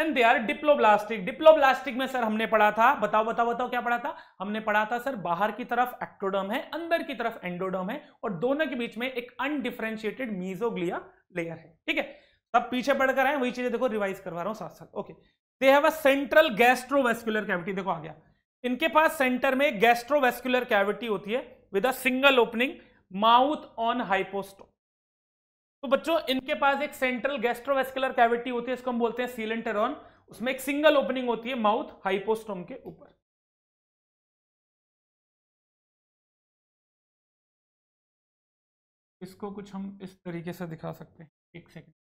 and they are diploblastic diploblastic में सर हमने पढ़ा था बताओ बताओ बताओ क्या पढ़ा था हमने पढ़ा था सर बाहर की तरफ एक्टोडर्म है अंदर की तरफ एंडोडर्म है और दोनों के बीच में एक अनडिफ्रेंशिएटेड मीजोग्लिया लेयर है ठीक है सब पीछे पढ़कर आए वही चीजें देखो रिवाइज करवा रहा हूँ साथ साथ okay they have a central gastrovascular cavity देखो आ गया इनके पास सेंटर में गैस्ट्रोवेस्कुलर कैविटी होती है with a single opening mouth on hypostome तो बच्चों इनके पास एक सेंट्रल गैस्ट्रोवेस्कुलर कैविटी होती है इसको हम बोलते हैं सीलेंटेरॉन उसमें एक सिंगल ओपनिंग होती है माउथ हाइपोस्टोम के ऊपर इसको कुछ हम इस तरीके से दिखा सकते हैं एक सेकेंड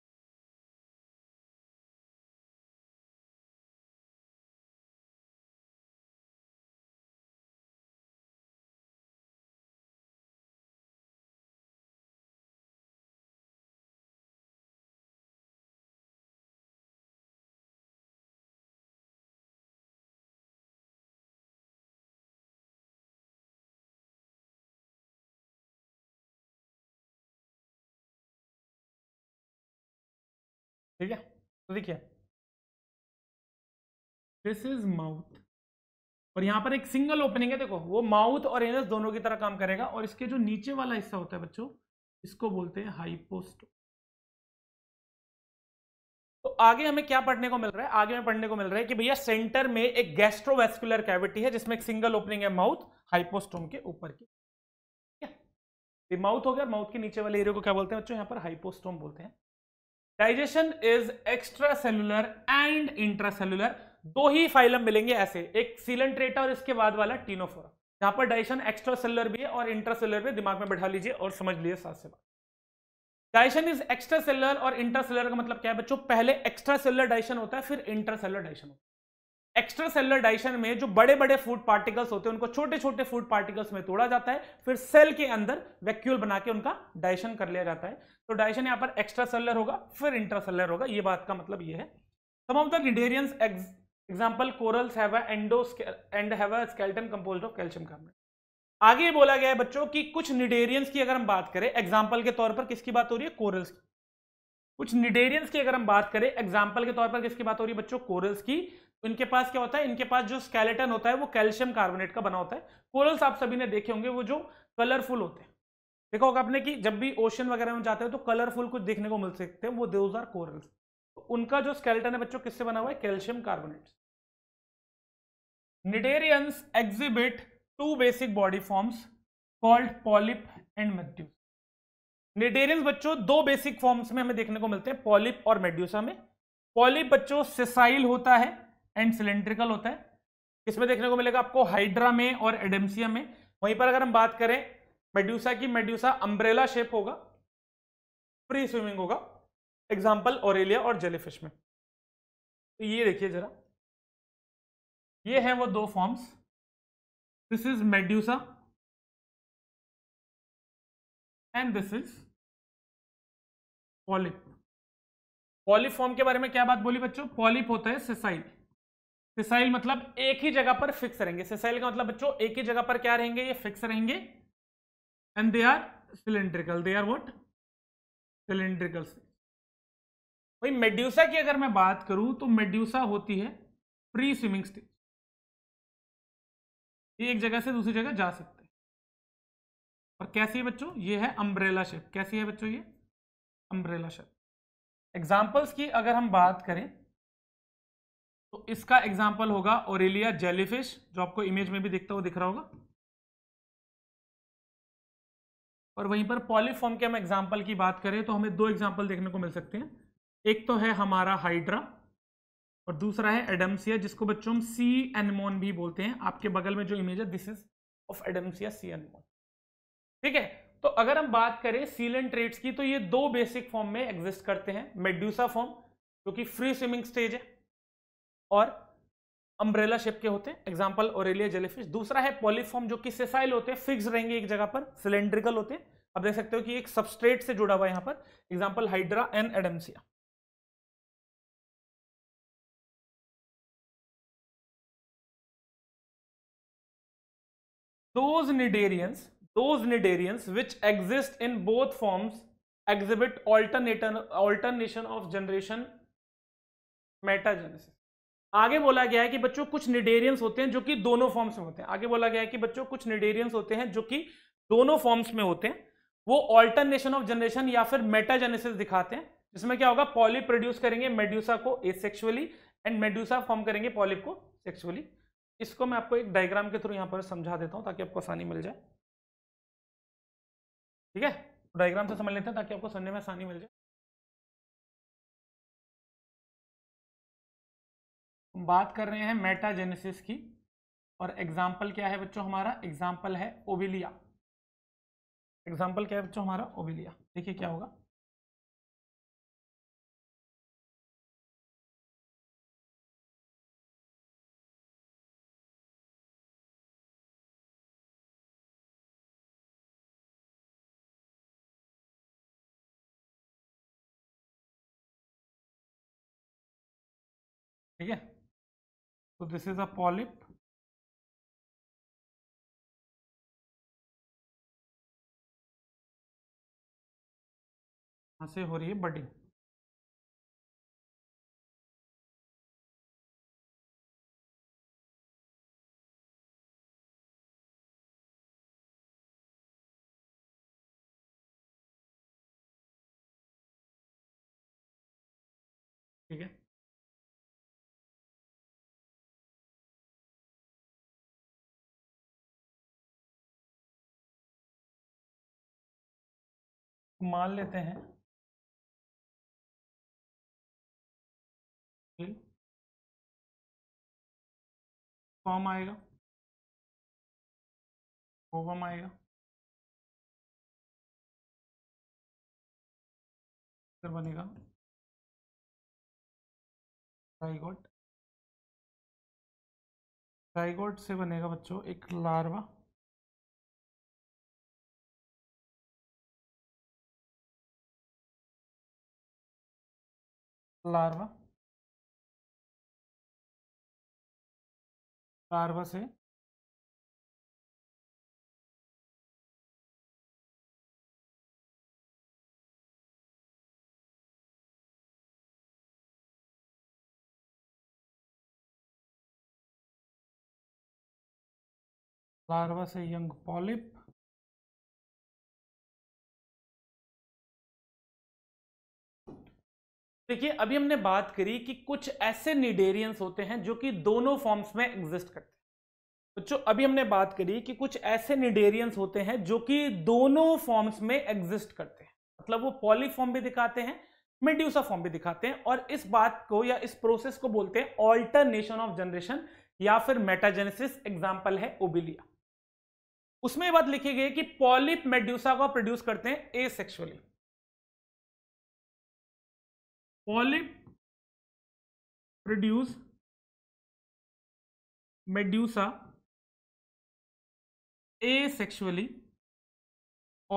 ठीक है तो देखिए दिस इज माउथ और यहां पर एक सिंगल ओपनिंग है देखो वो माउथ और एनस दोनों की तरह काम करेगा और इसके जो नीचे वाला हिस्सा होता है बच्चों इसको बोलते हैं हाइपोस्टो तो आगे हमें क्या पढ़ने को मिल रहा है आगे हमें पढ़ने को मिल रहा है कि भैया सेंटर में एक गैस्ट्रोवेस्कुलर कैविटी है जिसमें एक सिंगल ओपनिंग है माउथ हाइपोस्टोम के ऊपर की माउथ हो गया माउथ के नीचे वाले एरिया को क्या बोलते हैं बच्चों यहाँ पर हाइपोस्टोम बोलते हैं digestion is extracellular and intracellular दो ही फाइलम मिलेंगे ऐसे एक सिलेंट्रेटा और इसके बाद वाला टीनोफोरा जहां पर डाइजेशन एक्स्ट्रा सेलुलर भी है और इंट्रासेलुलर भी दिमाग में बैठा लीजिए और समझ लीजिए साथ से बात डाइजेशन इज एक्स्ट्रा सेलुलर और इंट्रासेलुलर का मतलब क्या है बच्चों पहले एक्स्ट्रा सेलुलर डाइजेशन होता है फिर सेलर डाइजेशन होता है एक्स्ट्रा सेलुलर डाइजेशन में जो बड़े बड़े फूड पार्टिकल्स होते हैं उनको छोटे छोटे फूड पार्टिकल्स में तोड़ा जाता है फिर सेल के अंदर वैक्यूल बना के उनका डाइजेशन कर लिया जाता है तो डाइजेशन यहाँ पर एक्स्ट्रा सेलर होगा फिर इंट्रासेलर होगा ये बात का मतलब ये है some of the cnidarians example corals have endo and have skeleton compose of calcium carbonate आगे बोला गया है बच्चों कि कुछ निडेरियंस की अगर हम बात करें एग्जाम्पल के तौर पर किसकी बात हो रही है कोरल्स की कुछ निडेरियंस की अगर हम बात करें एग्जाम्पल के तौर पर किसकी बात हो रही है बच्चों कोरल्स की तो इनके पास क्या होता है इनके पास जो स्केलेटन होता है वो कैल्शियम कार्बोनेट का बना होता है कोरल्स आप सभी ने देखे होंगे वो जो कलरफुल होते हैं देखो आपने कि जब भी ओशन वगैरह में जाते हो तो कलरफुल कुछ देखने को मिल सकते हैं वो दोज आर कोरल्स तो उनका जो स्केल्टन है बच्चों किससे बना हुआ है calcium carbonate cnidarians exhibit two basic body forms called polyp and medusae निडेरियंस बच्चों दो बेसिक फॉर्म्स में हमें देखने को मिलते हैं पॉलिप और मेड्यूसा में पॉलिप बच्चों सिसाइल होता है एंड सिलेंड्रिकल होता है इसमें देखने को मिलेगा आपको हाइड्रा में और एडेमसिया में वहीं पर अगर हम बात करें मेड्यूसा की मेड्यूसा अम्ब्रेला शेप होगा फ्री स्विमिंग होगा एग्जाम्पल ओरेलिया और जेलीफिश में तो ये देखिए जरा ये है वो दो forms this is medusa and this is polyp polyp form के बारे में क्या बात बोली बच्चों पॉलिप होता है सिसाइल सिसाइल मतलब एक ही जगह पर फिक्स रहेंगे सिसाइल का मतलब बच्चों एक ही जगह पर क्या रहेंगे ये फिक्स रहेंगे and they are cylindrical they are what cylindrical भाई मेड्यूसा की अगर मैं बात करूं तो मेड्यूसा होती है फ्री स्विमिंग स्टेज ये एक जगह से दूसरी जगह जा सकते हैं और कैसी है बच्चों ये है अम्ब्रेला शेप कैसी है बच्चों ये अम्ब्रेला शेप एग्जाम्पल्स की अगर हम बात करें तो इसका एग्जाम्पल होगा ओरेलिया जेलीफिश जो आपको इमेज में भी देखता हुआ दिख रहा होगा और वहीं पर पॉलीफॉर्म के हम एग्जाम्पल की बात करें तो हमें दो एग्जाम्पल देखने को मिल सकते हैं एक तो है हमारा हाइड्रा और दूसरा है एडम्सिया जिसको बच्चों हम सी एनमोन भी बोलते हैं आपके बगल में जो इमेज है this is of Adamsia sea anemone ठीक है तो अगर हम बात करें सीलेंट ट्रेड्स की तो ये दो बेसिक फॉर्म में एग्जिस्ट करते हैं मेड्यूसा फॉर्म जो कि फ्री स्विमिंग स्टेज है और अम्ब्रेला शेप के होते हैं एग्जाम्पल ओरेलिया जेलीफिश दूसरा है पॉलीफॉर्म जो कि सेसाइल होते हैं फिक्स रहेंगे एक जगह पर सिलेंड्रिकल होते हैं आप देख सकते हो कि एक सबस्ट्रेट से जुड़ा हुआ है यहाँ पर example Hydra and Adamsia cnidarians those cnidarians which exist in both forms exhibit alternator alternation of generation metagenesis आगे बोला गया है कि बच्चों कुछ निडेरियंस होते हैं जो कि दोनों फॉर्म्स में होते हैं आगे बोला गया है कि बच्चों कुछ निडेरियंस होते हैं जो कि दोनों फॉर्म्स में होते हैं वो ऑल्टरनेशन ऑफ जनरेशन या फिर मेटाजेनेसिस दिखाते हैं जिसमें क्या होगा पॉलिप प्रोड्यूस करेंगे मेड्यूसा को एसेक्सुअली एंड मेड्यूसा फॉर्म करेंगे पॉलिप को सेक्सुअली इसको मैं आपको एक डायग्राम के थ्रू यहाँ पर समझा देता हूँ ताकि आपको आसानी मिल जाए ठीक है डायग्राम तो से समझ लेते हैं ताकि आपको सुनने में आसानी मिल जाए बात कर रहे हैं मेटाजेनेसिस की और एग्जाम्पल क्या है बच्चों हमारा एग्जाम्पल है ओबिलिया एग्जाम्पल क्या है बच्चों हमारा ओबिलिया देखिए क्या होगा ठीक है so this is a polyp से हो रही है बडिंग मान लेते हैं फॉर्म आएगा ओवम आएगा बनेगा ट्राइगोट ट्राइगोट से बनेगा बच्चों एक लार्वा लार्वा लार्वा से लार्वा से यंग पॉलिप देखिए अभी हमने बात करी कि कुछ ऐसे निडेरियंस होते हैं जो कि दोनों फॉर्म्स में एग्जिस्ट करते हैं बच्चों अभी हमने बात करी कि कुछ ऐसे निडेरियंस होते हैं जो कि दोनों फॉर्म्स में एग्जिस्ट करते हैं मतलब वो पॉलीफॉर्म भी दिखाते हैं मेड्यूसा फॉर्म भी दिखाते हैं और इस बात को या इस प्रोसेस को बोलते हैं ऑल्टरनेशन ऑफ जनरेशन या फिर मेटाजेनेसिस एग्जाम्पल है ओबिलिया उसमें बात लिखी गई कि पॉलिप मेड्यूसा को प्रोड्यूस करते हैं asexually produce medusa asexually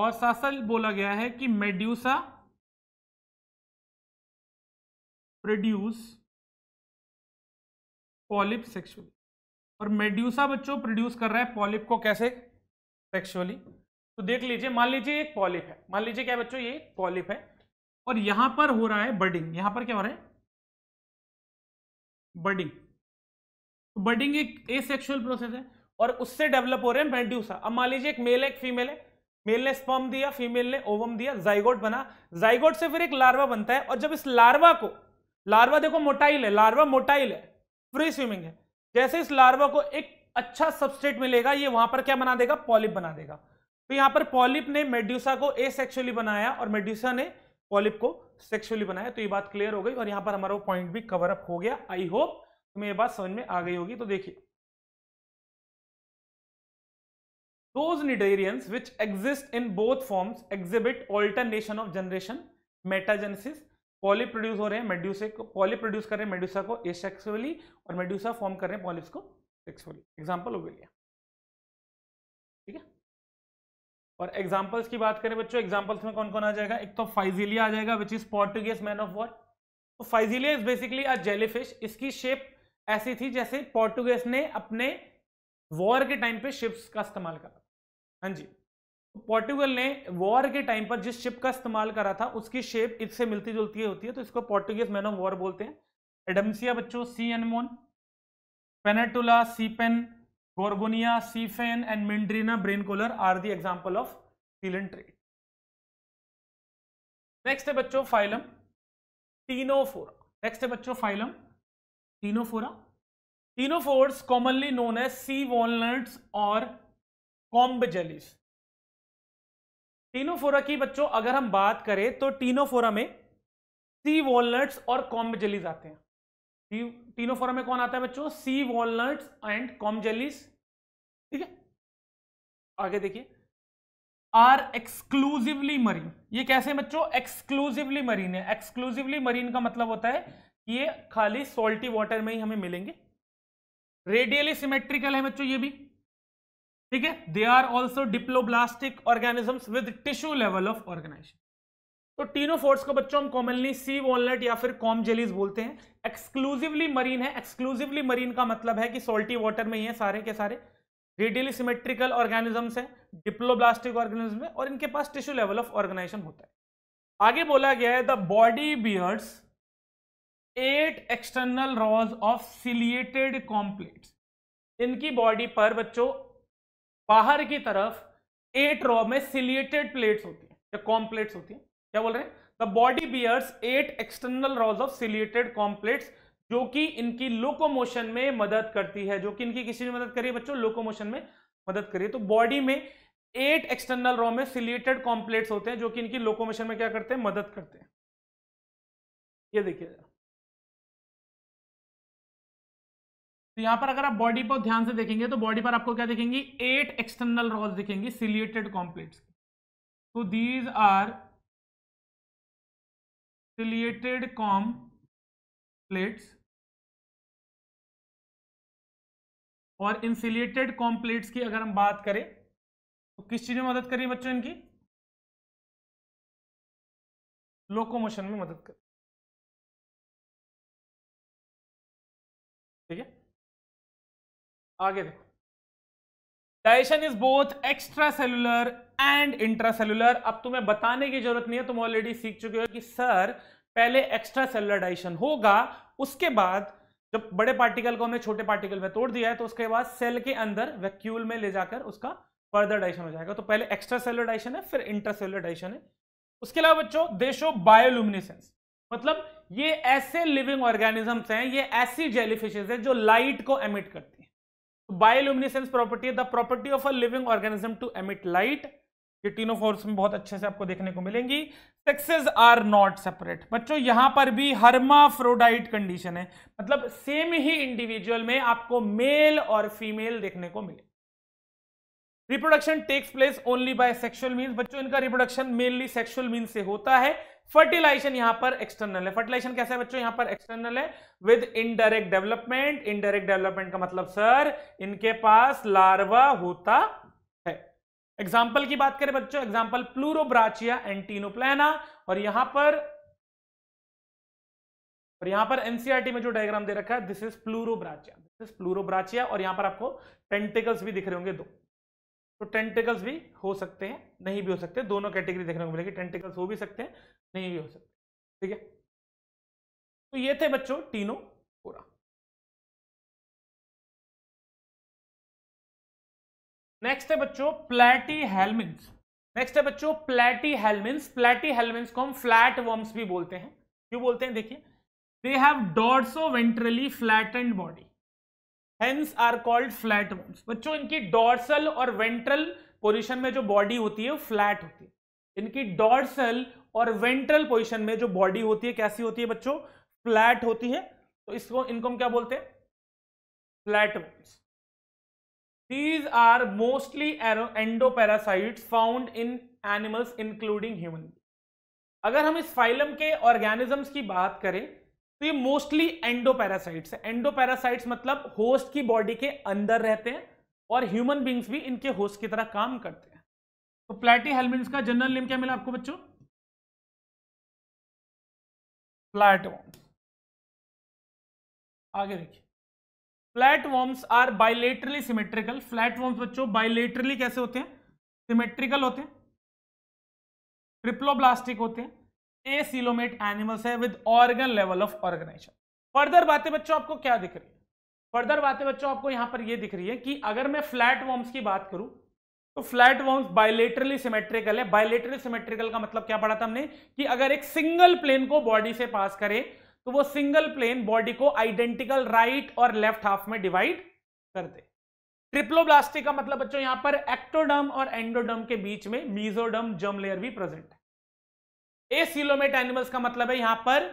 और साथ बोला गया है कि मेड्यूसा प्रोड्यूस पॉलिप सेक्सुअली और मेड्यूसा बच्चों प्रोड्यूस कर रहा है पॉलिप को कैसे सेक्सुअली तो देख लीजिए मान लीजिए एक पॉलिप है मान लीजिए क्या बच्चों ये पॉलिप है और यहां पर हो रहा है बर्डिंग यहां पर क्या हो रहा है बर्डिंग तो बर्डिंग एक एसेक्सुअल प्रोसेस है और उससे डेवलप हो रहे हैं मेड्यूसा अब मान लीजिए एक मेल है एक फीमेल है मेल ने स्पर्म दिया फीमेल ने ओवम दिया जाइगोट बना जाइगोट से फिर एक लार्वा बनता है और जब इस लार्वा को लार्वा देखो मोटाइल है लार्वा मोटाइल है फ्री स्विमिंग है जैसे इस लार्वा को एक अच्छा सबस्टेट मिलेगा ये वहां पर क्या बना देगा पॉलिप बना देगा तो यहां पर पॉलिप ने मेड्यूसा को एसेक्सुअली बनाया और मेड्यूसा ने पॉलिप को सेक्सुअली बनाया तो ये बात क्लियर हो गई और यहाँ पर हमारा वो पॉइंट भी कवर अप हो गया आई होप तुम्हें ये बात समझ में आ गई होगी तो देखिए those cnidarians which exist in both forms exhibit alternation of generation metagenesis polyp produce हो रहे हैं मेड्यूसे को पॉलिप प्रोड्यूस कर रहे हैं मेड्यूसा को एसेक्सुअली और मेड्यूसा फॉर्म कर रहे हैं पॉलिप्स को सेक्सुअली एग्जाम्पल हो गया ठीक है और एग्जाम्पल्स की बात करें बच्चों एग्जाम्पल्स में कौन कौन आ जाएगा एक तो फाइजिलिया आ जाएगा which is Portuguese man of war तो Physalia is basically a jellyfish इसकी शेप ऐसी थी जैसे पोर्टुगेज ने अपने वॉर के टाइम पे शिप्स का इस्तेमाल करा हाँ जी पोर्टुगल तो ने वॉर के टाइम पर जिस शिप का इस्तेमाल करा था उसकी शेप इससे मिलती जुलती होती है तो इसको पोर्टुगेज मैन ऑफ वॉर बोलते हैं एडम्सिया बच्चों sea anemone Pennatula sea pen Gorgonia, sea fan and Meandrina brain coral are the example of filin next है बच्चों फाइलम टीनोफोरा नेक्स्ट है बच्चों phylum Ctenophora ctenophores commonly known है सी वॉलनट्स और comb jellies Ctenophora की बच्चों अगर हम बात करें तो टीनोफोरा में सी वॉलनट्स और कॉम्ब जेलिस आते हैं तीनों फॉर्म में कौन आता है बच्चों sea walnut and comb jellies ठीक है आगे देखिए आर एक्सक्लूसिवली मरीन ये कैसे बच्चों एक्सक्लूसिवली मरीन है एक्सक्लूसिवली मरीन का मतलब होता है कि ये खाली सोल्टी वाटर में ही हमें मिलेंगे रेडियली सिमेट्रिकल है बच्चों ये भी ठीक है they are also diploblastic organisms with tissue level of organisation तो तीनों फोर्स को बच्चों हम कॉमनली सी वॉलनट या फिर कॉम जेलीज बोलते हैं एक्सक्लूसिवली मरीन है एक्सक्लूसिवली मरीन का मतलब है कि सोल्टी वाटर में ही है सारे के सारे रेडियली सिमेट्रिकल ऑर्गेनिजम्स हैं डिप्लोब्लास्टिक ऑर्गेनिज्म है और इनके पास टिश्यू लेवल ऑफ ऑर्गेनाइजेशन होता है आगे बोला गया है the body bears eight external rows of ciliated comb plates इनकी बॉडी पर बच्चों बाहर की तरफ एट रॉ में सिलिएटेड प्लेट्स होती हैं या कॉम्प्लेट्स होती हैं क्या बोल रहे हैं the body bears eight external rows of ciliated comb plates जो कि इनकी लोकोमोशन में मदद करती है जो कि इनकी किसी में मदद करिए बच्चों लोकोमोशन में मदद करिए तो बॉडी में एट एक्सटर्नल रॉ में सिलिएटेड कॉम्प्लेट्स होते हैं जो कि इनकी लोकोमोशन में क्या करते हैं मदद करते हैं ये देखिए तो यहां पर अगर आप बॉडी पर ध्यान से देखेंगे तो बॉडी पर आपको क्या दिखेंगी एट एक्सटर्नल रॉज दिखेंगी सिलिएटेड कॉम्प्लेट्स तो these are ciliated com plates और इंसिलेटेड कॉम्प्लेट्स की अगर हम बात करें तो किस चीज में मदद करी बच्चों इनकी लोकोमोशन में मदद करें ठीक है आगे देखो digestion is both extracellular and intracellular अब तुम्हें बताने की जरूरत नहीं है तुम ऑलरेडी सीख चुके हो कि सर पहले एक्स्ट्रा सेलुलर डाइशन होगा उसके बाद जब बड़े पार्टिकल को हमने छोटे पार्टिकल में तोड़ दिया है तो उसके बाद सेल के अंदर वैक्यूल में ले जाकर उसका फर्दर डाइशन हो जाएगा तो पहले एक्स्ट्रा सेलुलर डाइशन है फिर सेलुलर डाइशन है उसके अलावा बच्चों देशो बायोलुमिनेसेंस मतलब ये ऐसे लिविंग ऑर्गेनिजम्स हैं ये ऐसी जेलीफिशेज है जो लाइट को एमिट करती bioluminescence property the property of a living organism to emit light ये तीनों फोर्स में बहुत अच्छे से आपको देखने को मिलेंगी सेक्सेस आर नॉट सेपरेट बच्चों यहां पर भी हर्माफ्रोडाइट कंडीशन है मतलब सेम ही इंडिविजुअल में आपको मेल और फीमेल देखने को मिले reproduction takes place only by sexual means बच्चों इनका रिप्रोडक्शन मेनली सेक्सुअल मीन से होता है फर्टिलाइजेशन यहां पर एक्सटर्नल है फर्टिलाइजेशन कैसे है बच्चों यहां पर एक्सटर्नल है with indirect development indirect development का मतलब सर इनके पास लार्वा होता है एग्जाम्पल की बात करें बच्चों एग्जाम्पल प्लूरोब्राचिया एंटीनोप्लेना और यहां पर और यहां पर एनसीआरटी e में जो डायग्राम दे रखा है this is Pleurobrachia this is Pleurobrachia और यहां पर आपको टेंटिकल्स भी दिख रहे होंगे दो तो टेंटिकल्स भी हो सकते हैं नहीं भी हो सकते दोनों कैटेगरी देखने को मिलेगी टेंटिकल्स हो भी सकते हैं नहीं भी हो सकते ठीक है तो ये थे बच्चों तीनों पूरा नेक्स्ट है बच्चों प्लेटी हेलमिंस नेक्स्ट है बच्चों प्लेटी हेलमिंस प्लेटी हेलमिंस को हम फ्लैट वर्म्स भी बोलते हैं क्यों बोलते हैं देखिए they have off ventrally and body hence are called flatworms बच्चों इनकी डॉर्सल और वेंट्रल पोजिशन में जो बॉडी होती है वो फ्लैट होती है इनकी डॉर्सल और वेंट्रल पोजिशन में जो बॉडी होती है कैसी होती है बच्चों फ्लैट होती है तो इसको इनको हम क्या बोलते हैं flatworms these are mostly endoparasites found in animals including human अगर हम इस फाइलम के ऑर्गेनिजम्स की बात करें तो ये मोस्टली एंडोपैरासाइट्स है एंडोपैरासाइट्स मतलब होस्ट की बॉडी के अंदर रहते हैं और ह्यूमन बींग्स भी इनके होस्ट की तरह काम करते हैं तो प्लेटी हेलमिट्स का जनरल नेम क्या मिला आपको बच्चों प्लेटवॉर्म्स आगे देखिए flatworms are bilaterally symmetrical flatworms बच्चों बाइलेटरली कैसे होते हैं सिमेट्रिकल होते हैं ट्रिप्लोब्लास्टिक होते हैं ए सीलोमेट एनिमल्स है with organ level of organization further बातें बच्चों आपको क्या दिख रही है फर्दर बातें बच्चों आपको यहां पर यह दिख रही है कि अगर मैं फ्लैट वॉर्म्स की बात करूं तो फ्लैट वॉर्म्स बायोलेटरली सिमेट्रिकल है बायोलेटरली सिमेट्रिकल का मतलब क्या पढ़ा था हमने कि अगर एक सिंगल प्लेन को बॉडी से पास करे तो वो सिंगल प्लेन बॉडी को आइडेंटिकल राइट और लेफ्ट हाफ में डिवाइड कर दे ट्रिप्लोब्लास्टिक का मतलब बच्चों यहां पर एक्टोडर्म और एंडोडर्म के बीच में मीजोडर्म जर्म लेयर भी प्रेजेंट है ए सीलोमेट एनिमल्स का मतलब है यहां पर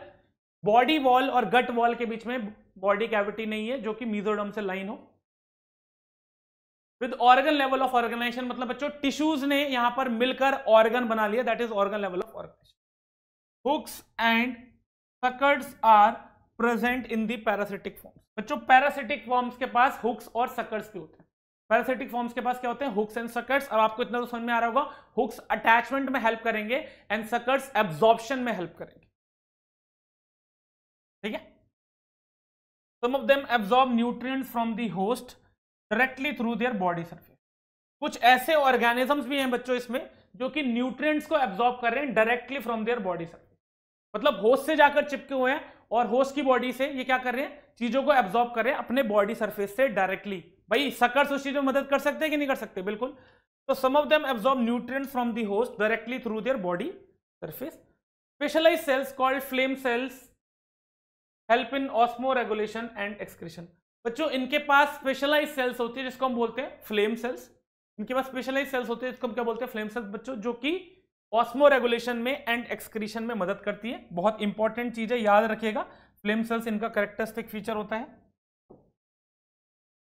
बॉडी वॉल और गट वॉल के बीच में बॉडी कैविटी नहीं है जो कि मीजोडम से लाइन हो with organ level of organization मतलब बच्चों टिश्यूज ने यहां पर मिलकर ऑर्गन बना लिया that is organ level of organization hooks and suckers are present in the parasitic forms बच्चों पैरासिटिक फॉर्म्स के पास हुक्स और सकर्ड्स भी होते हैं पैरासिटिक फॉर्म्स के पास क्या होते हैं हुक्स एंड सकर्स अब आपको इतना तो समझ में आ रहा होगा हुक्स अटैचमेंट में हेल्प करेंगे एंड सकर्स एब्जॉर्प्शन में हेल्प करेंगे ठीक है some of them absorb nutrients from the host directly through their body surface कुछ ऐसे ऑर्गेनिजम्स भी हैं बच्चों इसमें जो कि न्यूट्रिएंट्स को एब्जॉर्ब कर रहे हैं directly from their body surface मतलब होस्ट से जाकर चिपके हुए हैं और होस्ट की बॉडी से ये क्या कर रहे हैं चीजों को एब्जॉर्ब कर रहे हैं अपने बॉडी सर्फेस से डायरेक्टली भाई सकर्स उस चीज में मदद कर सकते हैं कि नहीं कर सकते बिल्कुल तो some of them absorb nutrients from the host directly through their body surface specialise cells called flame cells help in osmoregulation and excretion बच्चों इनके पास स्पेशलाइज सेल्स होती है जिसको हम बोलते हैं फ्लेम सेल्स इनके पास स्पेशलाइज सेल्स होती है जिसको हम क्या बोलते हैं फ्लेम सेल्स बच्चों जो कि ऑस्मो रेगुलेशन में एंड एक्सक्रीशन में मदद करती है बहुत इंपॉर्टेंट चीज है याद रखिएगा फ्लेम सेल्स इनका करेक्टरिस्टिक फीचर होता है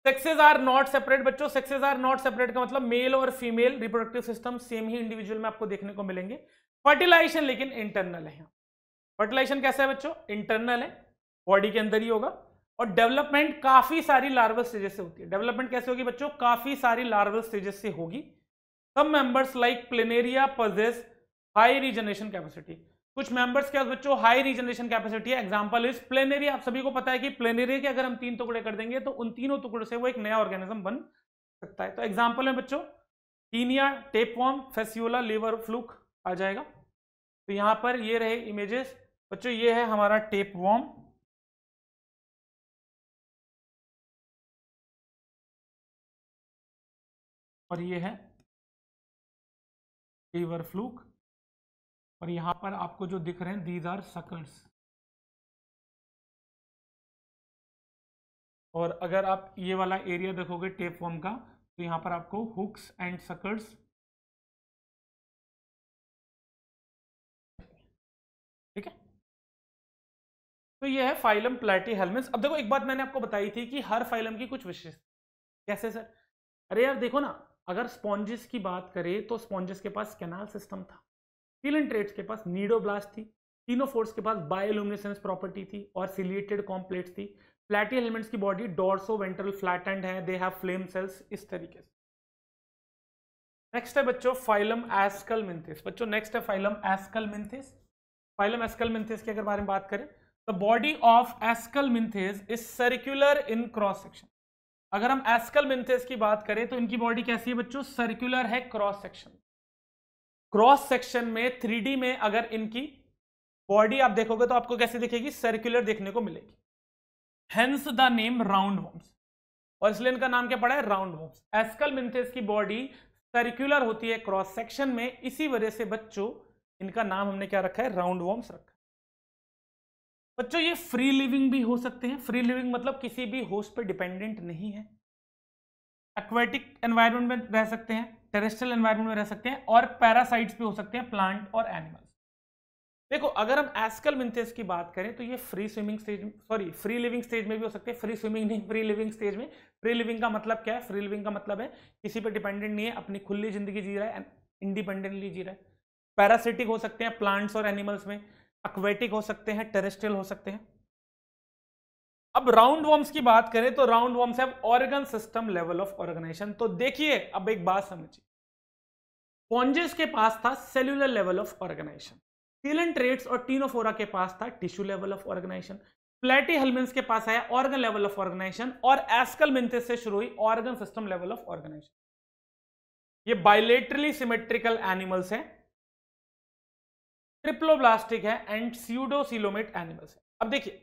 सेक्सेज आर नॉट सेपरेट बच्चों सेक्सेज आर नॉट सेपरेट का मतलब मेल और फीमेल रिप्रोडक्टिव सिस्टम सेम ही इंडिविजुअल में आपको देखने को मिलेंगे फर्टिलाइजेशन लेकिन इंटरनल है फर्टिलाइजेशन कैसा है बच्चों इंटरनल है बॉडी के अंदर ही होगा और डेवलपमेंट काफी सारी लार्वल स्टेजेस से होती है डेवलपमेंट कैसे होगी बच्चों काफी सारी लार्वल स्टेजेस से होगी some members like Planaria possess high regeneration capacity कुछ मेंबर्स के बच्चों हाई रीजनरेशन कैपेसिटी है एग्जांपल इज प्लेनेरिया आप सभी को पता है कि प्लेनेरिया के अगर हम तीन टुकड़े कर देंगे तो उन तीनों टुकड़ों से वो एक नया ऑर्गेनिज्म बन सकता है तो एग्जाम्पल है बच्चों Taenia tapeworm Fasciola liver fluke आ जाएगा तो यहां पर ये रहे इमेजेस बच्चों ये है हमारा टेपवॉम और ये है लीवर फ्लूक और यहां पर आपको जो दिख रहे हैं दीज आर सकल्स और अगर आप ये वाला एरिया देखोगे टेप फॉर्म का तो यहां पर आपको हुक्स एंड सकल्स ठीक है तो ये है फाइलम प्लेटी हेलमेट अब देखो एक बात मैंने आपको बताई थी कि हर फाइलम की कुछ विशेष कैसे सर अरे यार देखो ना अगर स्पॉन्जेस की बात करें तो स्पॉन्जेस के पास कैनाल सिस्टम था सिलेंट्रेट्स के पास नीडोब्लास्ट थी तीनों के पास बायोलुमिनेसेंस प्रॉपर्टी थी और सिलिएटेड कॉम्प्लेट्स थी फ्लैटी एलिमेंट्स की बॉडी डोर्सो वेंट्रल फ्लैटेंड है दे हैव फ्लेम सेल्स इस तरीके से नेक्स्ट है बच्चों फाइलम एस्कल मिन्थिस बच्चों नेक्स्ट है फाइलम एस्कल मिन्थिस फाइलम एस्कल मिन्थिस के अगर बारे में बात करें the body of Aschelminthes is circular in cross section अगर हम एस्कल मिन्थिस की बात करें तो इनकी बॉडी कैसी है बच्चों सर्क्यूलर है क्रॉस सेक्शन क्रॉस सेक्शन में थ्री में अगर इनकी बॉडी आप देखोगे तो आपको कैसे दिखेगी सर्कुलर देखने को मिलेगी hence the name roundworms और इसलिए इनका नाम क्या पड़ा है राउंड होम्स एस्कल मिन्थेस की बॉडी सर्कुलर होती है क्रॉस सेक्शन में इसी वजह से बच्चों इनका नाम हमने क्या रखा है राउंड वॉम्स रखा बच्चों ये फ्री लिविंग भी हो सकते हैं फ्री लिविंग मतलब किसी भी होस्ट पे डिपेंडेंट नहीं है एक्वेटिक एनवायरमेंट में रह सकते हैं टेरेस्ट्रल एनवायरमेंट में रह सकते हैं और पैरासाइट्स भी हो सकते हैं प्लांट और एनिमल्स देखो अगर हम एस्कल मिंथेस की बात करें तो ये free swimming stage sorry free living stage में भी हो सकते हैं फ्री स्विमिंग नहीं फ्री लिविंग स्टेज में फ्री लिविंग का मतलब क्या है फ्री लिविंग का मतलब है किसी पे डिपेंडेंट नहीं है अपनी खुली जिंदगी जी रहा है इंडिपेंडेंटली जी रहा है पैरासिटिक हो सकते हैं प्लांट्स और एनिमल्स में अक्वेटिक हो सकते हैं टेरेस्ट्रियल हो सकते हैं अब राउंड वॉर्म्स की बात करें तो राउंड वॉर्म्स है organ system level of organisation तो देखिए अब एक बात समझिए पॉन्जेस के पास था cellular level of organization coelenterates और टीनोफोरा के पास था टिश्यू लेवल ऑफ ऑर्गेनाइजेशन प्लेटी हेलमेंस के पास आया ऑर्गन लेवल ऑफ ऑर्गेनाइजेशन और एस्कल मिंथिस से शुरू हुई organ system level of organization ये बाइलेटरली सिमेट्रिकल एनिमल्स हैं ट्रिप्लोब्लास्टिक है एंड सीडोसिलोमेट एनिमल्स है अब देखिए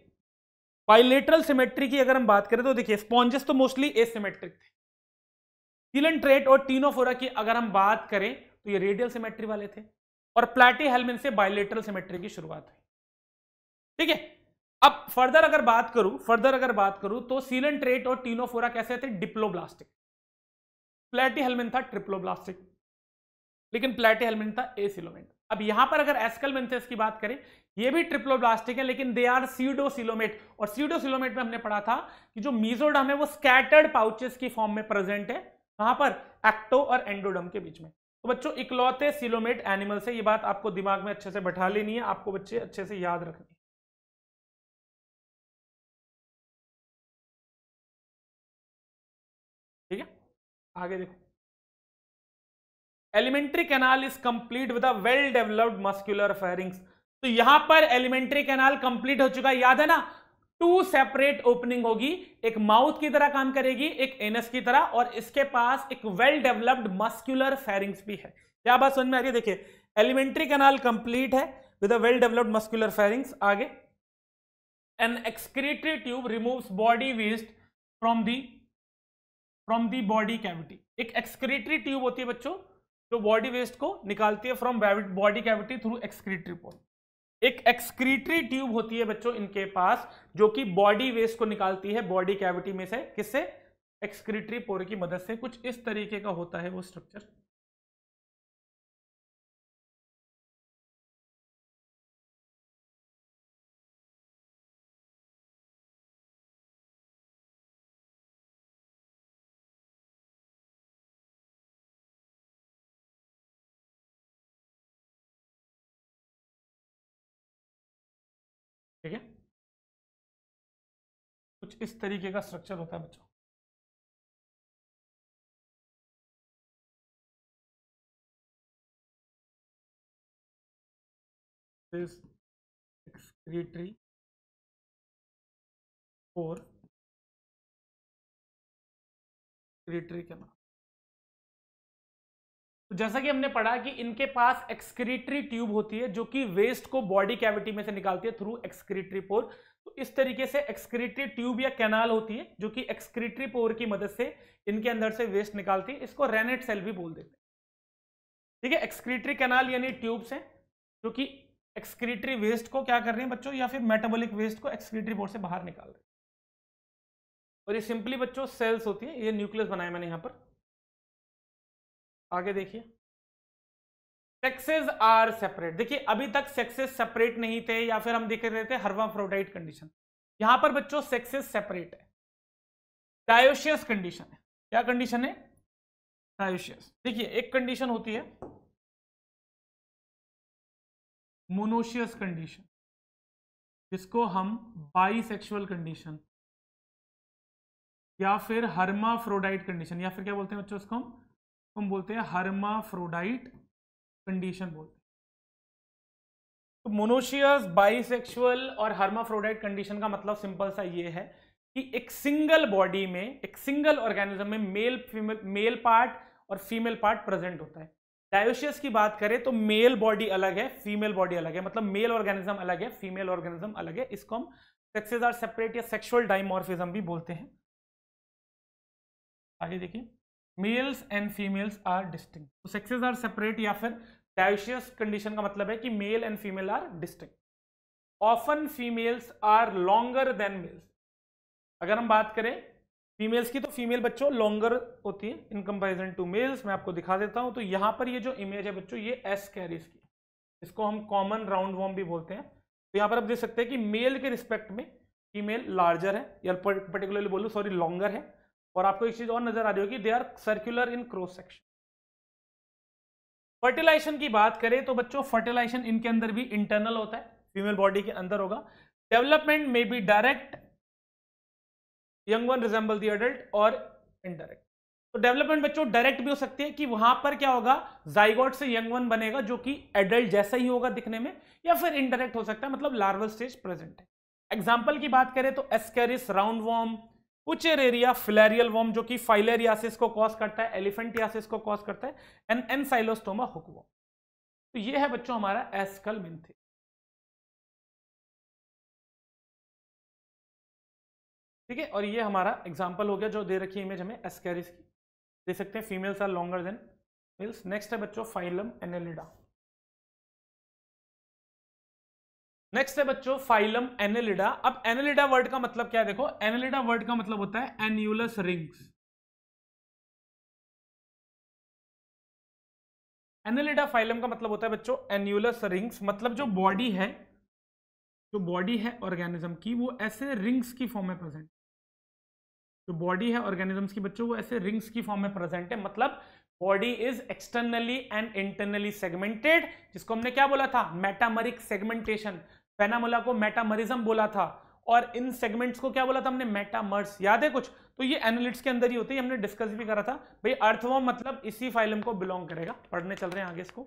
बाइलेटरल सिमेट्री की अगर हम बात करें तो देखिए स्पॉन्जेस तो मोस्टली एसिमेट्रिक थे सीलन ट्रेट और टीनोफोरा की अगर हम बात करें तो ये रेडियल सिमेट्री वाले थे और प्लेटी हेलमिन से बायोलेटरल सिमेट्री की शुरुआत हुई ठीक है अब फर्दर अगर बात करूं फर्दर अगर बात करूं तो सीलन ट्रेट और टीनोफोरा कैसे थे डिप्लोब्लास्टिक प्लेटी हेलमिन था ट्रिप्लोब्लास्टिक लेकिन प्लेटी हेलमिन था ए सिलोमेट अब यहां पर अगर एस्कलमेंथेस की बात करें ये भी ट्रिप्लोब्लास्टिक है लेकिन दे आर सीडो सिलोमेट और सीडो सिलोमेट में हमने पढ़ा था कि जो मीजोडम है वो स्कैटर्ड पाउचेस की फॉर्म में प्रेजेंट है कहां पर एक्टो और एंडोडम के बीच में तो बच्चों इकलौते सिलोमेट एनिमल से ये बात आपको दिमाग में अच्छे से बैठा लेनी है आपको बच्चे अच्छे से याद रखनी ठीक है आगे देखो alimentary canal is complete with a well developed muscular pharynx तो यहां पर एलिमेंट्री कैनाल कंप्लीट हो चुका है याद है ना टू सेपरेट ओपनिंग होगी एक माउथ की तरह काम करेगी एक एनस की तरह और इसके पास एक वेल डेवलप्ड मस्क्यूलर फेरिंग्स भी है क्या बात समझ में आ रही है देखिए एलिमेंट्री कैनाल कंप्लीट है with a well developed muscular pharynx आगे an excretory tube removes body waste from the from the body cavity एक एक्सक्रीटरी ट्यूब होती है बच्चों जो बॉडी वेस्ट को निकालती है from body cavity through excretory pore एक एक्सक्रीटरी ट्यूब होती है बच्चों इनके पास जो कि बॉडी वेस्ट को निकालती है बॉडी कैविटी में से किससे एक्सक्रीटरी पोर की मदद से कुछ इस तरीके का होता है वो स्ट्रक्चर इस तरीके का स्ट्रक्चर होता है बच्चों एक्सक्रीटरी और क्रिएटरी के नाम तो जैसा कि हमने पढ़ा कि इनके पास एक्सक्रीटरी ट्यूब होती है जो कि वेस्ट को बॉडी कैविटी में से निकालती है थ्रू एक्सक्रीटरी पोर तो इस तरीके से एक्सक्रीटरी ट्यूब या कैनाल होती है जो कि एक्सक्रीटरी पोर की मदद से इनके अंदर से वेस्ट निकालती है इसको रेनेट सेल भी बोल देते हैं ठीक है एक्सक्रीटरी कैनाल यानी ट्यूब्स हैं जो कि एक्सक्रीटरी वेस्ट को क्या कर रहे हैं बच्चों या फिर मेटाबोलिक वेस्ट को एक्सक्रीटरी पोर से बाहर निकाल रहे हैं और ये सिंपली बच्चों सेल्स होती है ये न्यूक्लियस बनाया मैंने यहाँ पर आगे देखिए सेक्सेस आर सेपरेट देखिए अभी तक सेक्सेस सेपरेट नहीं थे या फिर हम देख रहे थे हर्माफ्रोडाइट कंडीशन यहां पर बच्चों सेक्सेस सेपरेट है डायोशियस कंडीशन है क्या कंडीशन है डायोशियस देखिए एक कंडीशन होती है मोनोशियस कंडीशन जिसको हम बाईसेक्सुअल कंडीशन या फिर हर्माफ्रोडाइट कंडीशन या फिर क्या बोलते हैं बच्चों उसको हम हम बोलते हैं हर्माफ्रोडाइट कंडीशन बोलते हैं तो मोनोशियस बाइसेक्सुअल और हर्माफ्रोडाइट कंडीशन का मतलब सिंपल सा ये है कि एक सिंगल बॉडी में एक सिंगल ऑर्गेनिज्म में मेल फीमेल मेल पार्ट और फीमेल पार्ट प्रेजेंट होता है डायोशियस की बात करें तो मेल बॉडी अलग है फीमेल बॉडी अलग है मतलब मेल ऑर्गेनिज्म अलग है फीमेल ऑर्गेनिज्म अलग है इसको हम सेक्सेज आर सेपरेट या सेक्सुअल डाइमोर्फिज्म भी बोलते हैं आगे देखिए males and females are distinct sexes are separate या फिर डायशियस कंडीशन का मतलब है कि male and female are distinct often females are longer than males अगर हम बात करें फीमेल्स की तो फीमेल बच्चों लॉन्गर होती है इन कंपेरिजन टू मेल्स मैं आपको दिखा देता हूं तो यहां पर ये जो इमेज है बच्चों ये एस कैरीज की इसको हम कॉमन राउंड वॉर्म भी बोलते हैं तो यहां पर आप देख सकते हैं कि मेल के रिस्पेक्ट में फीमेल लार्जर है या पर्टिकुलरली बोलो सॉरी लॉन्गर है और आपको एक चीज और नजर आ रही होगी they are circular in cross section fertilisation की बात करें तो बच्चों फर्टिलाइजेशन इनके अंदर भी इंटरनल होता है फीमेल बॉडी के अंदर होगा डेवलपमेंट में be direct young one resemble the adult और इनडायरेक्ट तो डेवलपमेंट बच्चों डायरेक्ट भी हो सकती है कि वहां पर क्या होगा जाइगोट से यंग वन बनेगा जो कि एडल्ट जैसा ही होगा दिखने में या फिर इनडायरेक्ट हो सकता है मतलब लार्वल स्टेज प्रेजेंट है एग्जाम्पल की बात करें तो एस्केरिस राउंड वॉर्म एरिया फिलेरियल वॉर्म जो कि फाइलेरियासिस को कॉज करता है एलिफेंटियासिस को कॉज करता है एंड एनसाइलोस्टोमा हुक वॉर्म तो ये है बच्चों हमारा एस्कल मिंथे ठीक है और ये हमारा एग्जांपल हो गया जो दे रखी इमेज हमें एस्केरिस की दे सकते हैं females are longer than males next है बच्चों फाइलम एनेलिडा नेक्स्ट है बच्चों फाइलम एनेलिडा अब एनेलिडा वर्ड का मतलब क्या है देखो एनेलिडा वर्ड का मतलब होता है एन्यूलस रिंग्स एनेलिडा फाइलम का मतलब होता है बच्चों एन्यूलस रिंग्स मतलब जो बॉडी है जो बॉडी है ऑर्गेनिज्म की वो ऐसे रिंग्स की फॉर्म में प्रेजेंट जो बॉडी है ऑर्गेनिजम्स की बच्चों वो ऐसे रिंग्स की फॉर्म में प्रेजेंट है मतलब body is externally and internally segmented जिसको हमने क्या बोला था मेटामरिक सेगमेंटेशन पेनामोला को मेटामरिज्म बोला था और इन सेगमेंट्स को क्या बोला था हमने मेटामर्स याद है कुछ तो ये एनालिट्स के अंदर ही होते हैं हमने डिस्कस भी करा था भाई अर्थवॉर्म मतलब इसी फाइलम को बिलोंग करेगा पढ़ने चल रहे हैं आगे इसको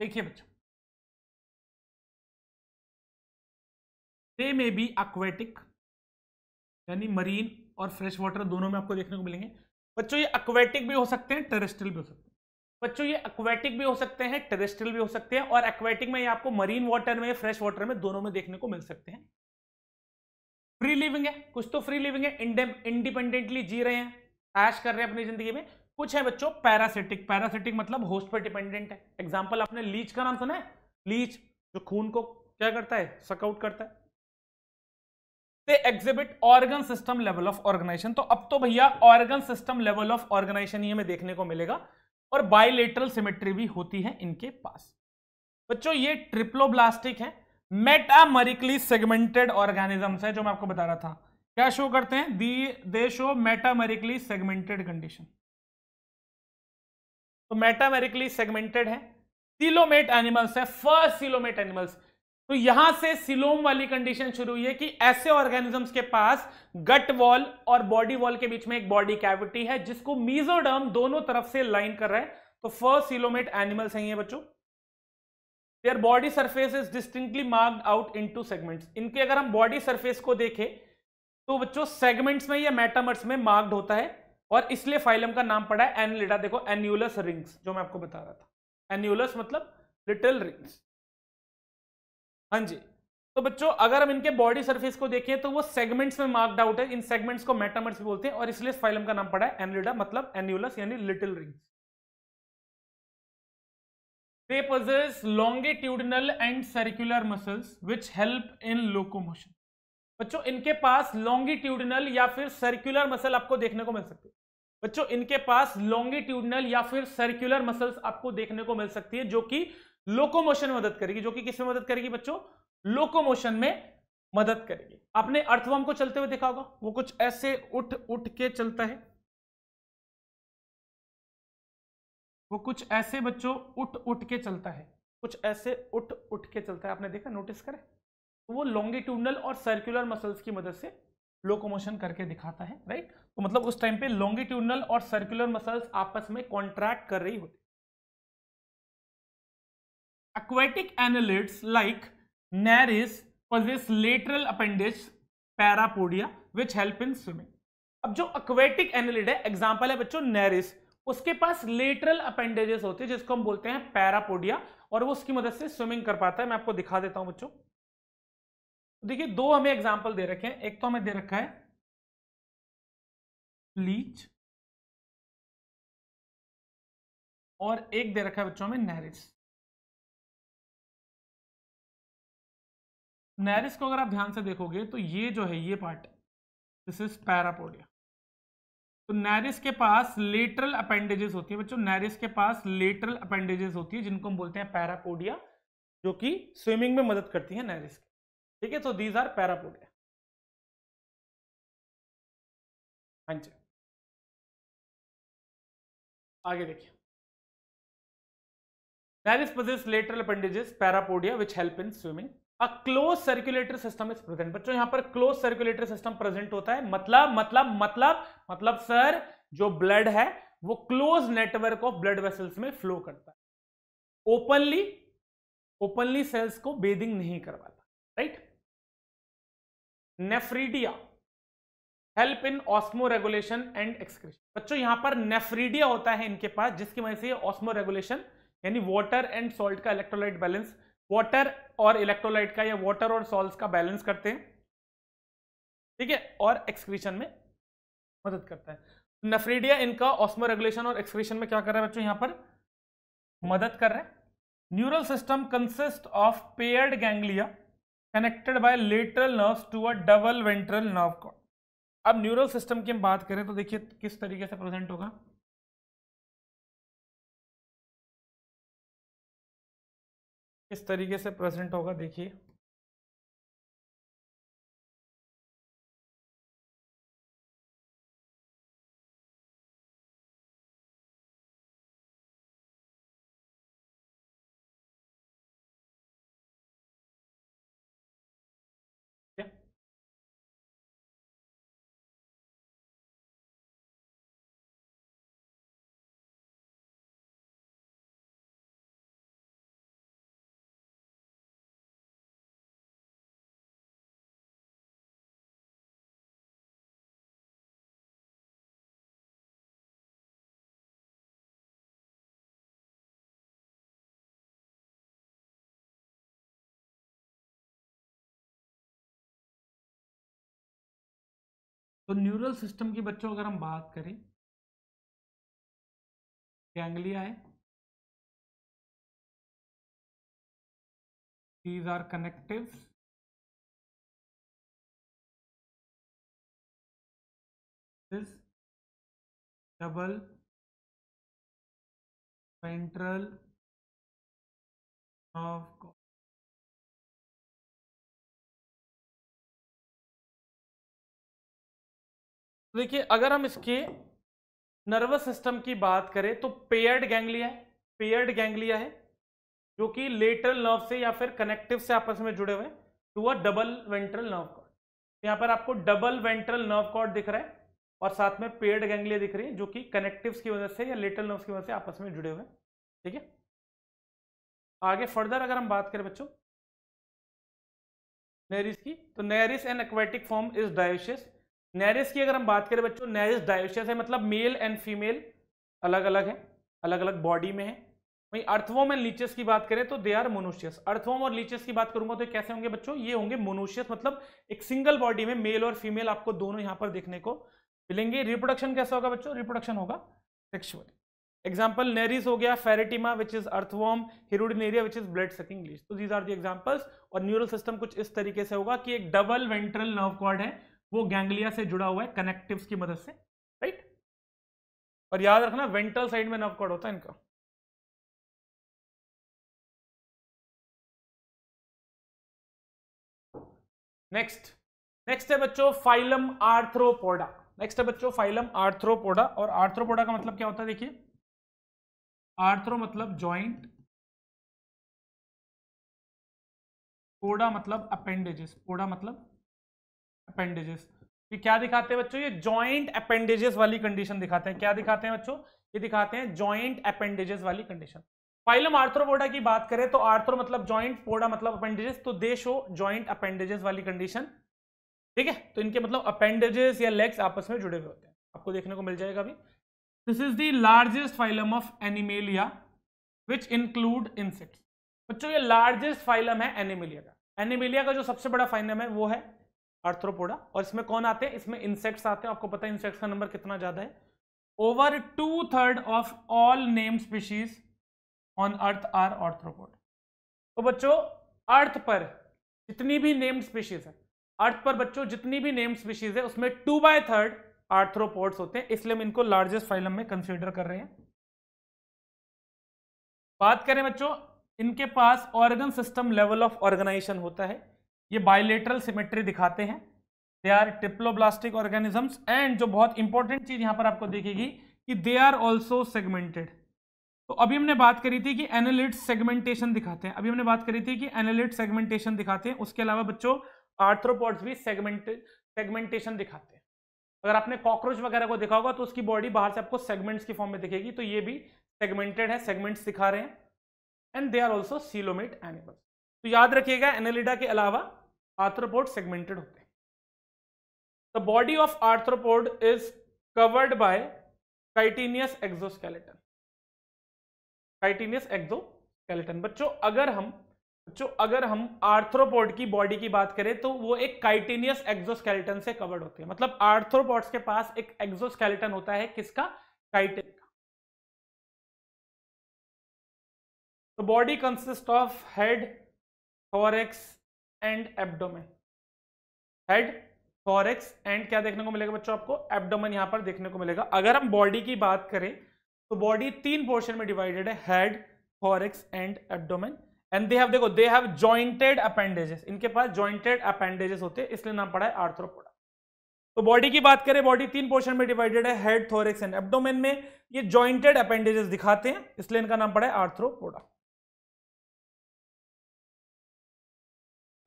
देखिए बच्चों दे मे बी अक्वेटिक यानी मरीन और फ्रेश वाटर दोनों में आपको देखने को मिलेंगे बच्चों ये अक्वेटिक भी हो सकते हैं टेरेस्ट्रियल भी हो सकते हैं बच्चों ये अक्वेटिक भी हो सकते हैं टेरेस्ट्रियल भी हो सकते हैं और एक्वेटिक में ये आपको मरीन वाटर में फ्रेश वाटर में दोनों में देखने को मिल सकते हैं फ्री लिविंग है कुछ तो फ्री लिविंग है इंडिपेंडेंटली जी रहे हैं ऐश कर रहे हैं अपनी जिंदगी में कुछ है बच्चों पैरासिटिक पैरासिटिक मतलब होस्ट पर डिपेंडेंट है एग्जाम्पल आपने लीच का नाम सुना है लीच जो खून को क्या करता है सकआउट करता है they exhibit organ system level of organisation तो अब तो भैया organ system level of organization ही हमें देखने को मिलेगा और बायोलेटरल सिमेट्री भी होती है इनके पास बच्चों ये ट्रिप्लोब्लास्टिक है मेटामरिकली सेगमेंटेड ऑर्गेनिजम्स है जो मैं आपको बता रहा था क्या शो करते हैं the they show metamerically segmented condition तो मेटामेरिकली सेगमेंटेड है सिलोमेट एनिमल्स है फर्स्ट सिलोमेट एनिमल्स तो यहां से सिलोम वाली कंडीशन शुरू हुई है कि ऐसे ऑर्गेनिजम्स के पास गट वॉल और बॉडी वॉल के बीच में एक बॉडी कैविटी है जिसको मीजोडर्म दोनों तरफ से लाइन कर रहा है तो फर्स्ट सिलोमेट एनिमल्स हैं ये बच्चों their body surface is distinctly mark out to segments इनके अगर हम बॉडी सरफेस को देखें तो बच्चों सेगमेंट्स में या मेटामर्स में मार्क्ड होता है और इसलिए फाइलम का नाम पड़ा है एनलिडा देखो एन्यूलस रिंग्स जो मैं आपको बता रहा था एन्यूलस मतलब लिटिल रिंग्स हाँ जी तो बच्चों अगर हम इनके बॉडी सरफेस को देखें तो वो सेगमेंट्स में मार्क्ड आउट है इन सेगमेंट्स को मेटामर्स भी बोलते हैं और इसलिए फाइलम का नाम पड़ा है एनलिडा मतलब एन्यूलस यानी little rings they possess longitudinal and circular muscles which help in locomotion बच्चों इनके पास लॉन्गिट्यूडनल या फिर सर्कुलर मसल आपको देखने को मिल सकती है बच्चों इनके पास लॉन्गिट्यूडनल या फिर सर्कुलर मसल्स आपको देखने को मिल सकती है जो कि लोकोमोशन मदद करेगी जो कि किसमें मदद करेगी बच्चों लोकोमोशन में मदद करेगी आपने अर्थवर्म को चलते हुए देखा होगा वो कुछ ऐसे उठ उठ के चलता है वो कुछ ऐसे बच्चों उठ उठ के चलता है कुछ ऐसे उठ उठ के चलता है आपने देखा नोटिस करें तो वो लॉन्गिट्यूडनल और सर्कुलर मसल्स की मदद से लोकोमोशन करके दिखाता है राइट तो मतलब उस टाइम पे लॉन्गिट्यूडनल और सर्कुलर मसल्स आपस में कॉन्ट्रैक्ट कर रही होती aquatic annelids like nares possess lateral appendage parapodia which help in swimming अब जो aquatic annelid है एग्जांपल है बच्चों nares उसके पास लेटरल अपेंडेजेस होते हैं जिसको हम बोलते हैं पैरापोडिया और वो उसकी मदद से स्विमिंग कर पाता है मैं आपको दिखा देता हूं बच्चों देखिए दो हमें एग्जांपल दे रखे हैं एक तो हमें दे रखा है लीच और एक दे रखा है बच्चों में नहरिस नैरिस को अगर आप ध्यान से देखोगे तो ये जो है ये पार्ट दिस इज पैरापोडिया तो नैरिस के पास लेटरल अपेंडेजेस होती है बच्चों नैरिस के पास लेटरल अपेंडेजेस होती है जिनको हम बोलते हैं पैरापोडिया जो कि स्विमिंग में मदद करती है नैरिस की ठीक है तो दीज आर पैरापोडिया हाँ जी आगे देखिए Nereis possess lateral appendages parapodia which help in swimming a close circulatory system is present बच्चों यहां पर क्लोज सर्कुलेटरी सिस्टम प्रेजेंट होता है मतलब मतलब मतलब मतलब सर जो ब्लड है वो close network of blood vessels में फ्लो करता है ओपनली ओपनली सेल्स को बेदिंग नहीं करवाता right nephridia help in osmoregulation and excretion बच्चों यहां पर नेफ्रीडिया होता है इनके पास जिसकी वजह से ऑस्मो रेगुलेशन यानी वाटर एंड सॉल्ट का इलेक्ट्रोलाइट बैलेंस वाटर और इलेक्ट्रोलाइट का या वाटर और सॉल्स का बैलेंस करते हैं ठीक है और एक्सक्रीशन में मदद करता है नफ्रीडिया इनका ऑस्मो रेगुलेशन और एक्सक्रीशन में क्या कर रहा है बच्चों यहां पर मदद कर रहे हैं neural system consist of paired ganglia connected by lateral nerves to a double ventral nerve cord अब न्यूरल सिस्टम की हम बात करें तो देखिए किस तरीके से प्रेजेंट होगा किस तरीके से प्रेजेंट होगा देखिए तो न्यूरल सिस्टम की बच्चों अगर हम बात करें कैंगलिया है these are connective double central of को देखिए अगर हम इसके नर्वस सिस्टम की बात करें तो पेयर्ड गैंग्लिया है पेयर्ड गैंग्लिया है जो कि लेटरल नर्व से या फिर कनेक्टिव से आपस में जुड़े हुए हैं तो डबल वेंट्रल नर्व कॉर्ड तो यहाँ पर आपको डबल वेंट्रल नर्व कॉर्ड दिख रहा है और साथ में पेयर्ड गैंग्लिया दिख रही है जो कि कनेक्टिव्स की वजह से या लेटल नर्व्स की वजह से आपस में जुड़े हुए हैं ठीक है आगे फर्दर अगर हम बात करें बच्चों नेरिस की तो Nereis an aquatic form is dioecious Nereis की अगर हम बात करें बच्चों नैरिस डायोशियस है मतलब मेल एंड फीमेल अलग अलग है अलग अलग बॉडी में है वहीं अर्थवोम एंड लीचेस की बात करें तो दे आर मोनोशियस अर्थवोम और लीचेस की बात करूंगा तो कैसे होंगे बच्चों ये होंगे मोनोशियस मतलब एक सिंगल बॉडी में मेल और फीमेल आपको दोनों यहाँ पर देखने को मिलेंगे रिप्रोडक्शन कैसा होगा बच्चों रिप्रोडक्शन होगा सेक्शुअली एग्जाम्पल नेरिस हो गया Pheretima which is earthworm Hirudinaria which is blood sucking leech तो दीज आर दी एग्जाम्पल्स और न्यूरल सिस्टम कुछ इस तरीके से होगा कि एक डबल वेंट्रल नर्व कॉर्ड है वो गैंग्लिया से जुड़ा हुआ है कनेक्टिव्स की मदद से राइट और याद रखना वेंट्रल साइड में नव कॉर्ड होता है इनका नेक्स्ट नेक्स्ट है बच्चों फाइलम आर्थ्रोपोडा नेक्स्ट है बच्चों फाइलम आर्थ्रोपोडा और आर्थ्रोपोडा का मतलब क्या होता है देखिए आर्थ्रो मतलब जॉइंट पोडा मतलब अपेंडेजेस पोडा मतलब अपेंडेजेस ये क्या दिखाते हैं बच्चों ये ज्वाइंट अपेंडेजेस वाली कंडीशन दिखाते हैं क्या दिखाते हैं बच्चों ये दिखाते हैं ज्वाइंट अपेंडेजेस वाली कंडीशन फाइलम आर्थ्रोपोडा की बात करें तो आर्थ्रो मतलब ज्वाइंट पोडा मतलब अपेंडेजेस तो दे शो ज्वाइंट अपेंडेजेस वाली कंडीशन ठीक है तो इनके मतलब अपेंडेजेस या लेग्स आपस में जुड़े हुए होते हैं आपको देखने को मिल जाएगा अभी this is the largest phylum of Animalia which include insects बच्चों ये लार्जेस्ट फाइलम है एनिमेलिया का एनिमेलिया का जो सबसे बड़ा फाइलम है वो है अर्थ्रोपोडा और इसमें कौन आते हैं इसमें इंसेक्ट्स आते हैं आपको पता है इंसेक्ट्स का नंबर कितना ज़्यादा है over two third of all name species on earth are arthropod तो बच्चों अर्थ पर जितनी भी नेम स्पीशीज है अर्थ पर बच्चों जितनी भी नेम स्पीशीज है उसमें टू बाय थर्ड आर्थ्रोपोड्स होते हैं इसलिए हम इनको लार्जेस्ट फाइलम में कंसिडर कर रहे हैं बात करें बच्चों इनके पास organ system level of organisation होता है ये बायोलेटरल सिमेट्री दिखाते हैं they are triploblastic organisms and जो बहुत इंपॉर्टेंट चीज यहां पर आपको देखेगी कि दे आर ऑल्सो सेगमेंटेड तो अभी हमने बात करी थी कि एनालिट सेगमेंटेशन दिखाते हैं अभी हमने बात करी थी कि एनालिट सेगमेंटेशन दिखाते हैं उसके अलावा बच्चों आर्थ्रोपॉड्स भी सेगमेंट सेगमेंटेशन दिखाते हैं अगर आपने कॉकरोच वगैरह को देखा होगा तो उसकी बॉडी बाहर से आपको सेगमेंट्स की फॉर्म में दिखेगी तो ये भी सेगमेंटेड है सेगमेंट्स दिखा रहे हैं and they are also coelomate animals तो याद रखिएगा एनालिडा के अलावा आर्थ्रोपोड सेगमेंटेड होते हैं the body of arthropod is covered by chitinous exoskeleton chitinous exoskeleton बच्चों अगर हम बच्चों अगर हम आर्थ्रोपोड की बॉडी की बात करें तो वो एक काइटेनियस एक्सोस्केलेटन से कवर्ड होते हैं मतलब आर्थ्रोपोड्स के पास एक एक्सोस्केलेटन होता है किसका काइटिन का तो body consist of head thorax and abdomen head thorax and क्या देखने को मिलेगा बच्चों आपको एब्डोमेन यहां पर देखने को मिलेगा अगर हम बॉडी की बात करें तो बॉडी तीन पोर्शन में डिवाइडेड है head thorax and abdomen and they have देखो दे हैव जॉइंटेड अपेंडेजेस इनके पास जॉइंटेड अपेंडेजेस होते हैं इसलिए नाम पड़ा है आर्थ्रोपोडा तो बॉडी की बात करें बॉडी तीन पोर्शन में डिवाइडेड है हेड थोरेक्स एंड एब्डोमेन में ये जॉइंटेड अपेंडेजेस दिखाते हैं इसलिए इनका नाम पड़ा है आर्थ्रोपोडा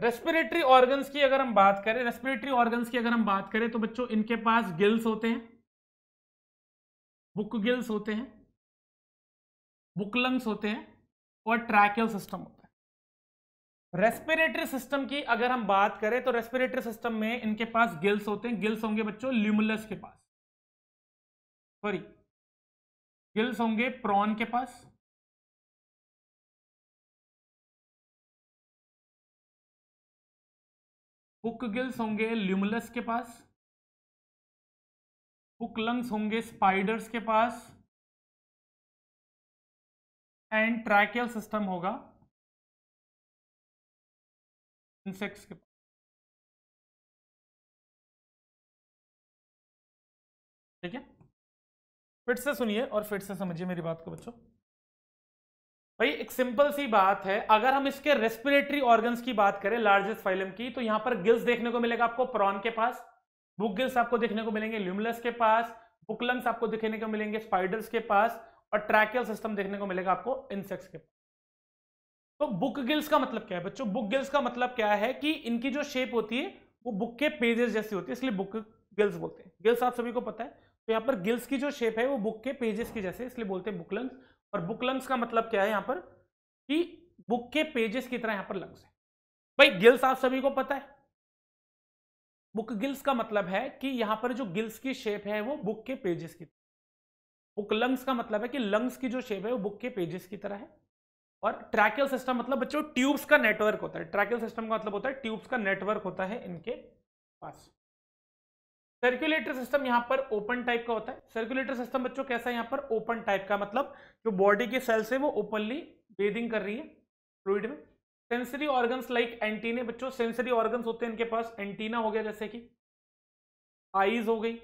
रेस्पिरेटरी ऑर्गन्स की अगर हम बात करें रेस्पिरेटरी ऑर्गन्स की अगर हम बात करें तो बच्चों इनके पास गिल्स होते हैं बुक गिल्स होते हैं बुक लंग्स होते हैं और ट्रैकल सिस्टम होता है रेस्पिरेटरी सिस्टम की अगर हम बात करें तो रेस्पिरेटरी सिस्टम में इनके पास गिल्स होते हैं गिल्स होंगे बच्चों ल्यूमुलस के पास सॉरी गिल्स होंगे प्रॉन के पास हुक गिल्स होंगे ल्यूमलस के पास हुक लंग्स होंगे स्पाइडर्स के पास एंड ट्रैकियल सिस्टम होगा इंसेक्ट्स के पास ठीक है फिर से सुनिए और फिर से समझिए मेरी बात को बच्चों भाई एक सिंपल सी बात है अगर हम इसके रेस्पिरेटरी ऑर्गन्स की बात करें लार्जेस्ट फाइलम की तो यहां पर गिल्स देखने को मिलेगा आपको प्रॉन के पास बुक गिल्स आपको देखने को मिलेंगे ल्यूमलस के पास बुकलंग्स आपको देखने को मिलेंगे स्पाइडर्स के पास और ट्रैकल सिस्टम देखने को मिलेगा आपको इंसेक्ट्स के पास तो बुक गिल्स का मतलब क्या है बच्चों बुक गिल्स का मतलब क्या है कि इनकी जो शेप होती है वो बुक के पेजेस जैसी होती है इसलिए बुक गिल्स बोलते हैं गिल्स आप सभी को पता है तो यहाँ पर गिल्स की जो शेप है वो बुक के पेजेस की जैसे इसलिए बोलते हैं बुकलंग्स और बुक लंग्स का मतलब क्या है यहाँ पर कि बुक के पेजेस की तरह यहाँ पर लंग्स है भाई गिल्स आप सभी को पता है बुक गिल्स का मतलब है कि यहाँ पर जो गिल्स की शेप है वो बुक के पेजेस की बुक लंग्स का मतलब है कि लंग्स की जो शेप है वो बुक के पेजेस की तरह है और ट्रैकल सिस्टम मतलब बच्चों ट्यूब्स का नेटवर्क होता है ट्रैकल सिस्टम का मतलब होता है ट्यूब्स का नेटवर्क होता है इनके पास सर्कुलेटरी सिस्टम यहाँ पर ओपन टाइप का होता है सर्कुलेटरी सिस्टम बच्चों कैसा है यहाँ पर ओपन टाइप का मतलब जो बॉडी के सेल्स है वो ओपनली ब्रीदिंग कर रही है फ्लूड में सेंसरी ऑर्गन्स लाइक एंटीने बच्चों सेंसरी ऑर्गन्स होते हैं इनके पास एंटीना हो गया जैसे कि आईज हो गई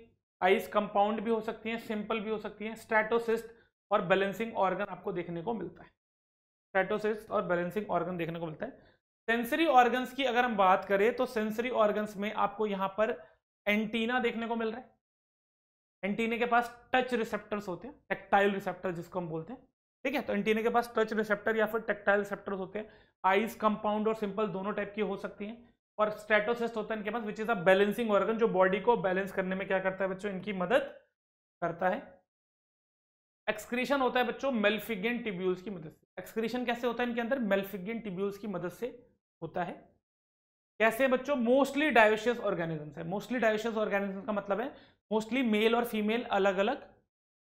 आईज कंपाउंड भी हो सकती हैं सिंपल भी हो सकती हैं स्ट्रेटोसिस्ट और बैलेंसिंग ऑर्गन आपको देखने को मिलता है स्ट्रेटोसिस्ट और बैलेंसिंग ऑर्गन देखने को मिलता है सेंसरी ऑर्गन्स की अगर हम बात करें तो सेंसरी ऑर्गन्स में आपको यहाँ पर एंटीना देखने को मिल रहा है एंटीने के पास टच रिसेप्टर होते हैं टेक्टाइल रिसेप्टर जिसको हम बोलते हैं ठीक है तो एंटीने के पास टच रिसेप्टर या फिर टेक्टाइल रिसेप्टर होते हैं आइज कंपाउंड और सिंपल दोनों टाइप की हो सकती हैं और स्टेटोसिस्ट होता है इनके पास which is a balancing organ जो बॉडी को बैलेंस करने में क्या करता है बच्चों इनकी मदद करता है एक्सक्रीशन होता है बच्चों मेल्फिगेंट टिब्यूल्स की मदद से एक्सक्रीशन कैसे होता है इनके अंदर मेल्फिगेंट टिब्यूल्स की मदद से होता है कैसे बच्चों मोस्टली डायवेशियस ऑर्गेनिजम्स है मोस्टली डायवेशियस ऑर्गेनिज्म का मतलब है मोस्टली मेल और फीमेल अलग अलग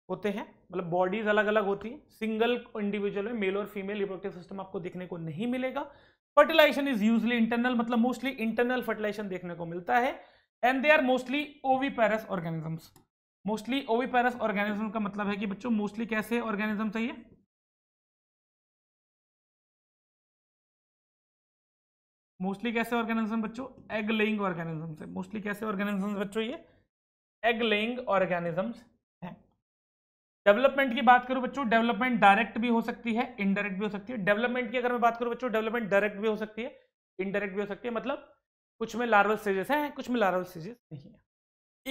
होते हैं मतलब बॉडीज अलग अलग होती हैं सिंगल इंडिविजुअल में मेल और फीमेल रिप्रोडक्टिव सिस्टम आपको देखने को नहीं मिलेगा फर्टिलाइजेशन इज यूजली इंटरनल मतलब मोस्टली इंटरनल फर्टिलाइजेशन देखने को मिलता है and they are mostly parous organisms mostly oviparous organism का मतलब है कि बच्चों मोस्टली कैसे ऑर्गेनिज्म चाहिए मोस्टली कैसे ऑर्गेनिज्म बच्चों एग लेइंग ऑर्गेनिज्म से मोस्टली कैसे ऑर्गेनिज्म बच्चों ये एग लेइंग ऑर्गेनिजम्स हैं डेवलपमेंट की बात करूं बच्चों डेवलपमेंट डायरेक्ट भी हो सकती है इनडायरेक्ट भी हो सकती है डेवलपमेंट की अगर मैं बात करूं बच्चों डेवलपमेंट डायरेक्ट भी हो सकती है इनडायरेक्ट भी हो सकती है मतलब कुछ में लार्वल स्टेजेस हैं कुछ में लार्वल स्टेजेस नहीं है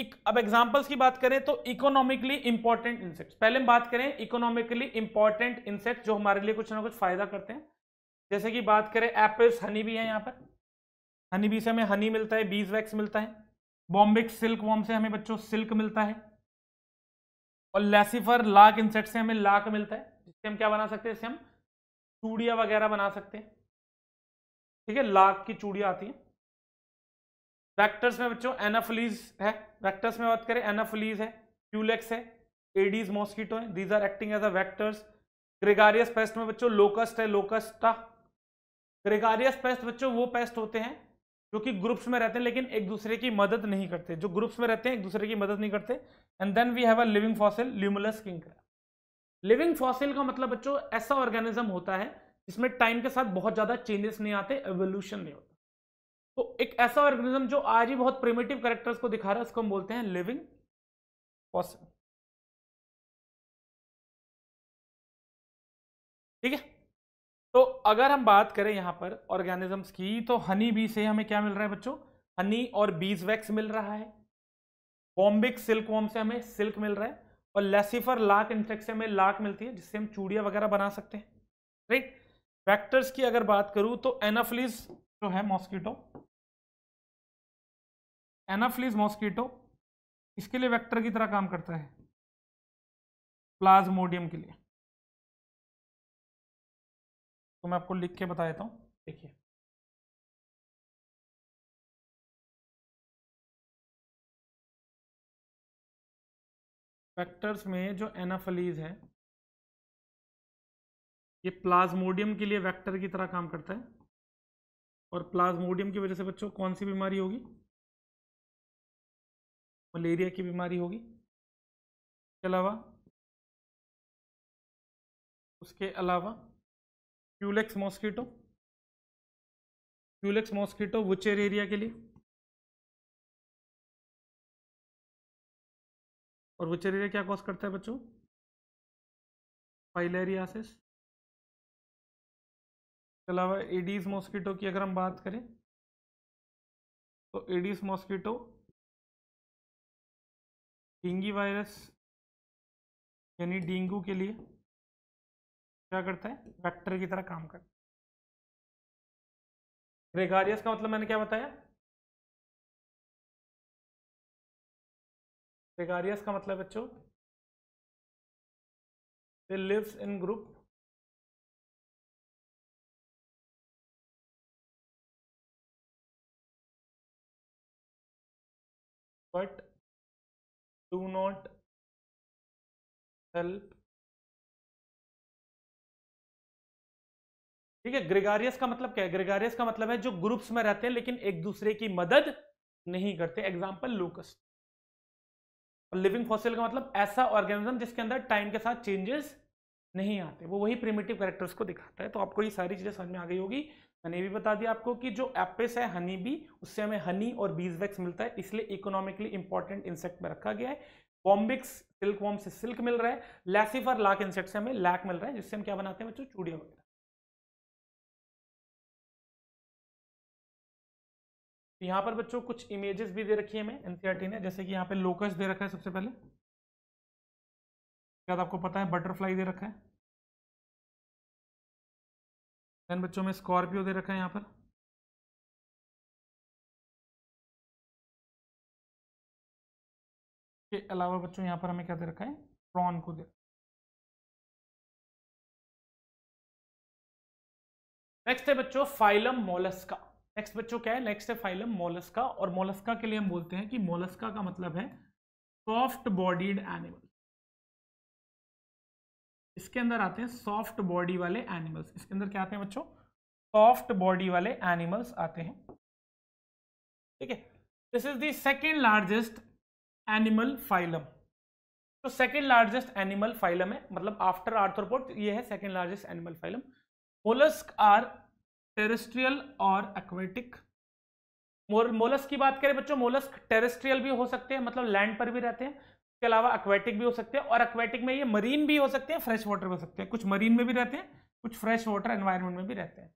एक अब एग्जांपल्स की बात करें तो इकोनॉमिकली इंपॉर्टेंट इंसेक्ट्स पहले हम बात करें इकोनॉमिकली इंपॉर्टेंट इंसेक्ट जो हमारे लिए कुछ ना कुछ फायदा करते हैं जैसे कि बात करें एपिस हनी भी है यहाँ पर हनी बी से हमें हनी मिलता है बीज वैक्स मिलता है बॉम्बिक सिल्क वॉम से हमें बच्चों सिल्क मिलता है और लेसिफर लाक इंसेक्ट से हमें लाक मिलता है जिससे हम क्या बना सकते हैं इससे हम चूड़िया वगैरह बना सकते हैं ठीक है लाक की चूड़िया आती है वैक्टर्स में बच्चों एनाफलीज है वैक्टर्स में बात करें एनाफलीज है क्यूलेक्स है एडीज मॉस्किटो है these are acting as a vectors gregarious pest में बच्चों लोकस्ट है लोकस्टा ग्रेगारियस पेस्ट बच्चों वो पेस्ट होते हैं जो कि ग्रुप्स में रहते हैं लेकिन एक दूसरे की मदद नहीं करते जो ग्रुप्स में रहते हैं एक दूसरे की मदद नहीं करते and then we have a living fossil Limulus king crab living fossil का मतलब बच्चों ऐसा ऑर्गेनिज्म होता है जिसमें टाइम के साथ बहुत ज़्यादा चेंजेस नहीं आते एवोल्यूशन नहीं होता तो एक ऐसा ऑर्गेनिज्म जो आज ही बहुत प्रिमेटिव करेक्टर्स को दिखा रहा है उसको हम बोलते हैं लिविंग फॉसिल ठीक है तो अगर हम बात करें यहाँ पर ऑर्गेनिजम्स की तो हनी बी से हमें क्या मिल रहा है बच्चों हनी और बीज वैक्स मिल रहा है बॉम्बिक सिल्क वॉम से हमें सिल्क मिल रहा है और लेसिफर लाक इन्फेक्ट से हमें लाक मिलती है जिससे हम चूड़िया वगैरह बना सकते हैं राइट वैक्टर्स की अगर बात करूँ तो एनाफ्लिस जो है मॉस्किटो एनाफ्लिस मॉस्किटो इसके लिए वैक्टर की तरह काम करता है प्लाज्मोडियम के लिए तो मैं आपको लिख के बता देता हूँ देखिए फैक्टर्स में जो एनाफलीज है ये प्लाज्मोडियम के लिए वेक्टर की तरह काम करता है और प्लाज्मोडियम की वजह से बच्चों कौन सी बीमारी होगी मलेरिया की बीमारी होगी इसके अलावा उसके अलावा Culex mosquito Culex mosquito Wuchereria के लिए और वुचेर एरिया क्या कॉज करता है बच्चों फाइलेरियासिस इसके अलावा एडीज मॉस्किटो की अगर हम बात करें तो एडीज मॉस्किटो डेंगी वायरस यानी डेंगू के लिए क्या करता है वेक्टर की तरह काम करता है रेगारियस का मतलब मैंने क्या बताया रेगारियस का मतलब बच्चों they lives in group but do not help ठीक है ग्रेगारियस का मतलब क्या है ग्रेगारियस का मतलब है जो ग्रुप्स में रहते हैं लेकिन एक दूसरे की मदद नहीं करते एग्जाम्पल लोकस और लिविंग फॉसिल का मतलब ऐसा ऑर्गेनिज्म जिसके अंदर टाइम के साथ चेंजेस नहीं आते वो वही प्रिमेटिव कैरेक्टर्स को दिखाता है तो आपको ये सारी चीज़ें समझ में आ गई होगी मैंने भी बता दिया आपको कि जो एपिस है हनी बी उससे हमें हनी और बीज वैक्स मिलता है इसलिए इकोनॉमिकली इंपॉर्टेंट इंसेक्ट में रखा गया है बॉम्बिक्स सिल्क वॉम्ब से सिल्क मिल रहा है लैसिफर लाख इंसेक्ट से हमें लैक मिल रहा है जिससे हम क्या बनाते हैं बच्चों चूड़िया वगैरह तो यहाँ पर बच्चों कुछ इमेजेस भी दे रखी है मैं एनसीआरटी e ने जैसे कि यहाँ पे लोकस दे रखा है सबसे पहले याद आपको पता है बटरफ्लाई दे रखा है देन बच्चों में स्कॉर्पियो दे रखा है यहाँ पर के अलावा बच्चों यहाँ पर हमें क्या दे रखा है प्रॉन को दे नेक्स्ट है बच्चों फाइलम मोलस्का नेक्स्ट बच्चों क्या है नेक्स्ट है फाइलम मोलस्का और मोलस्का के लिए हम बोलते हैं कि मोलस्का का मतलब है सॉफ्ट बॉडीड एनिमल इसके अंदर आते हैं सॉफ्ट बॉडी वाले एनिमल्स इसके अंदर क्या आते हैं बच्चों सॉफ्ट बॉडी वाले एनिमल्स आते हैं ठीक है this is the second largest animal phylum तो सेकेंड लार्जेस्ट एनिमल फाइलम है मतलब आफ्टर आर्थ्रोपोड ये है second largest animal phylum mollusc are terrestrial और एक्वेटिक मोलस्क की बात करें बच्चों मोलस्क टेरेस्ट्रियल भी हो सकते हैं मतलब लैंड पर भी रहते हैं इसके अलावा एक्वेटिक भी हो सकते हैं और एक्वेटिक में ये मरीन भी हो सकते हैं फ्रेश वाटर भी हो सकते हैं कुछ मरीन में भी रहते हैं कुछ फ्रेश वाटर एनवायरमेंट में भी रहते हैं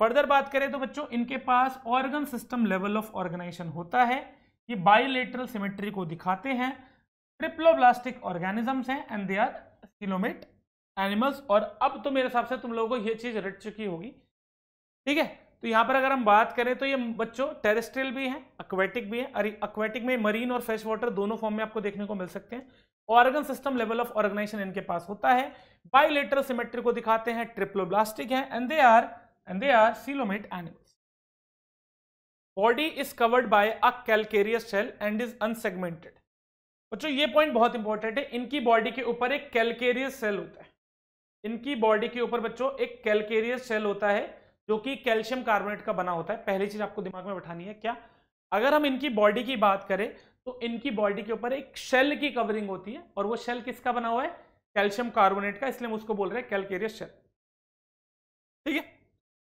फर्दर बात करें तो बच्चों इनके पास organ system level of organisation होता है ये बायोलेटरल सिमेट्री को दिखाते हैं ट्रिप्लोब्लास्टिक ऑर्गेनिजम्स हैं and they are coelomate animals और अब तो मेरे हिसाब से तुम लोगों को यह चीज़ रट चुकी होगी ठीक है तो यहां पर अगर हम बात करें तो ये बच्चों टेरेस्ट्रियल भी है अक्वेटिक भी है अरे अक्वेटिक में मरीन और फ्रेश वाटर दोनों फॉर्म में आपको देखने को मिल सकते हैं organ system level of organisation इनके पास होता है बायोलेटरल सिमेट्री को दिखाते हैं ट्रिप्लोब्लास्टिक है and they are and they are coelomate animals body is covered by a calcareous shell and is unsegmented बच्चों ये पॉइंट बहुत इंपॉर्टेंट है इनकी बॉडी के ऊपर एक कैलकेरियस सेल होता है इनकी बॉडी के ऊपर बच्चों एक कैलकेरियस सेल होता है जो कि कैल्शियम कार्बोनेट का बना होता है पहली चीज आपको दिमाग में बैठानी है क्या अगर हम इनकी बॉडी की बात करें तो इनकी बॉडी के ऊपर एक शेल की कवरिंग होती है और वो शेल किसका बना हुआ है कैल्शियम कार्बोनेट का इसलिए हम उसको बोल रहे हैं कैलकेरियस शेल ठीक है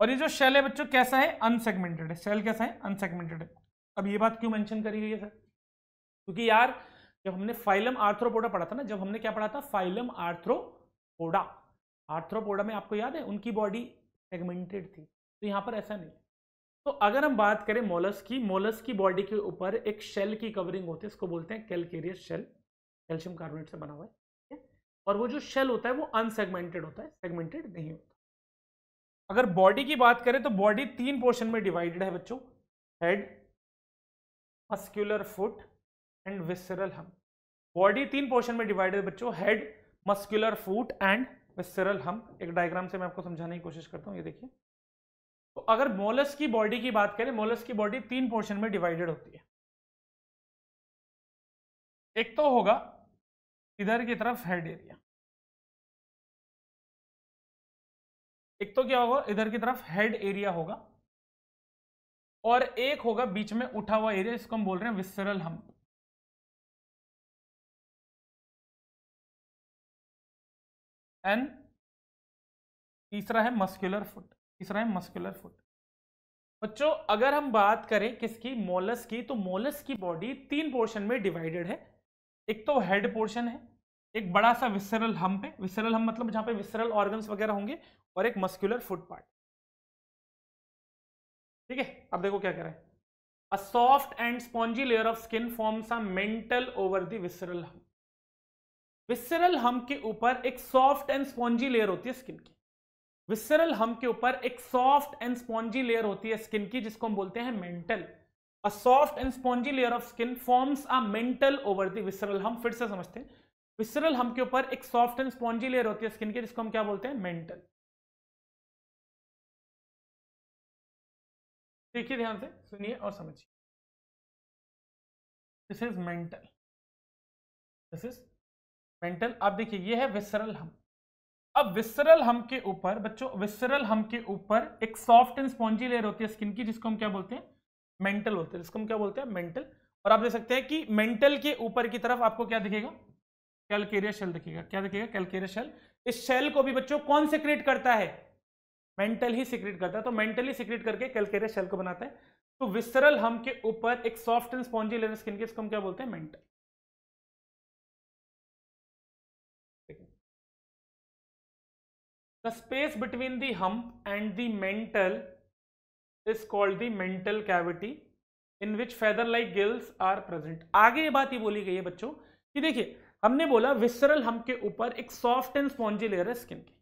और ये जो शेल है बच्चों कैसा है अनसेगमेंटेड है शेल कैसा है अनसेगमेंटेड है अब ये बात क्यों मेंशन करी गई है सर क्योंकि यार जब हमने फाइलम आर्थ्रोपोडा पढ़ा था ना जब हमने क्या पढ़ा था फाइलम आर्थ्रोपोडा आर्थ्रोपोडा में आपको याद है उनकी बॉडी सेगमेंटेड थी तो यहाँ पर ऐसा नहीं है तो अगर हम बात करें मोलस की मोलस की बॉडी के ऊपर एक शेल की कवरिंग होती है इसको बोलते हैं कैलकेरियस शेल कैल्शियम कार्बोनेट से बना हुआ है ठीक है और वो जो शेल होता है वो अनसेगमेंटेड होता है सेगमेंटेड नहीं होता अगर बॉडी की बात करें तो बॉडी तीन पोर्शन में डिवाइडेड है बच्चों head muscular foot and visceral hump body तीन पोर्शन में डिवाइडेड है बच्चों head muscular foot and visceral hump एक डायग्राम से मैं आपको समझाने की कोशिश करता हूँ ये देखिए तो अगर मोलस की बॉडी की बात करें मोलस की बॉडी तीन पोर्शन में डिवाइडेड होती है एक तो होगा इधर की तरफ हेड एरिया एक तो क्या होगा इधर की तरफ हेड एरिया होगा और एक होगा बीच में उठा हुआ एरिया इसको हम बोल रहे हैं विसरल हम्प एंड तीसरा है मस्कुलर फुट तीसरा है मस्कुलर फुट बच्चों अगर हम बात करें किसकी मोलस की तो मोलस की बॉडी तीन पोर्शन में डिवाइडेड है एक तो हेड पोर्शन है एक बड़ा सा विसरल हम्प है विसरल हम मतलब जहां पे विसरल ऑर्गन्स वगैरह होंगे और एक मस्कुलर फुट पार्ट ठीक है अब देखो क्या करें a soft and spongy layer of skin forms a mantle over the visceral hump visceral hump के ऊपर एक सॉफ्ट एंड स्पॉन्जी लेयर होती है स्किन की विसरल हम के ऊपर एक सॉफ्ट एंड स्पॉन्जी लेयर होती है स्किन की जिसको हम बोलते हैं mantle a soft and spongy layer of skin forms a mantle over the visceral hump फिर से समझते हैं विसरल हम के ऊपर एक सॉफ्ट एंड स्पॉन्जी लेयर होती है स्किन की जिसको हम क्या बोलते हैं मेंटल देखिए ध्यान से सुनिए और समझिए this is mantle this is mantle आप देखिए ये है विसरल हम अब विसरल हम के ऊपर बच्चों विसरल हम के ऊपर एक सॉफ्ट एंड स्पॉन्जी लेयर होती है स्किन की जिसको हम क्या बोलते हैं मेंटल बोलते हैं जिसको हम क्या बोलते हैं मेंटल और आप देख सकते हैं कि मेंटल के ऊपर की तरफ आपको क्या दिखेगा कैलकेरिया शेल दिखेगा क्या दिखेगा कैलकेरिया शेल इस शेल को भी बच्चों कौन सिक्रेट करता है मेंटल ही सिक्रेट करता है तो मेंटली सिक्रेट करके कैलकेरिया शेल को बनाता है तो विसरल हम के ऊपर एक soft and spongy layer skin की इसको हम क्या बोलते हैं mantle the space between the hump and the mantle is called the mantle cavity in which feather like gills are present आगे ये बात ये बोली गई है बच्चों कि देखिए हमने बोला विसरल हम के ऊपर एक सॉफ्ट एंड स्पॉन्जी लेयर है स्किन की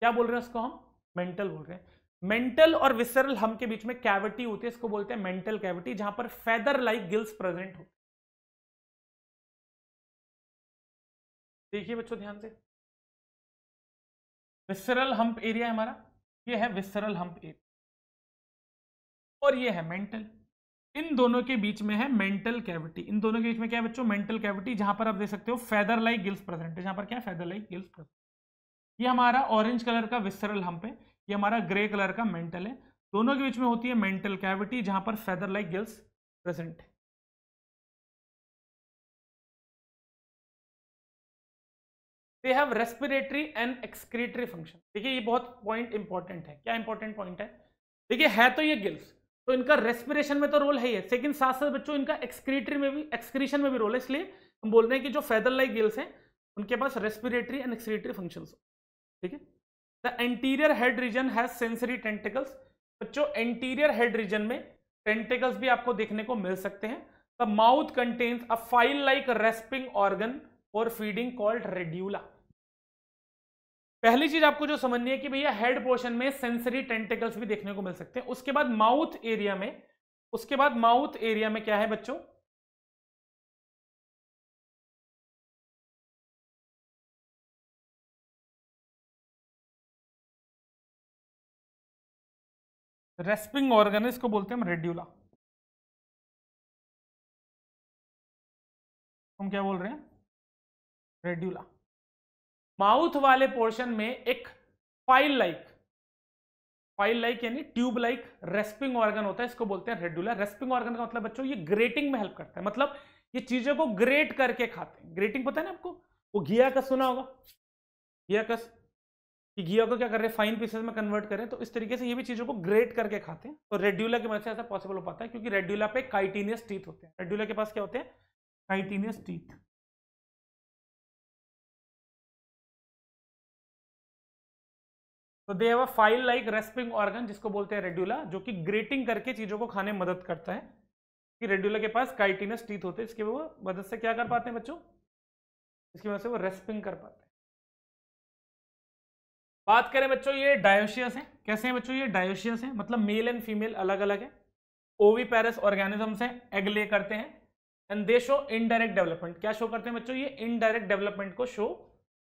क्या बोल रहे हैं उसको हम मेंटल बोल रहे हैं मेंटल और विसरल हम के बीच में कैविटी होती है इसको बोलते हैं मेंटल कैविटी जहां पर फेदर लाइक गिल्स प्रेजेंट होते देखिए बच्चों ध्यान से विसरल हम्प एरिया है हमारा ये है विसरल हम्प एरिया और ये है मेंटल इन दोनों के बीच में है मेंटल कैविटी इन दोनों के बीच में क्या है बच्चों मेंटल कैविटी जहां पर आप देख सकते हो फेदर लाइक गिल्स प्रेजेंट है जहां पर क्या है फेदर लाइक गिल्स प्रेजेंट ये हमारा ऑरेंज कलर का विसरल हम्प है ये हमारा ग्रे कलर का मेंटल है दोनों के बीच में होती है मेंटल कैविटी जहां पर फेदर लाइक गिल्स प्रेजेंट है they have respiratory and excretory function देखिए ये बहुत पॉइंट इंपॉर्टेंट है क्या इंपॉर्टेंट पॉइंट है देखिए है तो ये गिल्स तो इनका रेस्पिरेशन में तो रोल है ही है लेकिन साथ साथ बच्चों इनका एक्सक्रीटरी में भी एक्सक्रीशन में भी रोल है इसलिए हम बोल रहे हैं कि जो फेदर लाइक गिल्स हैं उनके पास रेस्पिरेटरी एंड एक्सक्रीटरी फंक्शन ठीक है the anterior head region has sensory tentacles बच्चों एंटीरियर हेड रीजन में टेंटिकल्स भी आपको देखने को मिल सकते हैं the mouth contains a file like rasping organ for feeding called radula पहली चीज आपको जो समझनी है कि भैया हेड पोर्शन में सेंसरी टेंटिकल्स भी देखने को मिल सकते हैं उसके बाद माउथ एरिया में उसके बाद माउथ एरिया में क्या है बच्चों रेस्पिंग ऑर्गन इसको बोलते हैं हम रेड्यूला हम क्या बोल रहे हैं रेड्यूला माउथ वाले पोर्शन में एक फाइल लाइक फाइल लाइक यानी ट्यूब लाइक रेस्पिंग ऑर्गन होता है इसको बोलते हैं रेडुला रेस्पिंग ऑर्गन का मतलब बच्चों ये ग्रेटिंग में हेल्प करता है मतलब ये चीजों को ग्रेट करके खाते हैं ग्रेटिंग पता है ना आपको वो घिया का सुना होगा घिया कस कि घिया को क्या कर रहे हैं फाइन पीसेस में कन्वर्ट करें तो इस तरीके से ये भी चीजों को ग्रेट करके खाते हैं तो रेड्यूला की मदद से ऐसा पॉसिबल हो पाता है क्योंकि रेड्यूला पे काइटीनियस टीथ होते हैं रेड्यूला के पास क्या होते हैं काइटीनियस टीथ तो they have a file like rasping organ जिसको बोलते हैं रेड्यूला जो कि ग्रेटिंग करके चीज़ों को खाने में मदद करता है कि रेड्यूला के पास काइटिनस टीथ होते हैं इसकी वो मदद से क्या कर पाते हैं बच्चों इसकी वजह से वो रेस्पिंग कर पाते हैं बात करें बच्चों ये डायोशियस है कैसे हैं बच्चों ये डायोशियस है मतलब मेल एंड फीमेल अलग अलग है ओवी पैरस ऑर्गेनिजम्स हैं एग ले करते हैं and they show indirect development क्या शो करते हैं बच्चों ये इनडायरेक्ट डेवलपमेंट को शो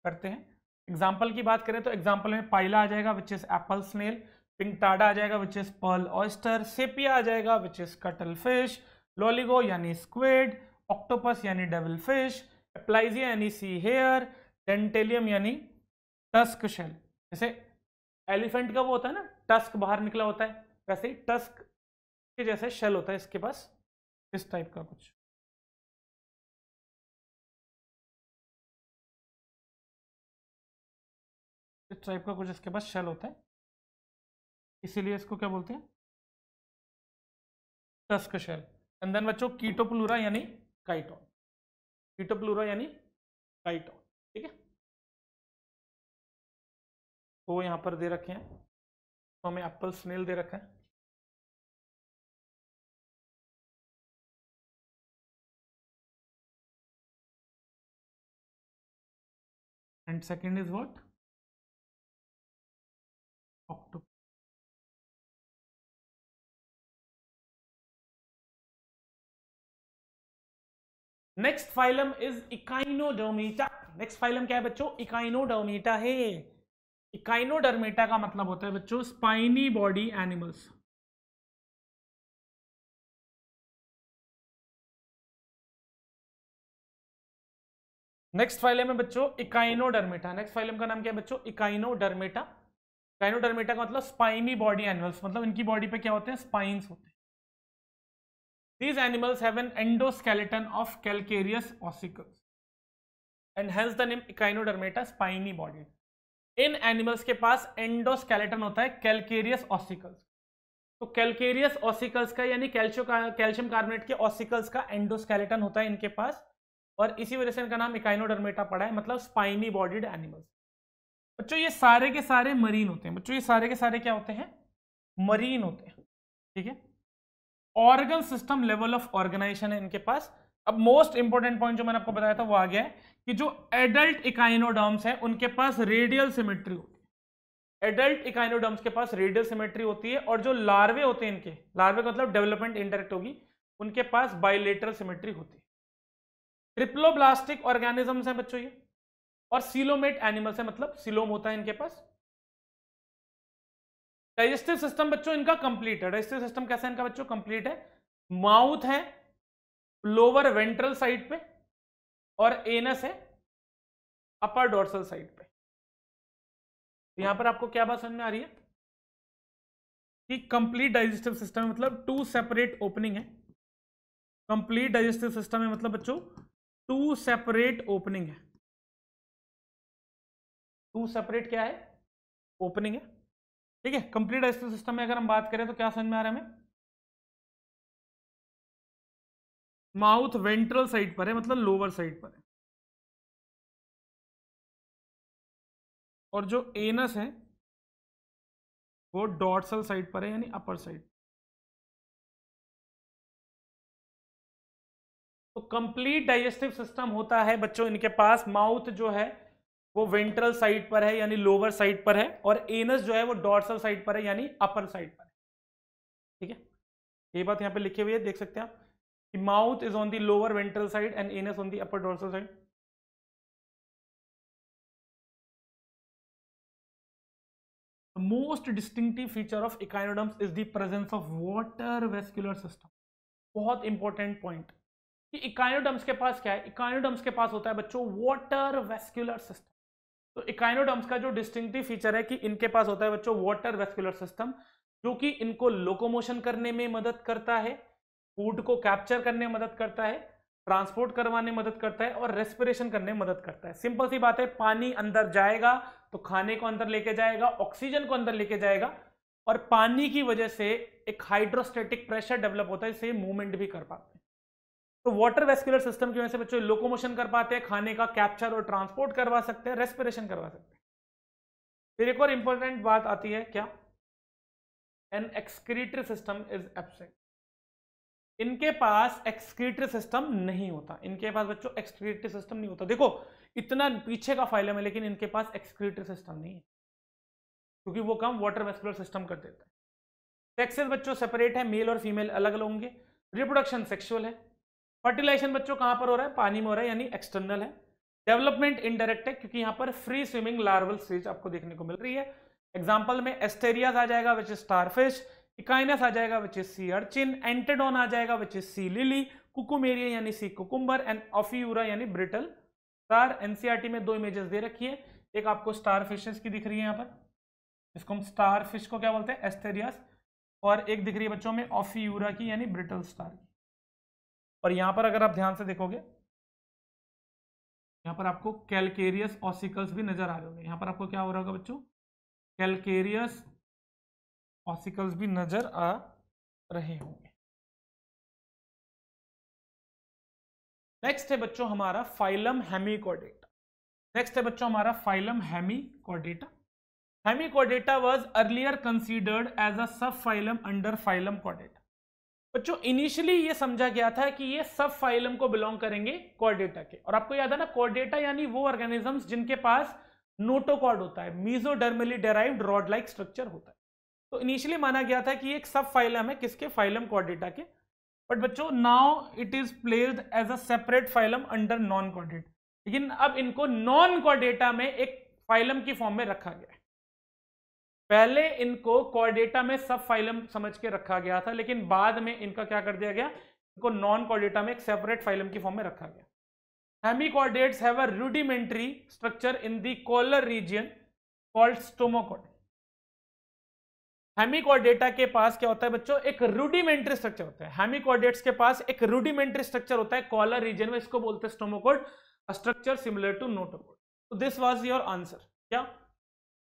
करते हैं एग्जाम्पल की बात करें तो एग्जाम्पल में पाइला आ जाएगा which is apple snail Pinctada आ जाएगा which is pearl oyster Sepia आ जाएगा which is cuttle fish Loligo यानी स्क्वेड ऑक्टोपस यानी डबल फिश एप्लाइजिया यानी सी हेयर डेंटेलियम यानी टस्क शेल जैसे एलिफेंट का वो होता है ना टस्क बाहर निकला होता है वैसे ही टस्क के जैसे शेल होता है इसके पास इस टाइप का कुछ टाइप का कुछ इसके पास शेल होता है इसीलिए इसको क्या बोलते हैं टस्क शेल एंड देन बच्चों कीटोप्लूरा यानी काइटोन कीटोप्लूरा यानी काइटोन ठीक है वो तो यहाँ पर दे रखे हैं तो हमें एप्पल स्नेल दे रखा है and second is what octopus next phylum is Echinodermata next phylum क्या है बच्चों इकाइनोडर्मेटा है इकाइनोडर्मेटा का मतलब होता है बच्चों spiny body animals next phylum है बच्चों इकाइनोडर्मेटा नेक्स्ट फाइलम का नाम क्या है बच्चों इकाइनोडर्मेटा काइनोडर्मेटा का मतलब स्पाइनी बॉडी एनिमल्स मतलब इनकी बॉडी पे क्या होते हैं स्पाइन्स होते हैं these animals have an endoskeleton of calcareous ossicles and hence the name Echinodermata spiny body इन एनिमल्स के पास एंडोस्केलेटन होता है कैलकेरियस ऑसिकल्स तो कैलकेरियस ऑसिकल्स का यानी कैल्शियो कैल्शियम कार्बोनेट के ऑसिकल्स का एंडोस्केलेटन होता है इनके पास और इसी वजह से इनका नाम इकाइनोडर्मेटा पड़ा है मतलब स्पाइनी बॉडीड एनिमल्स बच्चों ये सारे के सारे मरीन होते हैं बच्चों ये सारे के सारे क्या होते हैं मरीन होते हैं ठीक है organ system level of organisation है इनके पास अब मोस्ट इंपॉर्टेंट पॉइंट जो मैंने आपको बताया था वो आ गया है कि जो एडल्ट इकाइनोडर्म्स हैं उनके पास रेडियल सिमेट्री होती है एडल्ट इकाइनोडर्म्स के पास रेडियल सिमेट्री होती है और जो लार्वे होते हैं इनके लार्वे का मतलब डेवलपमेंट इंटरेक्ट होगी उनके पास बायोलेटरल सिमेट्री होती है ट्रिप्लोब्लास्टिक ऑर्गेनिजम्स हैं बच्चों ये और सिलोमेट एनिमल्स है मतलब सिलोम होता है इनके पास डाइजेस्टिव सिस्टम बच्चों इनका कंप्लीट है डाइजेस्टिव सिस्टम कैसा है इनका बच्चों कंप्लीट है माउथ है लोअर वेंट्रल साइड पे और एनस है अपर डोर्सल साइड पे तो यहां पर आपको क्या बात समझ में आ रही है कि कंप्लीट डाइजेस्टिव सिस्टम मतलब टू सेपरेट ओपनिंग है कंप्लीट डाइजेस्टिव सिस्टम है मतलब बच्चों टू सेपरेट ओपनिंग है टू सेपरेट क्या है ओपनिंग है ठीक है कंप्लीट एस सिस्टम में अगर हम बात करें तो क्या समझ में आ रहा है हमें माउथ वेंट्रल साइड पर है मतलब लोअर साइड पर है और जो एनस है वो डॉर्सल साइड पर है यानी अपर साइड तो कंप्लीट डाइजेस्टिव सिस्टम होता है बच्चों इनके पास माउथ जो है वो वेंट्रल साइड पर है यानी लोअर साइड पर है और एनस जो है वो डॉर्सल साइड पर है यानी अपर साइड पर है ठीक है ये बात यहाँ पे लिखी हुई है देख सकते हैं आप mouth is on the lower ventral side and anus on the upper dorsal side most distinctive feature of echinoderms is the presence of water vascular system बहुत इंपॉर्टेंट पॉइंट कि इकाइनोडम्स के पास क्या है इकाइनोडम्स के पास होता है बच्चों वाटर वेस्कुलर सिस्टम तो इकाइनोडम्स का जो डिस्टिंगटिव फीचर है कि इनके पास होता है बच्चों वाटर वेस्कुलर सिस्टम जो कि इनको लोकोमोशन करने में मदद करता है फूड को कैप्चर करने में मदद करता है ट्रांसपोर्ट करवाने में मदद करता है और रेस्पिरेशन करने में मदद करता है सिंपल सी बात है पानी अंदर जाएगा तो खाने को अंदर लेके जाएगा ऑक्सीजन को अंदर लेके जाएगा और पानी की वजह से एक हाइड्रोस्टेटिक प्रेशर डेवलप होता है इसे मूवमेंट भी कर पाते हैं तो वाटर वेस्कुलर सिस्टम की वजह से बच्चों लोकोमोशन कर पाते हैं खाने का कैप्चर और ट्रांसपोर्ट करवा सकते हैं रेस्पिरेशन करवा सकते हैं फिर एक और इंपॉर्टेंट बात आती है क्या an excretory system is absent इनके पास एक्सक्रीटरी सिस्टम नहीं होता इनके पास बच्चों एक्सक्रीटरी सिस्टम नहीं होता देखो इतना पीछे का फाइलम है लेकिन इनके पास एक्सक्रीटरी सिस्टम नहीं है क्योंकि वो काम वाटर वेस्कुलर सिस्टम कर देता है सेक्सेस बच्चों सेपरेट है मेल और फीमेल अलग अलग होंगे रिप्रोडक्शन सेक्सुअल है फर्टिलाइजेशन बच्चों कहां पर हो रहा है पानी में हो रहा है यानी एक्सटर्नल है डेवलपमेंट इनडायरेक्ट है क्योंकि यहाँ पर फ्री स्विमिंग लार्वल स्टेज आपको देखने को मिल रही है एग्जाम्पल में एस्टेरियाज आ जाएगा विच इज स्टारफिश इकाइनस आ जाएगा which is sea urchin Antedon आ जाएगा which is sea lily Cucumaria यानी सी कुकुम्बर एंड ऑफियूरा यानी ब्रिटल स्टार एनसीआरटी में दो इमेजेस दे रखी है एक आपको स्टार फिशेस की दिख रही है यहाँ पर इसको हम स्टार फिश को क्या बोलते हैं एस्टेरियास और एक दिख रही है बच्चों में ऑफियूरा की यानी ब्रिटल स्टार की और यहां पर अगर आप ध्यान से देखोगे यहां पर आपको कैलकेरियस ऑसिकल्स भी नजर आ रहे होंगे यहां पर आपको क्या हो रहा होगा बच्चों कैलकेरियस ऑसिकल्स भी नजर आ रहे होंगे नेक्स्ट है बच्चों हमारा फाइलम हेमिकोडेटा नेक्स्ट है बच्चों हमारा phylum Hemichordata Hemichordata was earlier considered as a sub phylum under phylum कॉडेटा बच्चों इनिशियली ये समझा गया था कि ये सब फाइलम को बिलोंग करेंगे कॉर्डेटा के और आपको याद है ना कॉर्डेटा यानी वो ऑर्गेनिजम्स जिनके पास नोटोकॉर्ड होता है mesodermally derived rod like structure होता है तो इनिशियली माना गया था कि एक सब फाइलम है किसके फाइलम कॉर्डेटा के बट बच्चों now it is placed as a separate phylum under non chordate लेकिन अब इनको नॉन कॉर्डेटा में एक फाइलम की फॉर्म में रखा गया है पहले इनको कॉर्डेटा में सब फाइलम समझ के रखा गया था लेकिन बाद में इनका क्या कर दिया गया इनको नॉन कॉर्डेटा में एक सेपरेट फाइलम की फॉर्म में रखा गया hemichordates have a rudimentary structure in the collar region called stomochord Hemichordata के पास क्या होता है बच्चों एक रूडिमेंट्री स्ट्रक्चर होता है हेमिकॉर्डेट्स के पास एक रूडिमेंट्री स्ट्रक्चर होता है कॉलर रीजन में इसको बोलते हैं stomochord structure similar to notochord तो दिस वाज योर आंसर क्या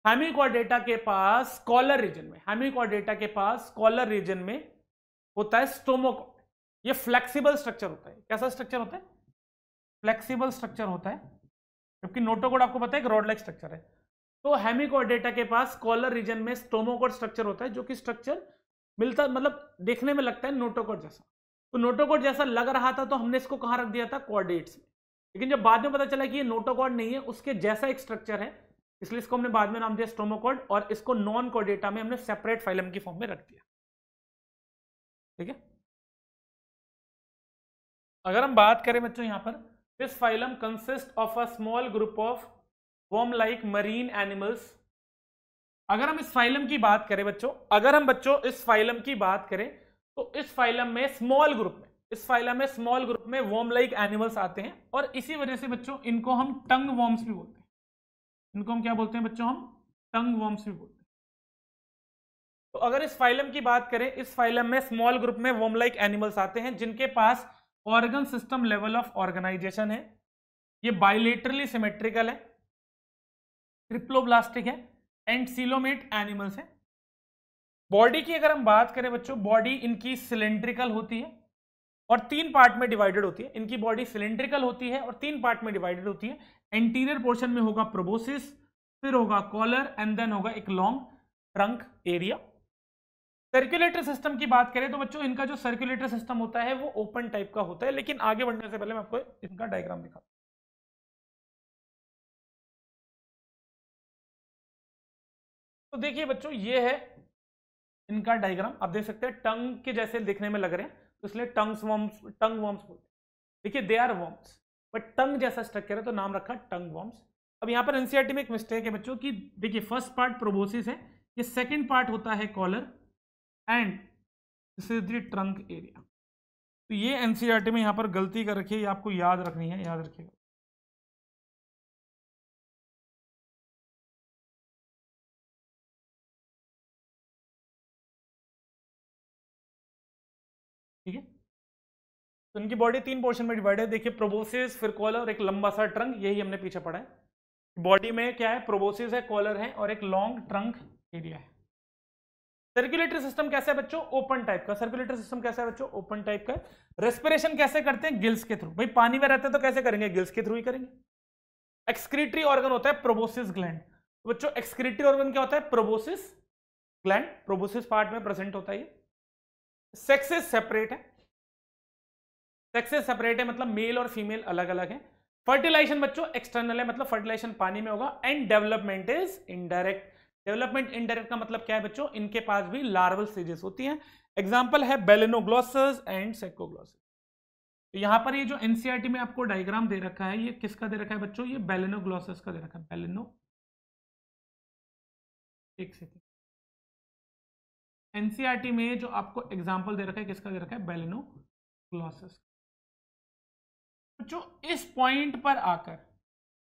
हेमी के पास कॉलर रीजन में हेमी के पास कॉलर रीजन में होता है स्टोमोकॉड ये फ्लेक्सिबल स्ट्रक्चर होता है कैसा स्ट्रक्चर होता है फ्लेक्सिबल स्ट्रक्चर होता है जबकि नोटोकोड आपको पता है एक रॉड स्ट्रक्चर है तो हेमिकॉड के पास कॉलर रीजन में स्टोमोकॉड स्ट्रक्चर होता है जो कि स्ट्रक्चर मिलता मतलब देखने में लगता है नोटोकोड जैसा तो नोटोकोड जैसा लग रहा था तो हमने इसको कहाँ रख दिया था कॉर्डेट्स में लेकिन जब बाद में पता चला कि ये नोटोकॉड नहीं है उसके जैसा एक स्ट्रक्चर है इसलिए इसको हमने बाद में नाम दिया स्ट्रोमोकोड और इसको नॉन कोडेटा में हमने सेपरेट फाइलम की फॉर्म में रख दिया ठीक है अगर हम बात करें बच्चों यहां पर this phylum consist of a small group of worm like marine animals अगर हम इस फाइलम की बात करें बच्चों अगर हम बच्चों इस फाइलम की बात करें तो इस फाइलम में स्मॉल ग्रुप में इस फाइलम में स्मॉल ग्रुप में वॉम लाइक एनिमल्स आते हैं और इसी वजह से बच्चों इनको हम टंग वॉर्म्स भी बोलते हैं इनको हम क्या बोलते हैं बच्चों हम टंग वर्म्स भी बोलते हैं तो अगर इस फाइलम की बात करें इस फाइलम में स्मॉल ग्रुप में वर्म लाइक एनिमल्स आते हैं जिनके पास organ system level of organisation है ये बायोलेटरली सिमेट्रिकल है ट्रिप्लोब्लास्टिक है एंड सीलोमेट एनिमल्स है बॉडी की अगर हम बात करें बच्चों बॉडी इनकी सिलेंड्रिकल होती है और तीन पार्ट में डिवाइडेड होती है इनकी बॉडी सिलेंड्रिकल होती है और तीन पार्ट में डिवाइडेड होती है एंटीरियर पोर्शन में होगा प्रोबोसिस फिर होगा कॉलर एंड देन होगा एक long trunk area circulatory system की बात करें तो बच्चों इनका जो सर्कुलेटरी सिस्टम होता है वो ओपन टाइप का होता है लेकिन आगे बढ़ने से पहले मैं आपको इनका डायग्राम दिखा तो देखिए बच्चों ये है इनका डायग्राम आप देख सकते हैं टंग के जैसे दिखने में लग रहे हैं इसलिए टंग्स वम्स टंग वम्स बोलते देखिए दे आर वम्स बट टंग जैसा स्ट्रक्चर है तो नाम रखा टंग वम्स अब यहाँ पर एनसीआरटी में एक मिस्टेक है बच्चों की देखिए फर्स्ट पार्ट प्रोबोसिस है ये सेकेंड पार्ट होता है collar and this is trunk area तो ये एनसीआरटी में यहाँ पर गलती कर रखी है आपको याद रखनी है याद रखिएगा ठीक है तो इनकी बॉडी तीन पोर्शन में डिवाइड है देखिए प्रोबोसिस फिर कॉलर और एक लंबा सा ट्रंक यही हमने पीछे पढ़ा है बॉडी में क्या है प्रोबोसिस है कॉलर है और एक लॉन्ग ट्रंक एरिया है सर्कुलेटरी सिस्टम कैसा है बच्चों ओपन टाइप का सर्कुलेटरी सिस्टम कैसा है बच्चों ओपन टाइप का रेस्पिरेशन कैसे करते हैं गिल्स के थ्रू भाई पानी में रहते हैं तो कैसे करेंगे गिल्स के थ्रू ही करेंगे एक्सक्रीटरी ऑर्गन होता है प्रोबोसिस ग्लैंड बच्चों एक्सक्रीटरी ऑर्गन क्या होता है प्रोबोसिस ग्लैंड प्रोबोसिस पार्ट में प्रेजेंट होता है सेक्सेस सेपरेट है सेक्सेस सेपरेट है मतलब मेल और फीमेल अलग अलग है फर्टिलाइजेशन बच्चों एक्सटर्नल है मतलब फर्टिलाइजेशन पानी में होगा and development is indirect development indirect का मतलब क्या है बच्चों इनके पास भी लार्वल स्टेजेस होती हैं एग्जाम्पल है बेलेनोग्लॉसस एंड सेकोग्लॉसस तो यहां पर ये जो एनसीईआरटी e में आपको डायग्राम दे रखा है ये किसका दे रखा है बच्चों ये बेलेनोग्लॉसस का दे रखा है बेलेनो एक सेकेंड एनसीईआरटी e में जो आपको एग्जाम्पल दे रखा है किसका दे रखा है बेलिनो ग्लॉसेस जो इस पॉइंट पर आकर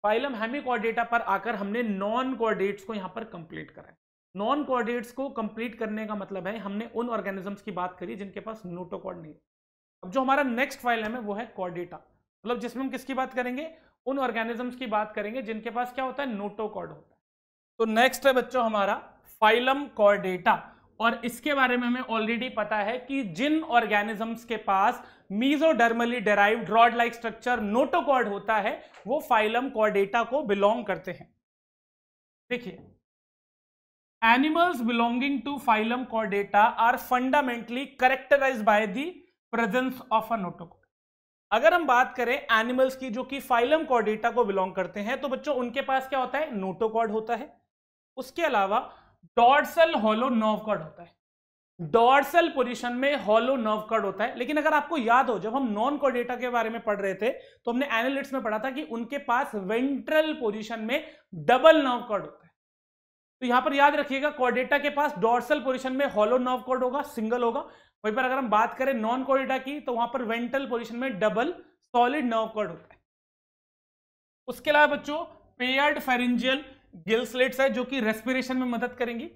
फाइलम हेमी कॉर्डेटा पर आकर हमने नॉन कॉर्डेट्स को यहाँ पर कंप्लीट करा है नॉन कॉर्डेट्स को कंप्लीट करने का मतलब है हमने उन ऑर्गेनिजम्स की बात करी जिनके पास नोटोकॉर्ड नहीं है अब जो हमारा नेक्स्ट फाइलम है वो है कॉर्डेटा मतलब जिसमें हम किसकी बात करेंगे उन ऑर्गेनिजम्स की बात करेंगे जिनके पास क्या होता है नोटोकॉर्ड होता है तो नेक्स्ट है बच्चों हमारा फाइलम कॉर्डेटा और इसके बारे में हमें ऑलरेडी पता है कि जिन ऑर्गेनिजम्स के पास mesodermally derive rod like structure notochord होता है वो फाइलम कॉर्डेटा को बिलोंग करते हैं देखिए animals belonging to phylum Chordata are fundamentally characterise by the presence of a notochord अगर हम बात करें एनिमल्स की जो कि फाइलम कॉर्डेटा को बिलोंग करते हैं तो बच्चों उनके पास क्या होता है नोटोकॉर्ड होता है उसके अलावा डॉर्सल हॉलो नर्व कर्ड होता है डॉर्सल पोजीशन में हॉलो नर्व कर्ड होता है लेकिन अगर आपको याद हो जब हम नॉन कॉर्डेटा के बारे में पढ़ रहे थे तो हमने एनालिट्स में पढ़ा था कि उनके पास वेंट्रल पोजीशन में डबल नर्व कर्ड होता है तो यहां पर याद रखिएगा कॉर्डेटा के पास डॉर्सल पोजीशन में हॉलो नर्व कर्ड होगा सिंगल होगा वहीं पर अगर हम बात करें नॉन कॉर्डेटा की तो वहां पर वेंट्रल पोजिशन में डबल सॉलिड नर्व कर्ड होता है उसके अलावा बच्चों पेयर्ड फेरेंजियल गिल स्लेट्स है जो कि रेस्पिरेशन में मदद करेंगी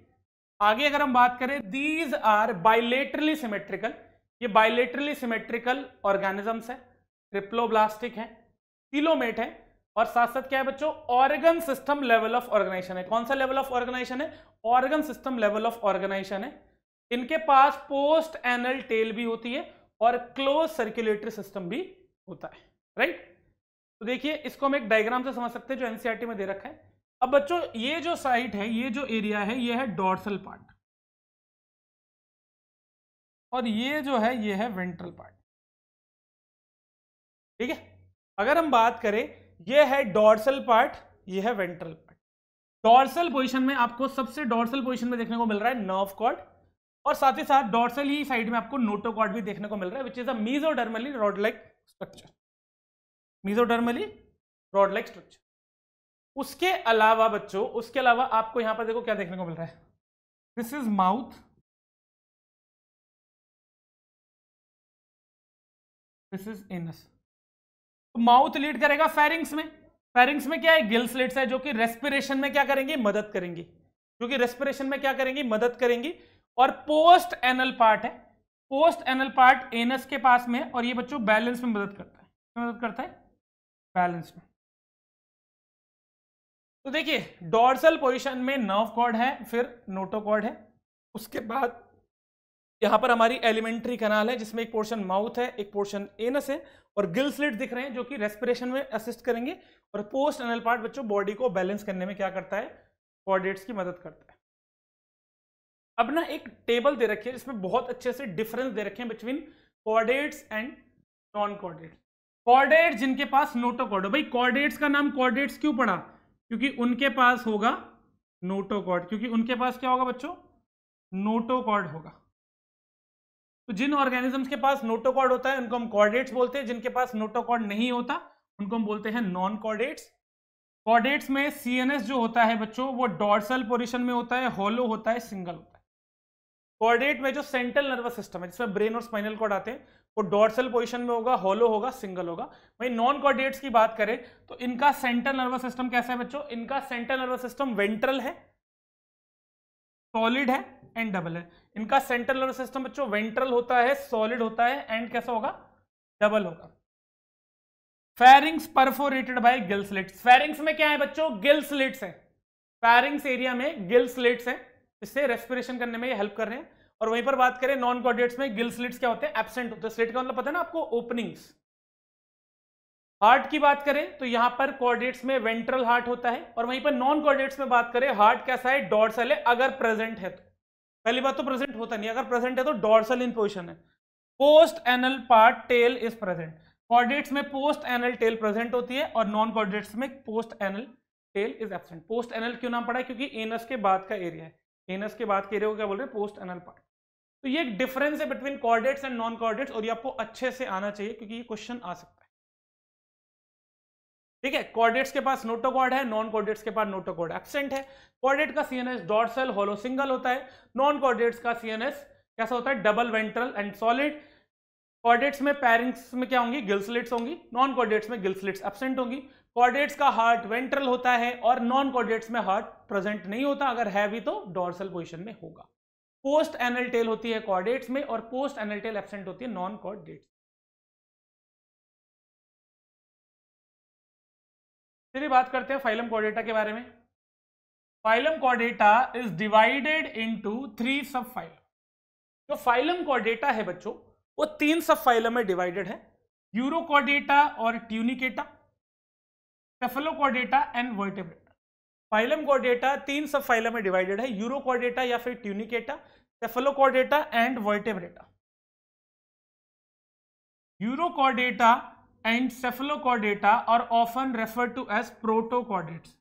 आगे अगर हम बात करें दीज आर बाइलेटरली सिमेट्रिकल ये बाइलेटरली सिमेट्रिकल ऑर्गेनिजम्स है ट्रिप्लोब्लास्टिक है सिलोमेट है और साथ साथ क्या है बच्चों organ system level of organisation है कौन सा लेवल ऑफ ऑर्गेनाइजेशन है organ system level of organisation है इनके पास पोस्ट एनल टेल भी होती है और क्लोज सर्कुलेटरी सिस्टम भी होता है राइट तो देखिए इसको हम एक डायग्राम से समझ सकते हैं जो एनसीआरटी e में दे रखा है अब बच्चों ये जो साइट है ये जो एरिया है ये है डॉर्सल पार्ट और ये जो है ये है वेंट्रल पार्ट ठीक है अगर हम बात करें ये है डॉर्सल पार्ट ये है वेंट्रल पार्ट डॉर्सल पोजीशन में आपको सबसे डॉर्सल पोजीशन में देखने को मिल रहा है नर्व कॉर्ड और साथ ही साथ डॉर्सल ही साइड में आपको नोटोकॉर्ड भी देखने को मिल रहा है which is mesodermally rod like structure mesodermally rod like structure उसके अलावा बच्चों उसके अलावा आपको यहां पर देखो क्या देखने को मिल रहा है this is mouth this is anus mouth lead करेगा फेरिंग्स में फेरिंग्स में क्या है गिल्स लीड्स है जो कि रेस्पिरेशन में क्या करेंगी मदद करेंगी जो कि रेस्पिरेशन में क्या करेंगी मदद करेंगी और पोस्ट एनल पार्ट है पोस्ट एनल पार्ट एनस के पास में और ये बच्चों बैलेंस में मदद करता है मदद करता है बैलेंस में तो देखिए डॉर्सल पोजीशन में नर्व कॉर्ड है फिर नोटोकॉर्ड है उसके बाद यहां पर हमारी एलिमेंट्री कनाल है जिसमें एक पोर्शन माउथ है एक पोर्शन एनस है और गिल स्लिट दिख रहे हैं जो कि रेस्पिरेशन में असिस्ट करेंगे और पोस्ट एनल पार्ट बच्चों बॉडी को बैलेंस करने में क्या करता है कॉर्डेट्स की मदद करता है अब ना एक टेबल दे रखी है जिसमें बहुत अच्छे से डिफरेंस दे रखे हैं between chordates and non chordates chordates जिनके पास नोटोकॉर्ड भाई कॉर्डेट्स का नाम कॉर्डेट्स क्यों पड़ा क्योंकि उनके पास होगा नोटोकॉर्ड क्योंकि उनके पास क्या होगा बच्चों नोटोकॉर्ड होगा तो जिन ऑर्गेनिजम्स के पास नोटोकॉर्ड होता है उनको हम कॉर्डेट्स बोलते हैं जिनके पास नोटोकॉर्ड नहीं होता उनको हम बोलते हैं नॉन कॉर्डेट्स कॉर्डेट्स में सीएनएस जो होता है बच्चों वो डॉर्सल पोजिशन में होता है होलो होता है सिंगल होता है कॉर्डेट में जो सेंट्रल नर्वस सिस्टम है जिसमें ब्रेन और स्पाइनल कॉर्ड आते हैं वो सेल पोजिशन में होगा होलो होगा सिंगल होगा वही नॉन कॉर्डिनेट्स की बात करें तो इनका सेंट्रल नर्वस सिस्टम कैसा है बच्चों इनका सेंट्रल नर्वस सिस्टम वेंट्रल है सॉलिड है एंड डबल है इनका सेंट्रल नर्वस सिस्टम बच्चों वेंट्रल होता है सॉलिड होता है एंड कैसा होगा डबल होगा pharynx perforated by gill slits pharynx में क्या है बच्चों गिल्सलेट्स है फेरिंग्स एरिया में गिल्सलेट्स है इससे रेस्पिरेशन करने में ये हेल्प कर रहे हैं और वहीं पर बात करें नॉन कॉर्डिनेट्स में गिल स्लिट्स क्या होते हैं एबसेंट होते हैं स्लिट का मतलब पता है ना आपको ओपनिंग्स हार्ट की बात करें तो यहां पर कॉर्डिनेट्स में वेंट्रल हार्ट होता है और वहीं पर नॉन कॉर्डिनेट्स में बात करें हार्ट कैसा है डॉर्सल है अगर प्रेजेंट है तो पहली बात तो प्रेजेंट होता नहीं अगर प्रेजेंट है तो डॉर्सल इन पोजिशन है post anal part tail is present chordates में पोस्ट एनल टेल प्रेजेंट होती है और नॉन कॉर्डिनेट्स में post anal tail is absent post anal क्यों नाम पड़ा है क्योंकि एनस के बाद का एरिया है एनस के बाद के एरिया को क्या बोल रहे हैं पोस्ट एनल पार्ट तो ये एक डिफरेंस है between chordates and non chordates और ये आपको अच्छे से आना चाहिए क्योंकि ये क्वेश्चन आ सकता है ठीक है कॉर्डेट्स के पास नोटोकॉर्ड है नॉन कॉर्डेट्स के पास नोटोकॉर्ड एक्सेंट है कॉर्डेट का सीएनएस डॉर्सल होलो सिंगल होता है नॉन कॉर्डेट्स का सीएनएस कैसा होता है double ventral and solid chordates में पैरिंग्स में क्या होंगी गिल्सलेट्स होंगी नॉन कॉर्डेट्स में गिल्सलेट्स एबसेंट होंगी कॉर्डेट्स का हार्ट वेंट्रल होता है और नॉन कॉर्डेट्स में हार्ट प्रेजेंट नहीं होता अगर है भी तो डॉर्सल पोजिशन में होगा पोस्ट एनल टेल होती है कॉर्डेट्स में और पोस्ट एनल टेल एबसेंट होती है नॉन कॉर्डेट्स चलिए बात करते हैं फाइलम कॉर्डेटा के बारे में phylum Chordata is divided into three sub phylum जो फाइलम कॉर्डेटा है बच्चों वो तीन सब फाइलम में डिवाइडेड है यूरोकॉर्डेटा और Tunicata Cephalochordata and Vertebrata phylum Chordata तीन सब फाइलम में डिवाइडेड है यूरो कॉर्डेटा या फिर Tunicata cephalo Cephalochordata and Vertebrata Urochordata and cephalo Cephalochordata और often refer to as proto protochordates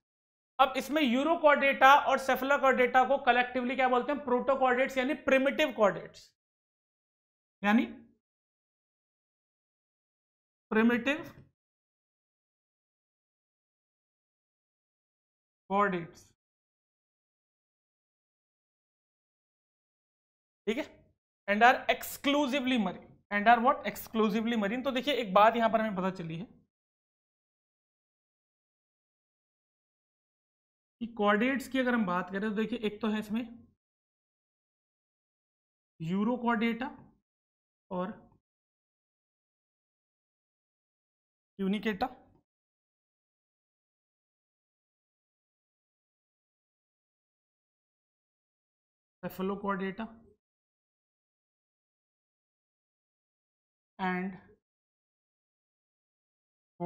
अब इसमें यूरो यूरोकॉर्डेटा और सेफलो सेफलोकॉर्डेटा को कलेक्टिवली क्या बोलते हैं प्रोटो प्रोटोकॉर्डेट्स यानी प्रिमिटिव कॉर्डेट्स यानी प्रिमिटिव कोऑर्डिनेट्स ठीक है and are exclusively marine and are what exclusively marine तो देखिए एक बात यहां पर हमें पता चली है कि कोऑर्डिनेट्स की अगर हम बात करें तो देखिए एक तो है इसमें यूरो कोऑर्डिनेटा और यूनिकेटा cephalochordata and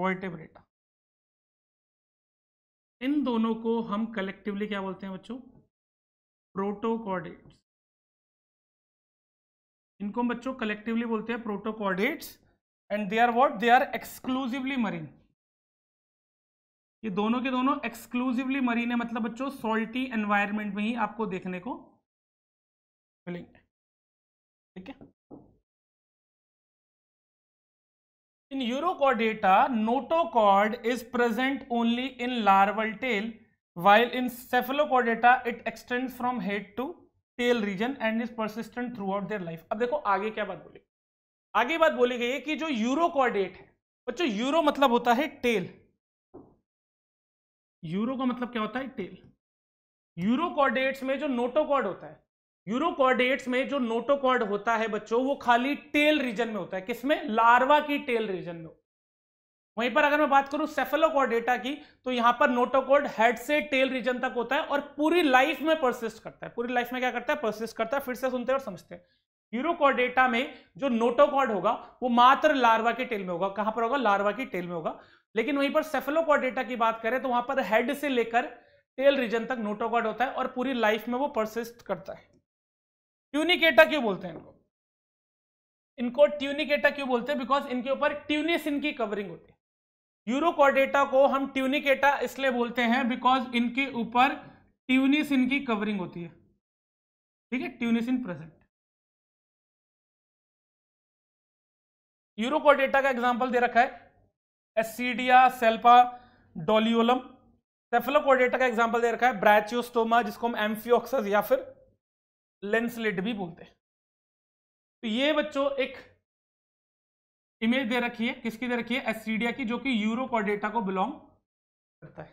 vertebrata इन दोनों को हम कलेक्टिवली क्या बोलते हैं बच्चों प्रोटोकॉर्डेट्स इनको हम बच्चों कलेक्टिवली बोलते हैं protochordates and they are what they are exclusively marine ये दोनों के दोनों एक्सक्लूसिवली मरीन है मतलब बच्चों सॉल्टी एनवायरनमेंट में ही आपको देखने को मिलेंगे ठीक है in Urochordata notochord is present only in larval tail while in Cephalochordata it extend from head to tail region and is persistent throughout their life अब देखो आगे क्या बात बोली आगे बात बोली गई है कि जो यूरोकॉर्डेट है बच्चों यूरो मतलब होता है टेल यूरो का मतलब क्या होता है टेल यूरोकॉर्डेट्स में जो नोटोकॉर्ड होता है यूरोकॉर्डेट्स में जो नोटोकॉर्ड होता है बच्चों वो खाली टेल रीजन में होता है किसमें लार्वा की टेल रीजन में वहीं पर अगर मैं बात करूं सेफेलोकॉर्डेटा की तो यहां पर नोटोकॉर्ड हेड से टेल रीजन तक होता है और पूरी लाइफ में परसिस्ट करता है पूरी लाइफ में क्या करता है परसिस्ट करता है फिर से सुनते हैं और समझते हैं यूरोकॉर्डेटा में जो नोटोकॉर्ड होगा वो मात्र लार्वा के टेल में होगा कहां पर होगा लार्वा की टेल में होगा लेकिन वहीं पर सेफेलोकॉर्डेटा की बात करें तो वहां पर हेड से लेकर टेल रीजन तक नोटोकॉर्ड होता है और पूरी लाइफ में वो परसिस्ट करता है ट्यूनिकेटा क्यों बोलते हैं इनको इनको ट्यूनिकेटा क्यों बोलते हैं बिकॉज इनके ऊपर ट्यूनिस इनकी कवरिंग होती है यूरोकॉर्डेटा को हम ट्यूनिकेटा इसलिए बोलते हैं बिकॉज इनके ऊपर ट्यूनिस इनकी कवरिंग होती है ठीक है ट्यूनिस इन प्रेजेंट यूरोकॉर्डेटा का एग्जाम्पल दे रखा है एसिडिया सेल्पा डोलियोलम सेफलोकॉर्डेटा का एग्जाम्पल दे रखा है ब्रैचियोस्टोमा जिसको हम एम्फियोक्सस या फिर लेंसलेट भी बोलते हैं तो ये बच्चों एक इमेज दे रखी है किसकी दे रखी है एसिडिया की जो कि डेटा को बिलोंग करता है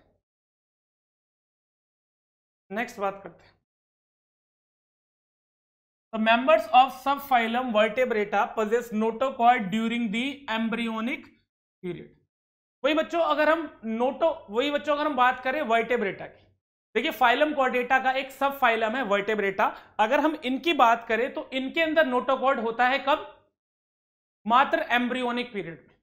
नेक्स्ट बात करते हैं members of sub phylum Vertebrata possess notochord during the embryonic period वही बच्चों अगर हम नोटो वही बच्चों अगर हम बात करें वर्टेब्रेटा की देखिए फाइलम कॉर्डेटा का एक सब फाइलम है वर्टेब्रेटा अगर हम इनकी बात करें तो इनके अंदर नोटोकॉर्ड होता है कब मात्र एम्ब्रियोनिक पीरियड में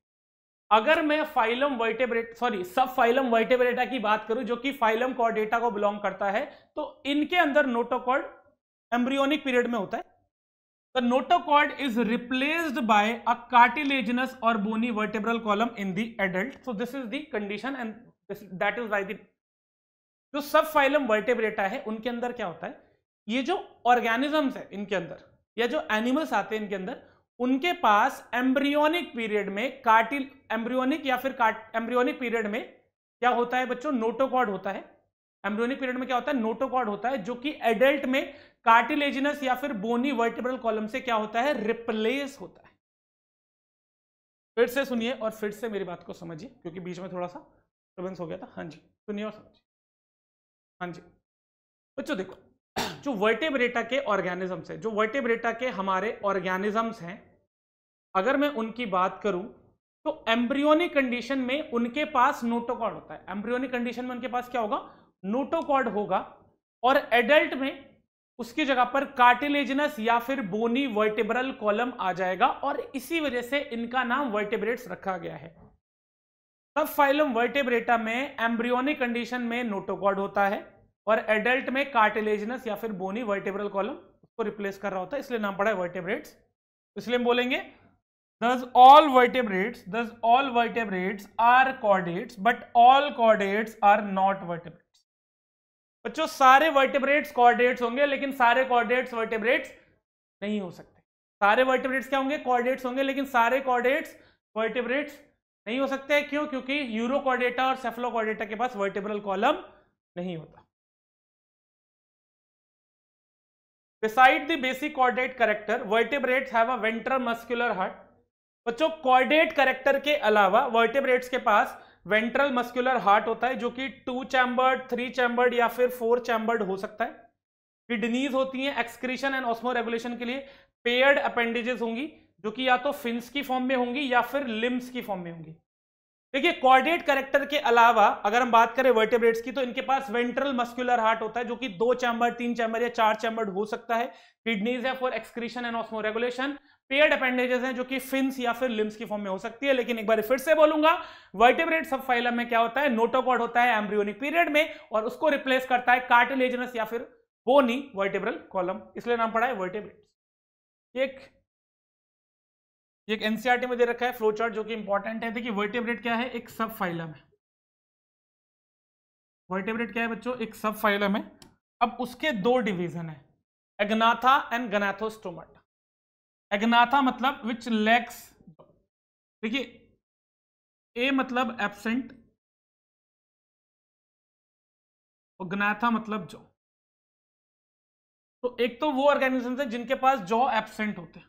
अगर मैं phylum vertebrate sorry sub phylum Vertebrata की बात करूं जो कि फाइलम कॉर्डेटा को बिलोंग करता है तो इनके अंदर नोटोकॉर्ड एम्ब्रियोनिक पीरियड में होता है the is is replaced a cartilaginous और bony vertebral column in the the adult so this is the condition and this, that is जो सब फाइलम वर्टेब्रेटा है उनके अंदर क्या होता है ये जो ऑर्गेनिजम्स है इनके अंदर या जो एनिमल्स आते हैं इनके अंदर उनके पास एम्ब्रियोनिक पीरियड में कार्टिल एम्ब्रियोनिक या फिर एम्ब्रियोनिक पीरियड में क्या होता है बच्चों नोटोकॉड होता है एम्ब्रियोनिक पीरियड में क्या होता है नोटोकॉड होता है जो कि एडल्ट में कार्टिलेजिनस या फिर बोनी वर्टेब्रल कॉलम से क्या होता है रिप्लेस होता है फिर से सुनिए और फिर से मेरी बात को समझिए क्योंकि बीच में थोड़ा सा हो गया था हाँ जी सुनिए और समझिए हाँ जी बच्चों देखो जो वर्टेब्रेटा के ऑर्गेनिजम्स हैं जो वर्टेब्रेटा के हमारे ऑर्गेनिजम्स हैं अगर मैं उनकी बात करूं तो एम्ब्रियोनिक कंडीशन में उनके पास नोटोकॉर्ड होता है एम्ब्रियोनिक कंडीशन में उनके पास क्या होगा नोटोकॉर्ड होगा और एडल्ट में उसकी जगह पर कार्टिलेजनस या फिर बोनी वर्टेब्रल कॉलम आ जाएगा और इसी वजह से इनका नाम वर्टेब्रेट्स रखा गया है तब फाइलम वर्टेब्रेटा में एम्ब्रियोनिक कंडीशन में नोटोकॉर्ड होता है और एडल्ट में कार्टिलेजनस या फिर बोनी वर्टेब्रल कॉलम उसको रिप्लेस कर रहा होता है इसलिए नाम पड़ा है वर्टेब्रेट्स तो इसलिए हम बोलेंगे thus all vertebrates thus all vertebrates are chordates but all chordates are not vertebrates बच्चों सारे वर्टेब्रेट्स कॉर्डेट्स होंगे लेकिन सारे कॉर्डेट्स वर्टेब्रेट्स नहीं हो सकते सारे वर्टेब्रेट्स क्या होंगे कॉर्डेट्स होंगे लेकिन सारे कॉर्डेट्स वर्टेब्रेट्स नहीं हो सकते क्यों क्योंकि यूरो यूरोकॉर्डेटा और सेफलो सेफलोकॉर्डेटा के पास वर्टेब्रल कॉलम नहीं होता beside the basic chordate character vertebrates have a ventral muscular heart बच्चों कॉर्डेट करेक्टर के अलावा वर्टेब्रेट्स के पास वेंट्रल मस्कुलर हार्ट होता है जो कि टू चैम्बर्ड थ्री चैम्बर्ड या फिर फोर चैम्बर्ड हो सकता है किडनीज होती हैं एक्सक्रीशन एंड ऑस्मो रेगुलेशन के लिए पेयर्ड अपेंडेजेस होंगी जो कि या तो फिन्स की फॉर्म में होंगी या फिर लिम्स की फॉर्म में होंगी देखिए कॉर्डिनेट करेक्टर के अलावा अगर हम बात करें वर्टेब्रेट्स की तो इनके पास वेंट्रल मस्कुलर हार्ट होता है जो कि दो चैम्बर तीन चैम्बर या चार चैम्बर हो सकता है किडनीज है for excretion and osmoregulation paired appendages हैं जो कि फिन्स या फिर लिम्स की फॉर्म में हो सकती है लेकिन एक बार फिर से बोलूंगा वर्टेब्रेट सब फाइलम में क्या होता है नोटोकॉड होता है एम्ब्रियोनिक पीरियड में और उसको रिप्लेस करता है कार्टिलेजनस या फिर बोनी वर्टेब्रल कॉलम इसलिए नाम पड़ा है वर्टेब्रेट एक एक एनसीआरटी e में दे रखा है फ्लो चार्ट जो कि इंपॉर्टेंट है देखिए वर्टेब्रेट क्या है एक सब फाइलम है वर्टेब्रेट क्या है बच्चों एक सब फाइलम है अब उसके दो डिवीजन है एग्नाथा एंड गनाथोस्टोमट एग्नाथा मतलब विच लेग्स देखिए ए मतलब एबसेंट और गनाथा मतलब जो तो एक तो वो ऑर्गेनाइजेशन है जिनके पास जो एबसेंट होते हैं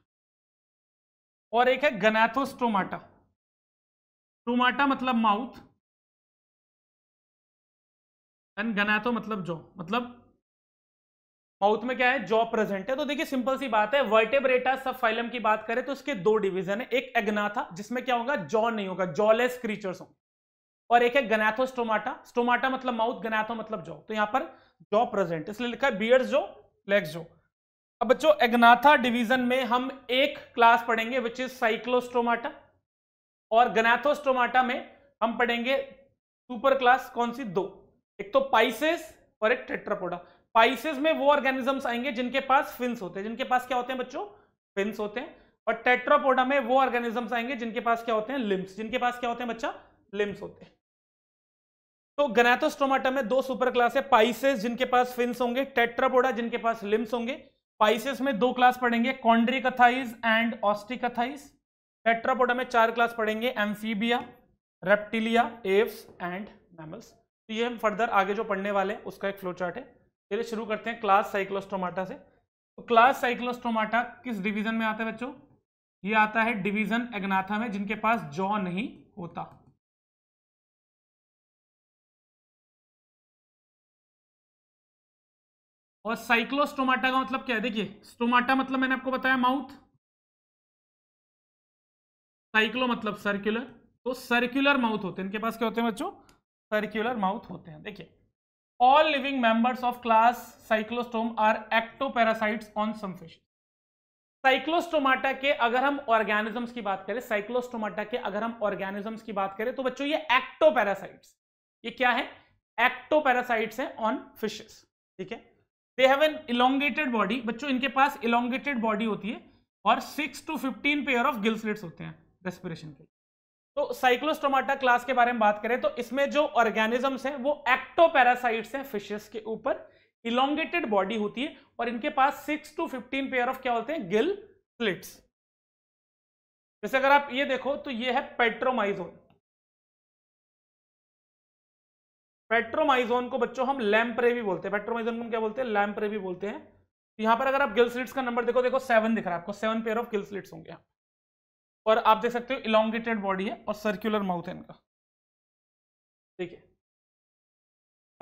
और एक है गनाथोस्टोमाटा स्टोमाटा मतलब माउथ एंड गनाथो मतलब जॉ मतलब माउथ में क्या है जॉ प्रेजेंट है तो देखिए सिंपल सी बात है वर्टेब्रेटा सब फाइलम की बात करें तो इसके दो डिवीजन है एक एग्नाथा जिसमें क्या होगा जॉ नहीं होगा जॉलेस क्रीचर्स होंगे और एक है गनाथो स्टोमाटा स्टोमाटा मतलब माउथ गनाथो मतलब जॉ तो यहां पर जॉ प्रेजेंट इसलिए लिखा है बियर्स जो लेग्स जो अब बच्चों एग्नाथा डिवीजन में हम एक क्लास पढ़ेंगे विच इज साइक्लोस्टोमाटा और गनाथोस्टोमाटा में हम पढ़ेंगे सुपर क्लास कौन सी दो एक तो पाइसेस और एक टेट्रापोडा पाइसेस में वो ऑर्गेनिजम्स आएंगे जिनके पास फिंस होते हैं जिनके पास क्या होते हैं बच्चों फिंस होते हैं और टेट्रापोडा में वो ऑर्गेनिजम्स आएंगे जिनके पास क्या होते हैं लिम्स जिनके पास क्या होते हैं बच्चा लिम्स होते हैं तो गनाथोस्टोमाटा में दो सुपर क्लास है पाइसेस जिनके पास फिंस होंगे टेट्रापोडा जिनके पास लिम्स होंगे पाइसेस में दो क्लास पढ़ेंगे कॉन्ड्रिकथाइज एंड ऑस्टिकथाइज टेट्रापोडा में चार क्लास पढ़ेंगे Amphibia Reptilia Aves and mammals तो ये हम फर्दर आगे जो पढ़ने वाले हैं उसका एक फ्लो चार्ट है चलिए शुरू करते हैं क्लास साइक्लोस्टोमाटा से तो क्लास साइक्लोस्टोमाटा किस डिवीजन में आता है बच्चों ये आता है डिवीजन एग्नाथा में जिनके पास जॉ नहीं होता और साइक्लोस्टोमाटा का मतलब क्या है देखिए स्टोमाटा मतलब मैंने आपको बताया माउथ साइक्लो मतलब सर्कुलर तो सर्कुलर माउथ होते हैं इनके पास क्या होते हैं बच्चों सर्कुलर माउथ होते हैं देखिए all living members of class cyclostome are ectoparasites on some fish Cyclostomata के अगर हम ऑर्गेनिजम्स की बात करें साइक्लोस्टोमाटा के अगर हम ऑर्गेनिजम्स की बात करें तो बच्चों ये एक्टोपैरासाइट्स ये क्या है एक्टो पैरासाइट्स है ऑन फिशेस ठीक है they have an elongated body बच्चों इनके पास इलोंगेटेड बॉडी होती है और six to fifteen pair of gill slits होते हैं रेस्पिरेशन के तो साइक्लोस्टोमाटा क्लास के बारे में बात करें तो इसमें जो ऑर्गेनिजम्स हैं वो एक्टोपैरासाइट्स हैं फिशेस के ऊपर इलोंगेटेड बॉडी होती है और इनके पास six to fifteen pair of क्या होते हैं गिल स्लिट्स जैसे अगर आप ये देखो तो ये है पेट्रोमाइजोन पेट्रोमाइजोन को बच्चों हम लैम्परे भी बोलते हैं पेट्रोमाइजोन को क्या बोलते हैं लैम्परे भी बोलते हैं तो यहां पर अगर आप गिल्सलिट्स का नंबर देखो देखो सेवन दिख रहा है आपको सेवन पेयर ऑफ गिल्सलिट्स होंगे और आप देख सकते हो इलांगेटेड बॉडी है और सर्क्यूलर माउथ है इनका ठीक है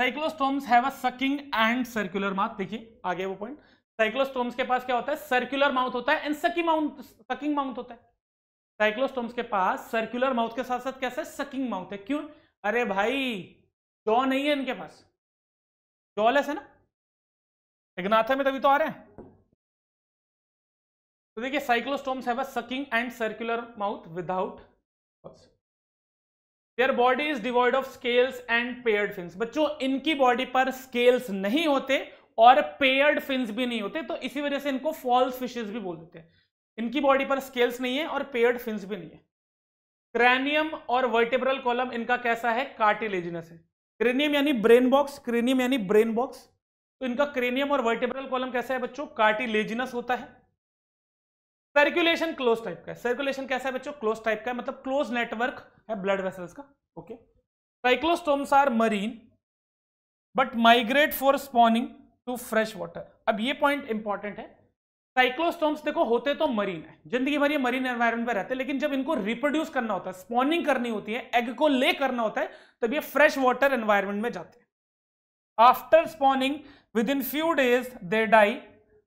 cyclostomes have a sucking and circular mouth देखिए आगे वो पॉइंट साइक्लोस्टोम्स के पास क्या होता है सर्क्यूलर माउथ होता है एंड सकी माउथ सकिंग माउथ होता है साइक्लोस्टोम्स के पास सर्क्यूलर माउथ के साथ साथ कैसा है सकिंग माउथ है क्यों अरे भाई चौ नहीं है इनके पास चौलेस है ना इग्नाथा में तभी तो आ रहे हैं तो देखिए cyclostomes have a sucking and circular mouth without their body is devoid of scales and paired fins बच्चों इनकी बॉडी पर स्केल्स नहीं होते और पेयर्ड फिंस भी नहीं होते तो इसी वजह से इनको फॉल्स फिशेज भी बोल देते हैं इनकी बॉडी पर स्केल्स नहीं है और पेयर्ड फिंस भी नहीं है क्रैनियम और वर्टेब्रल कॉलम इनका कैसा है कार्टिलेजिनस है क्रेनियम यानी ब्रेन बॉक्स क्रेनियम यानी ब्रेन बॉक्स तो इनका क्रेनियम और वर्टेब्रल कॉलम कैसा है बच्चों कार्टिलेजिनस होता है सर्कुलेशन क्लोज टाइप का है सर्कुलेशन कैसा है बच्चों क्लोज टाइप का है मतलब क्लोज नेटवर्क है ब्लड वेसल्स का okay cyclostomes are marine but migrate for spawning to fresh water अब ये पॉइंट इंपॉर्टेंट है साइक्लोस्टोम्स देखो होते तो मरीन है जिंदगी भर ये मरीन एनवायरमेंट में रहते हैं लेकिन जब इनको रिप्रोड्यूस करना होता है स्पॉनिंग करनी होती है एग को ले करना होता है तब ये फ्रेश वाटर एनवायरमेंट में जाते हैं after spawning within few days they die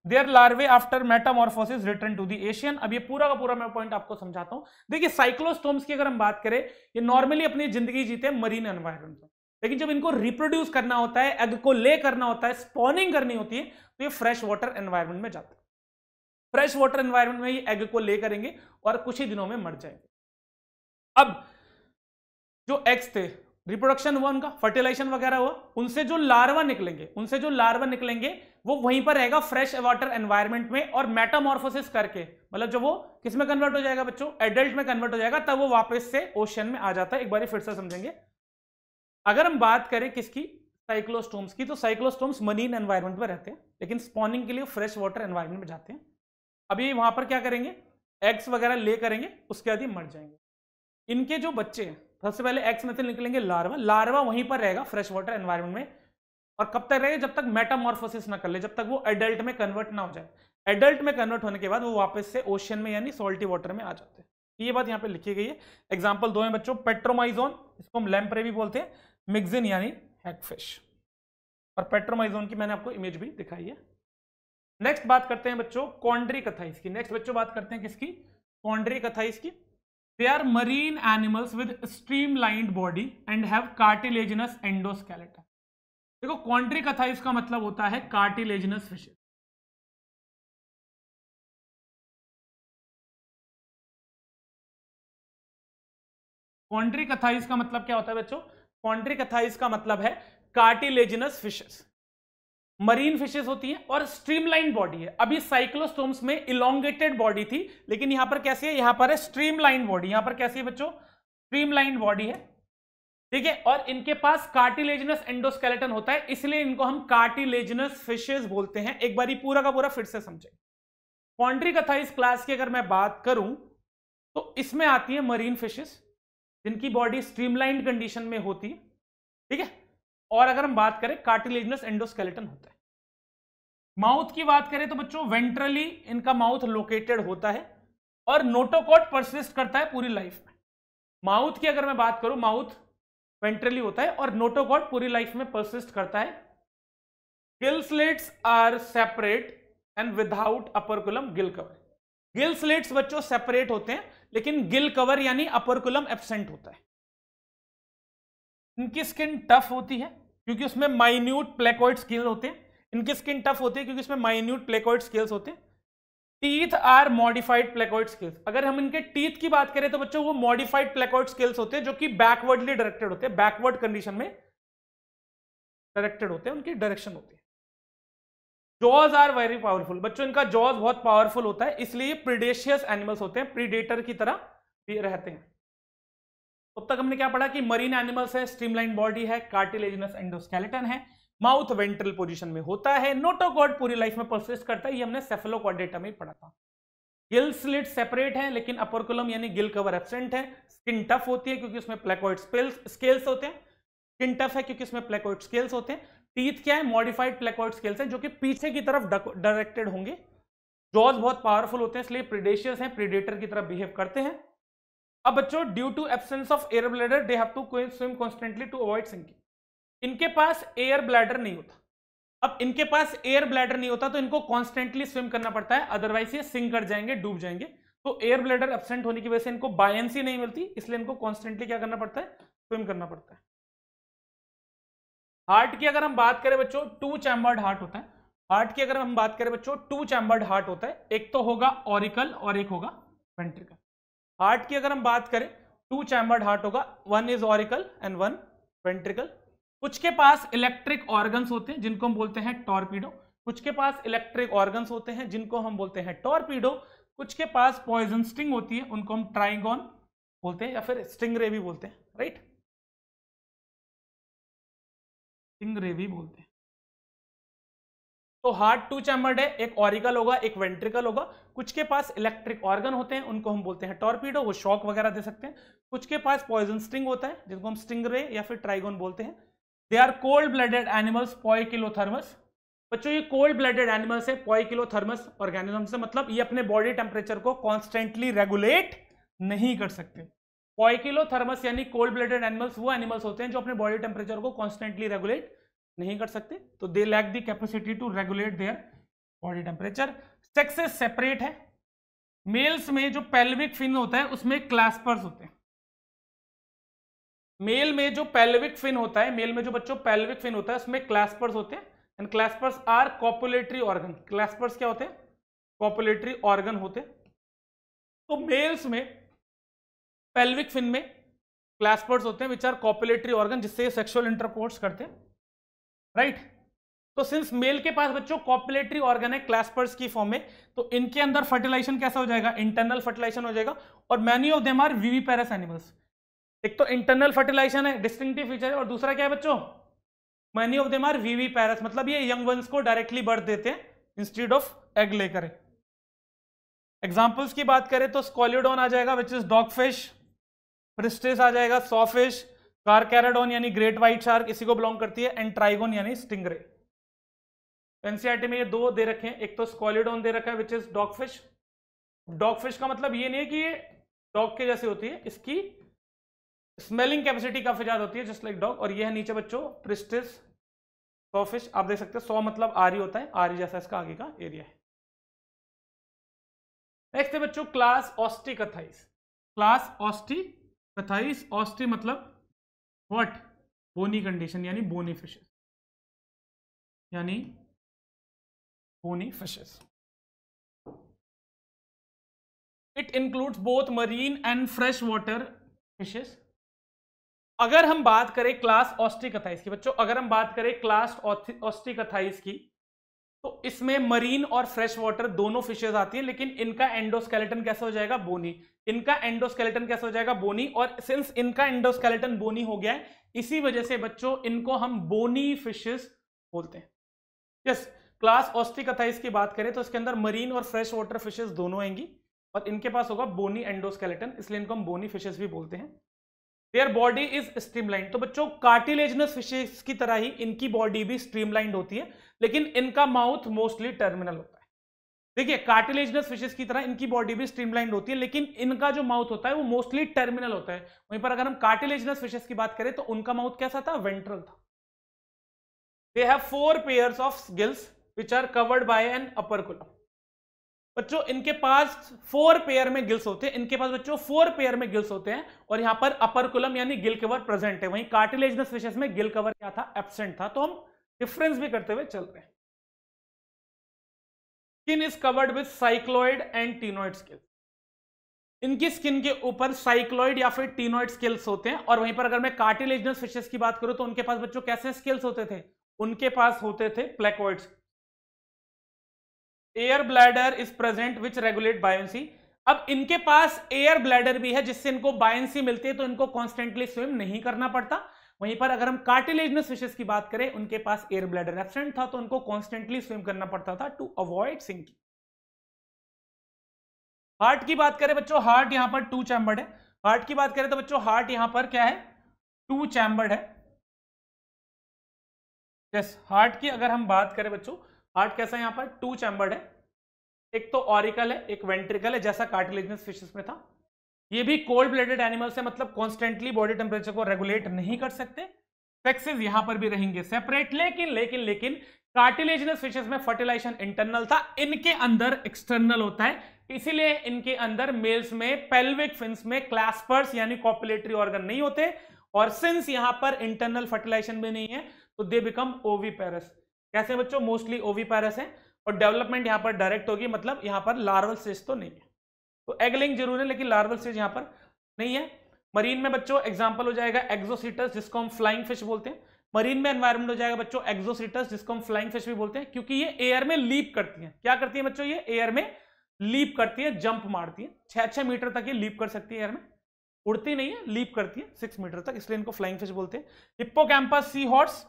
their larvae after metamorphosis return to the ocean अब ये पूरा का पूरा मैं पॉइंट आपको समझाता हूँ देखिए साइक्लोस्टोम्स की अगर हम बात करें ये नॉर्मली अपनी जिंदगी जीते हैं मरीन एनवायरमेंट में लेकिन जब इनको रिप्रोड्यूस करना होता है एग को ले करना होता है स्पॉनिंग करनी होती है तो ये फ्रेश वाटर एनवायरमेंट में जाते हैं फ्रेश वाटर एनवायरमेंट में ही एग को ले करेंगे और कुछ ही दिनों में मर जाएंगे अब जो एग्स थे रिप्रोडक्शन हुआ उनका फर्टिलाइजेशन वगैरह हुआ उनसे जो लार्वा निकलेंगे उनसे जो लार्वा निकलेंगे वो वहीं पर रहेगा फ्रेश वाटर एनवायरमेंट में और मेटामॉर्फोसिस करके मतलब जो वो किस में कन्वर्ट हो जाएगा बच्चों एडल्ट में कन्वर्ट हो जाएगा तब वो वापस से ओशन में आ जाता है एक बार फिर से समझेंगे अगर हम बात करें किसकी साइक्लोस्टोम्स की तो साइक्लोस्टोम्स मरीन एनवायरमेंट में रहते हैं लेकिन स्पॉनिंग के लिए फ्रेश वाटर एनवायरमेंट में जाते हैं अभी वहां पर क्या करेंगे एग्स वगैरह ले करेंगे उसके बाद ही मर जाएंगे इनके जो बच्चे हैं सबसे पहले एक्स में से निकलेंगे लार्वा लार्वा वहीं पर रहेगा फ्रेश वाटर एनवायरमेंट में और कब तक रहेगा जब तक मेटामॉर्फोसिस ना कर ले जब तक वो एडल्ट में कन्वर्ट ना हो जाए एडल्ट में कन्वर्ट होने के बाद वो वापस से ओशन में यानी सोल्टी वाटर में आ जाते हैं ये बात यहाँ पे लिखी गई है एग्जाम्पल दो हैं बच्चों पेट्रोमाइजोन इसको हम लैम्परे भी बोलते हैं मिग्जिन यानी हैकफिश और पेट्रोमाइजोन की मैंने आपको इमेज भी दिखाई है नेक्स्ट बात करते हैं बच्चों कॉन्ड्री कथा इसकी नेक्स्ट बच्चों बात करते हैं किसकी कॉन्ड्री कथा इसकी they are marine animals with streamlined body and have cartilaginous endoskeleton देखो कॉन्ड्री कथा इसका मतलब होता है कार्टिलेजनस फिशेज कॉन्ड्री कथाइस का मतलब क्या होता है बच्चों कॉन्ड्री कथाइस का मतलब है कार्टिलेजनस फिशेस मरीन फिशेस होती है और स्ट्रीमलाइन बॉडी है अभी साइक्लोस्टोम्स में इलांगेटेड बॉडी थी लेकिन यहां पर कैसी है यहां पर है स्ट्रीमलाइन बॉडी यहां पर कैसी है बच्चों स्ट्रीमलाइन बॉडी है ठीक है और इनके पास कार्टिलेजनस एंडोस्केलेटन होता है इसलिए इनको हम कार्टिलेजनस फिशेस बोलते हैं एक बार पूरा का पूरा फिर से समझे पॉन्ड्री कथा इस क्लास की अगर मैं बात करूं तो इसमें आती है मरीन फिशेस जिनकी बॉडी स्ट्रीमलाइन कंडीशन में होती है ठीक है और अगर हम बात करें कार्टिलेजनस एंडोस्केलेटन होता है माउथ की बात करें तो बच्चों वेंट्रली इनका माउथ लोकेटेड होता है और नोटोकॉट परसिस्ट करता है पूरी लाइफ में माउथ की अगर मैं बात करूं माउथ वेंट्रली होता है और नोटोकॉट पूरी लाइफ में परसिस्ट करता है gill slits are separate and without operculum gill cover gill slits बच्चों सेपरेट होते हैं लेकिन गिल कवर यानी अपरकुलम एबसेंट होता है इनकी स्किन टफ होती है क्योंकि उसमें माइन्यूट प्लेकोइड स्किल होते हैं इनकी स्किन टफ होती है क्योंकि उसमें माइन्यूट प्लेकोइड स्किल्स होते हैं teeth are modified placoid scales अगर हम इनके टीथ की बात करें तो बच्चों वो मॉडिफाइड प्लेकोइड स्किल्स होते हैं जो कि बैकवर्डली डायरेक्टेड होते हैं बैकवर्ड कंडीशन में डायरेक्टेड होते हैं उनकी डायरेक्शन होती है जॉज आर वेरी पावरफुल बच्चों इनका जॉज बहुत पावरफुल होता है इसलिए प्रीडेशियस एनिमल्स होते हैं प्रीडेटर की तरह रहते हैं अब तक हमने क्या पढ़ा कि मरीन एनिमल्स है स्ट्रीमलाइन बॉडी है कार्टिलेजनस एंडोस्केलेटन है माउथ वेंट्रल पोजीशन में होता है नोटोकॉड पूरी लाइफ में परसिस्ट करता है ये हमने सेफेलोकॉडेटा में पढ़ा था गिल स्लिट सेपरेट है लेकिन अपरकुलम यानी गिल कवर एबसेंट है स्किन टफ होती है क्योंकि उसमें प्लेकॉइड स्केल्स होते हैं स्किन टफ है क्योंकि उसमें प्लेकॉइड स्केल्स होते हैं टीथ क्या है मॉडिफाइड प्लेकोइड स्केल्स हैं जो कि पीछे की तरफ डायरेक्टेड होंगे जॉज बहुत पावरफुल होते हैं इसलिए प्रिडेशियस हैं प्रिडेटर की तरफ बिहेव करते हैं अब बच्चों due to absence of air bladder they have to swim constantly to avoid sinking इनके पास एयर ब्लैडर नहीं होता अब इनके पास एयर ब्लैडर नहीं होता तो इनको कॉन्स्टेंटली स्विम करना पड़ता है अदरवाइज ये सिंक कर जाएंगे डूब जाएंगे तो एयर ब्लैडर एबसेंट होने की वजह से इनको बायंसी नहीं मिलती इसलिए इनको कॉन्स्टेंटली क्या करना पड़ता है स्विम करना पड़ता है हार्ट की अगर हम बात करें बच्चों टू चैम्बर्ड हार्ट होता है हार्ट की अगर हम बात करें बच्चों टू चैम्बर्ड हार्ट होता है एक तो होगा ऑरिकल और एक होगा वेंट्रिकल हार्ट की अगर हम बात करें टू चैम्बर्ड हार्ट होगा one is auricle and one ventricle कुछ के पास इलेक्ट्रिक ऑर्गन्स होते हैं जिनको हम बोलते हैं टॉर्पीडो कुछ के पास इलेक्ट्रिक ऑर्गन्स होते हैं जिनको हम बोलते हैं टॉर्पीडो कुछ के पास पॉइजन स्टिंग होती है उनको हम ट्राइंगन बोलते हैं या फिर स्टिंगरे भी बोलते हैं राइट स्टिंग भी बोलते हैं तो हार्ट टू चैम्बर्ड है एक ऑरिकल होगा एक वेंट्रिकल होगा कुछ के पास इलेक्ट्रिक ऑर्गन होते हैं उनको हम बोलते हैं टॉर्पीडो वो शॉक वगैरह दे सकते हैं कुछ के पास पॉइजन स्ट्रिंग होता है जिनको हम स्टिंग रे या फिर ट्राइगोन बोलते हैं they are cold blooded animals poikilothermous बच्चों ये कोल्ड ब्लडेड एनिमल्स है पॉइकिलोथर्मस ऑर्गेनिज्म से मतलब ये अपने बॉडी टेम्परेचर को कॉन्स्टेंटली रेगुलेट नहीं कर सकते पॉयकिलोथर्मस यानी कोल्ड ब्लडेड एनिमल्स वो एनिमल्स होते हैं जो अपने बॉडी टेम्परेचर को कॉन्स्टेंटली रेगुलेट नहीं कर सकते तो they lack the capacity to regulate their body temperature sexes separate है मेल्स में जो पेल्विक फिन होता है उसमें क्लास्पर्स होते हैं मेल में जो पेल्विक फिन होता है मेल में जो बच्चों पेल्विक फिन होता है उसमें क्लास्पर्स होते हैं and claspers are copulatory organ claspers क्या होते हैं कॉपुलेटरी ऑर्गन होते तो मेल्स में पेल्विक फिन में क्लास्पर्स होते हैं विच आर कॉपुलेटरी ऑर्गन जिससे सेक्सुअल इंटरकोर्स करते हैं राइट तो सिंस मेल के पास बच्चों कॉपुलेटरी ऑर्गन है क्लास्पर्स की फॉर्म में तो इनके अंदर फर्टिलाइजेशन कैसा हो जाएगा इंटरनल फर्टिलाइजेशन हो जाएगा और many of them are viviparous animals एक तो इंटरनल फर्टिलाइजेशन है डिस्टिंक्टिव फीचर है और दूसरा क्या है बच्चों many of them are viviparous मतलब ये यंग वंस को डायरेक्टली बर्थ देते हैं इंस्टीट्यूट ऑफ एग लेकर एग्जाम्पल्स की बात करें तो स्कॉलिडोन आ जाएगा which is dog fish Pristis आ जाएगा सॉफिश कारकैराडोन यानी ग्रेट व्हाइट शार्क इसी को बिलोंग करती है एंड ट्राइगोन यानी स्टिंगरे एनसीआरटी में ये दो दे रखे हैं एक तो स्कॉलिडोन दे रखा है which is dog fish dog fish का मतलब ये नहीं है कि ये डॉग के जैसे होती है इसकी स्मेलिंग कैपेसिटी काफी ज्यादा होती है जस्ट लाइक डॉग और ये है नीचे बच्चों प्रिस्टिस सौ फिश आप देख सकते हैं सौ मतलब आरी होता है आरी जैसा इसका आगे का एरिया है नेक्स्ट है बच्चों क्लास ऑस्टिकथाइस क्लास ऑस्टिकथाइस ऑस्टी मतलब वट बोनी कंडीशन यानी बोनी फिशेस यानी bony fishes it includes both marine and fresh water fishes अगर हम बात करें क्लास ऑस्ट्रिकथाइस की बच्चों अगर हम बात करें क्लास ऑस्ट्रिकथाइस की तो इसमें मरीन और फ्रेश वाटर दोनों फिशेज आती हैं लेकिन इनका एंडोस्केलेटन कैसा हो जाएगा बोनी इनका एंडोस्केलेटन कैसा हो जाएगा बोनी और सिंस इनका एंडोस्केलेटन बोनी हो गया है इसी वजह से बच्चों इनको हम बोनी फिशेस बोलते हैं यस क्लास ऑस्टिकथाइस की बात करें तो इसके अंदर मरीन और फ्रेश वाटर फिशेज दोनों आएंगी और इनके पास होगा बोनी एंडोस्केलेटन इसलिए इनको हम बोनी फिशेज भी बोलते हैं देयर बॉडी इज स्ट्रीमलाइन तो बच्चों कार्टिलेजनस फिशेज की तरह ही इनकी बॉडी भी स्ट्रीमलाइंड होती है लेकिन इनका माउथ मोस्टली टर्मिनल होता है देखिए कार्टिलेजनस फिशेस की तरह इनकी बॉडी भी स्ट्रीमलाइंड होती है लेकिन इनका जो माउथ होता है वो मोस्टली टर्मिनल होता है वहीं पर अगर हम कार्टिलेजनस फिशेस की बात करें तो उनका माउथ कैसा था वेंट्रल था they have four pair of gills which are covered by an operculum बच्चों इनके पास फोर पेयर में गिल्स होते हैं इनके पास बच्चों फोर पेयर में गिल्स होते हैं और यहां पर अपर कुलम यानी गिल कवर प्रेजेंट है वहीं कार्टिलेजनस फिशेस में गिल कवर क्या था एबसेंट था तो हम डिफरेंस भी करते हुए चल रहे हैं skin is covered with cycloid and ctenoid scales इनकी स्किन के ऊपर साइक्लॉइड या फिर टीनोइड स्किल्स होते हैं और वहीं पर अगर मैं कार्टिलेजनस फिशेस की बात करूं तो उनके पास बच्चों कैसे स्किल्स होते थे उनके पास होते थे placoids air bladder is present which regulate buoyancy अब इनके पास एयर ब्लैडर भी है जिससे इनको बायोन्सी मिलती है तो इनको कॉन्स्टेंटली स्विम नहीं करना पड़ता वहीं पर अगर हम कार्टिलेजनस फिशेस की बात करें उनके पास एयर ब्लैडर एबसेंट था तो उनको कॉन्स्टेंटली स्विम करना पड़ता था टू अवॉइड सिंकिंग हार्ट की बात करें बच्चों हार्ट यहां पर टू चैम्बर्ड है हार्ट की बात करें तो बच्चों हार्ट यहां पर क्या है टू चैम्बर्ड है यस yes, हार्ट की अगर हम बात करें बच्चों हार्ट कैसा है यहां पर टू चैम्बर्ड है एक तो ऑरिकल है एक वेंट्रिकल है जैसा कार्टिलेजनस फिशेस में था ये भी कोल्ड ब्लडेड एनिमल्स है मतलब कॉन्स्टेंटली बॉडी टेम्परेचर को रेगुलेट नहीं कर सकते सेक्सेस यहां पर भी रहेंगे सेपरेट लेकिन लेकिन लेकिन कार्टिलेजनस फिशेस में फर्टिलाइजेशन इंटरनल था इनके अंदर एक्सटर्नल होता है इसीलिए इनके अंदर मेल्स में पेल्विक फिंस में क्लास्पर्स यानी कॉपुलेटरी ऑर्गन नहीं होते और सिंस यहां पर इंटरनल फर्टिलाइजेशन भी नहीं है तो दे बिकम ओवी पैरस कैसे बच्चों मोस्टली ओवी पैरस है और डेवलपमेंट यहां पर डायरेक्ट होगी मतलब यहां पर लार्वल सिस्ट तो नहीं है तो एगलिंग जरूर है लेकिन लार्वल स्टेज यहां पर नहीं है मरीन में बच्चों एग्जाम्पल हो जाएगा एग्जोसिटस जिसको हम फ्लाइंग फिश बोलते हैं मरीन में एनवायरमेंट हो जाएगा बच्चों एग्जोसिटस जिसको हम फ्लाइंग फिश भी बोलते हैं क्योंकि ये एयर में लीप करती हैं क्या करती है बच्चों ये एयर में लीप करती है जंप मारती है छह छह मीटर तक ये लीप कर सकती है एयर में उड़ती नहीं है लीप करती है सिक्स मीटर तक इसलिए इनको फ्लाइंग फिश बोलते हैं कैंपस सी हॉर्स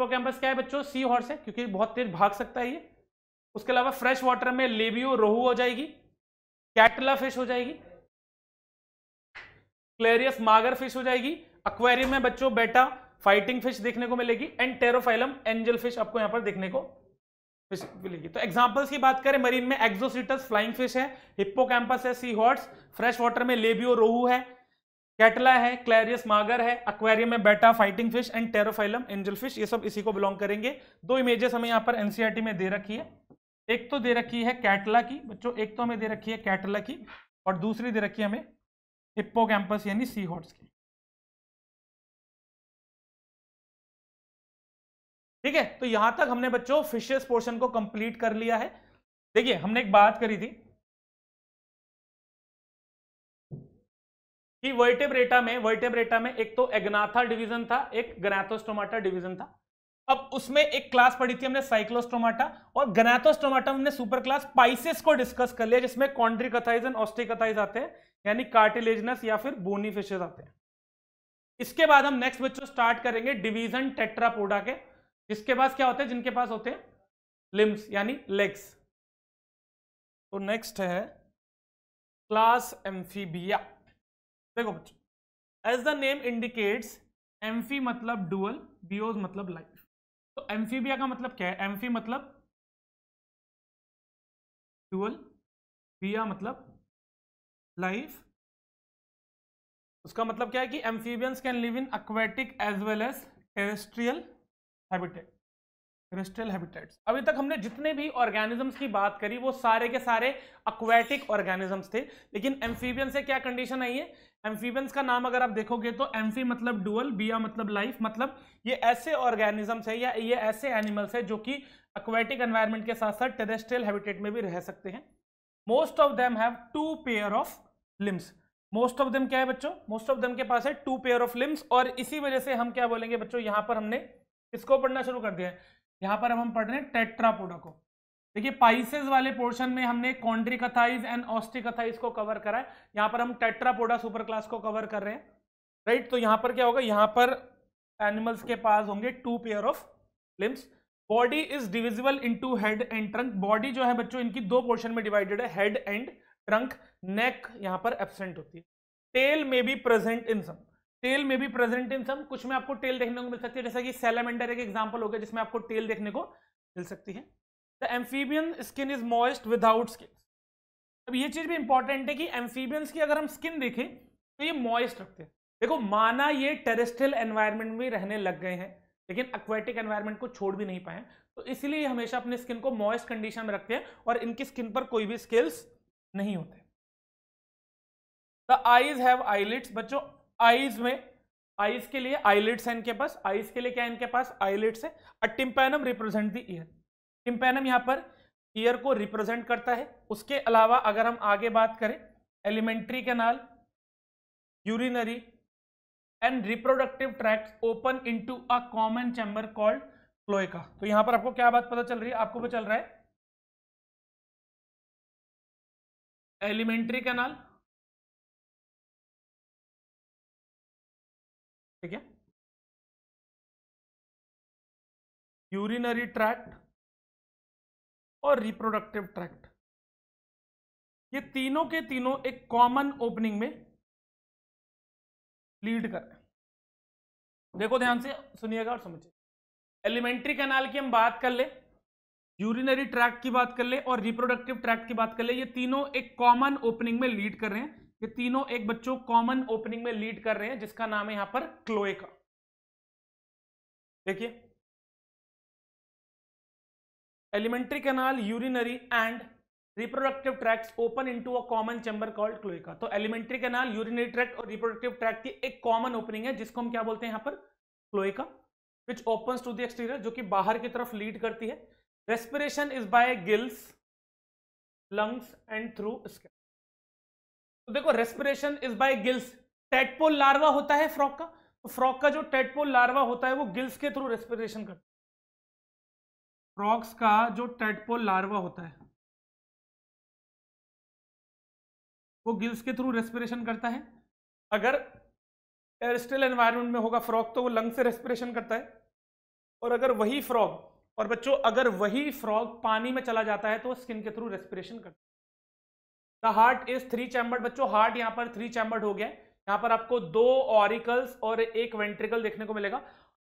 कैंपस क्या है बच्चों सी हॉर्स है क्योंकि बहुत तेज भाग सकता है ये उसके अलावा फ्रेश वाटर में लेबियो रोहू हो जाएगी कैटला फिश हो जाएगी क्लेरियस मागर फिश हो जाएगी अक्वेरियम में बच्चों बेटा फाइटिंग फिश देखने को मिलेगी एंड टेरोफाइलम एंजल फिश आपको यहां पर देखने को फिश मिलेगी तो एग्जांपल्स की बात करें मरीन में एक्सोसिटस फ्लाइंग फिश है कैंपस है सी हॉर्ट्स फ्रेश वाटर में लेबियो रोहू है कैटला है क्लेरियस मागर है अक्वेरियम में Betta fighting fish and Pterophyllum angel fish ये सब इसी को बिलोंग करेंगे दो इमेजेस हमें यहाँ पर एनसीआरटी e में दे रखी है एक तो दे रखी है कैटला की बच्चों एक तो हमें दे रखी है कैटला की और दूसरी दे रखी है हमें हिप्पो कैंपस यानी सी हॉर्स की ठीक है तो यहां तक हमने बच्चों फिशेस पोर्शन को कंप्लीट कर लिया है देखिए हमने एक बात करी थी कि वर्टेब्रेटा में वर्टेब्रेटा में एक तो एग्नाथा डिवीजन था एक ग्रैथोस्टोमाटा डिवीजन था अब उसमें एक क्लास पढ़ी थी हमने साइक्लोस्टोमाटा और गनाथोस्टोमाटा हमने सुपर क्लास पाइसिस को डिस्कस कर लिया जिसमें कॉन्ड्रिकथाइज एंड ऑस्टिकथाइज आते हैं यानी कार्टिलेजनस या फिर बोनी फिशेज आते हैं इसके बाद हम नेक्स्ट बच्चों स्टार्ट करेंगे डिवीजन टेट्रापोडा के जिसके पास क्या होते हैं जिनके पास होते हैं लिम्स यानी लेग्स तो नेक्स्ट है क्लास एम्फीबिया देखो बच्चों as the name indicates amphi मतलब डुअल बियोज मतलब लाइक तो एम्फीबिया का मतलब क्या है एम्फी मतलब फ्यूअल बिया मतलब लाइफ उसका मतलब क्या है कि amphibians can live in aquatic as well as terrestrial habitat crystal habitats अभी तक हमने जितने भी ऑर्गेनिजम्स की बात करी वो सारे के सारे अक्वेटिक ऑर्गेनिजम्स थे लेकिन एम्फीबियन से क्या कंडीशन आई है एम्फीबियंस का नाम अगर आप देखोगे तो एम्फी मतलब डुअल बिया मतलब लाइफ मतलब ये ऐसे ऑर्गेनिजम्स है या ये ऐसे एनिमल्स है जो कि अक्वेटिक एनवायरमेंट के साथ साथ टेरेस्ट्रियल हैबिटेट में भी रह सकते हैं most of them have two pair of limbs most of them क्या है बच्चों मोस्ट ऑफ देम के पास है टू पेयर ऑफ लिम्स और इसी वजह से हम क्या बोलेंगे बच्चों यहाँ पर हमने इसको पढ़ना शुरू कर दिया है यहाँ पर अब हम पढ़ रहे हैं टेट्रापोडा को देखिए पाइसेस वाले पोर्शन में हमने कॉन्ड्रिकथाइज एंड ऑस्टिकथाइज को कवर करा है यहाँ पर हम टेट्रापोडा सुपर क्लास को कवर कर रहे हैं राइट तो यहाँ पर क्या होगा यहाँ पर एनिमल्स के पास होंगे two pair of limbs body is divisible into head and trunk body जो है बच्चों इनकी दो पोर्शन में डिवाइडेड है हेड एंड ट्रंक नेक यहाँ पर एबसेंट होती है tail may be present in some tail में भी प्रेजेंट इन सम कुछ में आपको टेल देखने को मिल सकती है जैसा कि सेलेमेंडर एक एग्जाम्पल हो गया जिसमें आपको टेल देखने को मिल सकती है the amphibian skin is moist without skin अब ये चीज़ भी इंपॉर्टेंट है कि एम्फीबियंस की अगर हम स्किन देखें तो ये मॉइस्ट रखते हैं देखो माना ये टेरेस्ट्रियल एनवायरनमेंट में रहने लग गए हैं लेकिन एक्वेटिक एनवायरनमेंट को छोड़ भी नहीं पाए तो इसलिए हमेशा अपने स्किन को मॉइस्ट कंडीशन में रखते हैं और इनकी स्किन पर कोई भी स्केल्स नहीं होते द आईज हैव आईलिट्स बच्चों आईज में आईज के लिए आईलिट्स है इनके पास आईज के लिए क्या इनके पास आईलिट्स है और tympanum represent the ear tympanum यहाँ पर ईयर को रिप्रेजेंट करता है उसके अलावा अगर हम आगे बात करें alimentary canal urinary and reproductive tract open into a common chamber called cloaca तो यहां पर आपको क्या बात पता चल रही है आपको पता चल रहा है एलिमेंट्री कैनाल ठीक है यूरिनरी ट्रैक्ट और रिप्रोडक्टिव ट्रैक्ट ये तीनों के तीनों एक कॉमन ओपनिंग में लीड कर रहे हैं देखो ध्यान से सुनिएगा और समझिए एलिमेंट्री कैनाल की हम बात कर ले यूरिनरी ट्रैक्ट की बात कर ले और रिप्रोडक्टिव ट्रैक्ट की बात कर ले ये तीनों एक कॉमन ओपनिंग में लीड कर रहे हैं ये तीनों एक बच्चों कॉमन ओपनिंग में लीड कर रहे हैं जिसका नाम है यहां पर क्लोएका देखिए alimentary canal urinary and reproductive tract open into a common chamber called cloaca तो एलिमेंट्री कैनाल यूरिनरी ट्रैक्ट और रिप्रोडक्टिव ट्रैक की एक कॉमन ओपनिंग है जिसको हम क्या बोलते हैं यहां पर cloaca which open to the exterior जो कि बाहर की तरफ लीड करती है respiration is by gills lungs and through skin तो देखो respiration is by gills tadpole larva होता है फ्रॉक का तो फ्रॉक का जो टेटपोल लार्वा होता है वो गिल्स के थ्रू रेस्पिरेशन करता है फ्रॉक्स का जो टेटपोल लार्वा होता है वो गिल्स के थ्रू रेस्पिरेशन करता है अगर टेरेस्ट्रियल एनवायरनमेंट में होगा फ्रॉक तो वो लंग से रेस्पिरेशन करता है और अगर वही फ्रॉग और बच्चों अगर वही फ्रॉग पानी में चला जाता है तो स्किन के थ्रू रेस्पिरेशन करता है the heart is three chambered बच्चों हार्ट यहाँ पर थ्री चैम्बर्ड हो गया है यहाँ पर आपको दो ऑरिकल्स और एक वेंट्रिकल देखने को मिलेगा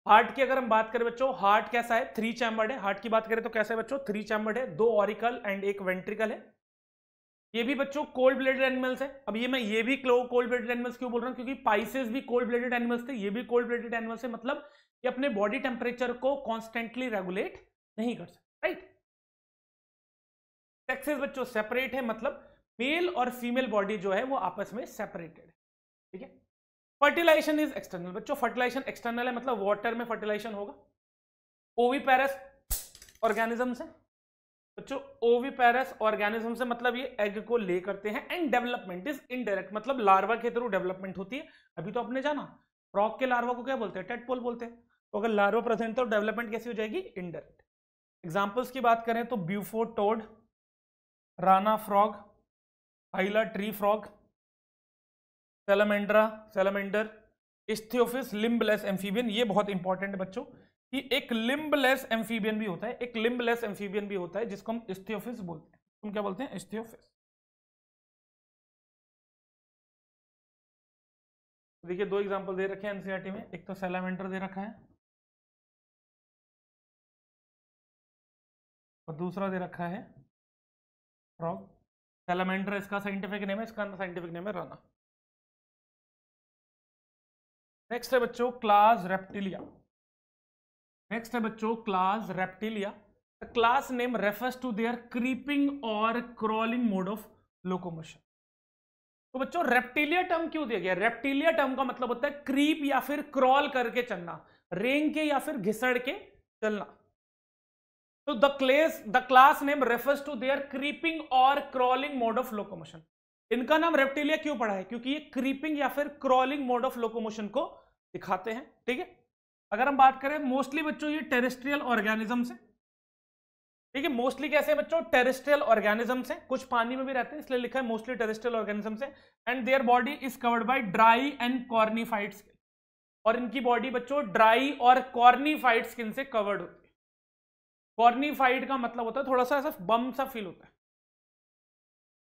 हार्ट की अगर हम बात करें बच्चों हार्ट कैसा है थ्री चैम्बर्ड है हार्ट की बात करें तो कैसा है बच्चों थ्री चैम्बर्ड है दो ऑरिकल एंड एक वेंट्रिकल है ये भी बच्चों कोल्ड ब्लडेड एनिमल्स है अब ये मैं ये भी कोल्ड ब्लडेड एनिमल्स क्यों बोल रहा हूँ क्योंकि पाइसेस भी कोल्ड ब्लडेड एनिमल्स थे ये भी कोल्ड ब्लडेड एनिमल्स है मतलब ये अपने बॉडी टेम्परेचर को कॉन्स्टेंटली रेगुलेट नहीं कर सकते राइट सेक्सेस बच्चों सेपरेट है मतलब मेल और फीमेल बॉडी जो है वो आपस में सेपरेटेड ठीक है फर्टिलाइजेशन इज एक्सटर्नल बच्चों फर्टिलाइजेशन एक्सटर्नल है मतलब वाटर में फर्टिलाइजेशन होगा ओवी पैरस ऑर्गेनिज्म से बच्चों ओवी पैरस ऑर्गेनिज्म से मतलब ये एग को ले करते हैं एंड डेवलपमेंट इज इनडायरेक्ट मतलब लार्वा के थ्रू डेवलपमेंट होती है अभी तो आपने जाना फ्रॉक के लार्वा को क्या बोलते हैं टेटपोल बोलते हैं तो अगर लार्वा प्रेजेंट तो डेवलपमेंट कैसी हो जाएगी इनडायरेक्ट एग्जाम्पल्स की बात करें तो Bufo toad Rana frog Hyla tree frog Salamandra salamander Ichthyophis limbless amphibian ये बहुत इंपॉर्टेंट है बच्चों कि एक लिम्बलेस एम्फीबियन भी होता है एक लिम्बलेस एम्फीबियन भी होता है जिसको हम इस्थियोफिस बोलते हैं तुम क्या बोलते हैं इस्थियोफिस देखिए दो एग्जांपल दे रखे हैं एनसीईआरटी में एक तो सेलामेंडर दे रखा है और दूसरा दे रखा है फ्रॉग सेलामेंडर इसका साइंटिफिक नेम है इसका साइंटिफिक नेम है राना नेक्स्ट है बच्चों क्लास रेप्टिलिया नेक्स्ट है बच्चों class Reptilia class name refers to their creeping और क्रॉलिंग मोड ऑफ लोकोमोशन तो बच्चों रेप्टिलिया टर्म क्यों दिया गया रेप्टिलिया टर्म का मतलब होता है क्रीप या फिर क्रॉल करके चलना रेंग के या फिर घिसड़ के चलना तो the class the class name refers to their creeping और क्रॉलिंग मोड ऑफ लोकोमोशन इनका नाम रेप्टिलिया क्यों पड़ा है क्योंकि ये क्रीपिंग या फिर क्रॉलिंग मोड ऑफ लोकोमोशन को दिखाते हैं ठीक है अगर हम बात करें मोस्टली बच्चों ये टेरेस्ट्रियल ऑर्गेनिज्म से ठीक है मोस्टली कैसे बच्चों टेरेस्ट्रियल ऑर्गेनिज्म से कुछ पानी में भी रहते हैं इसलिए लिखा है मोस्टली टेरेस्ट्रियल ऑर्गेनिज्म से and their body is covered by dry and cornified skin और इनकी बॉडी बच्चों ड्राई और कॉर्नीफाइड स्किन से कवर्ड होती है कॉर्निफाइड का मतलब होता है थोड़ा सा ऐसा बम सा फील होता है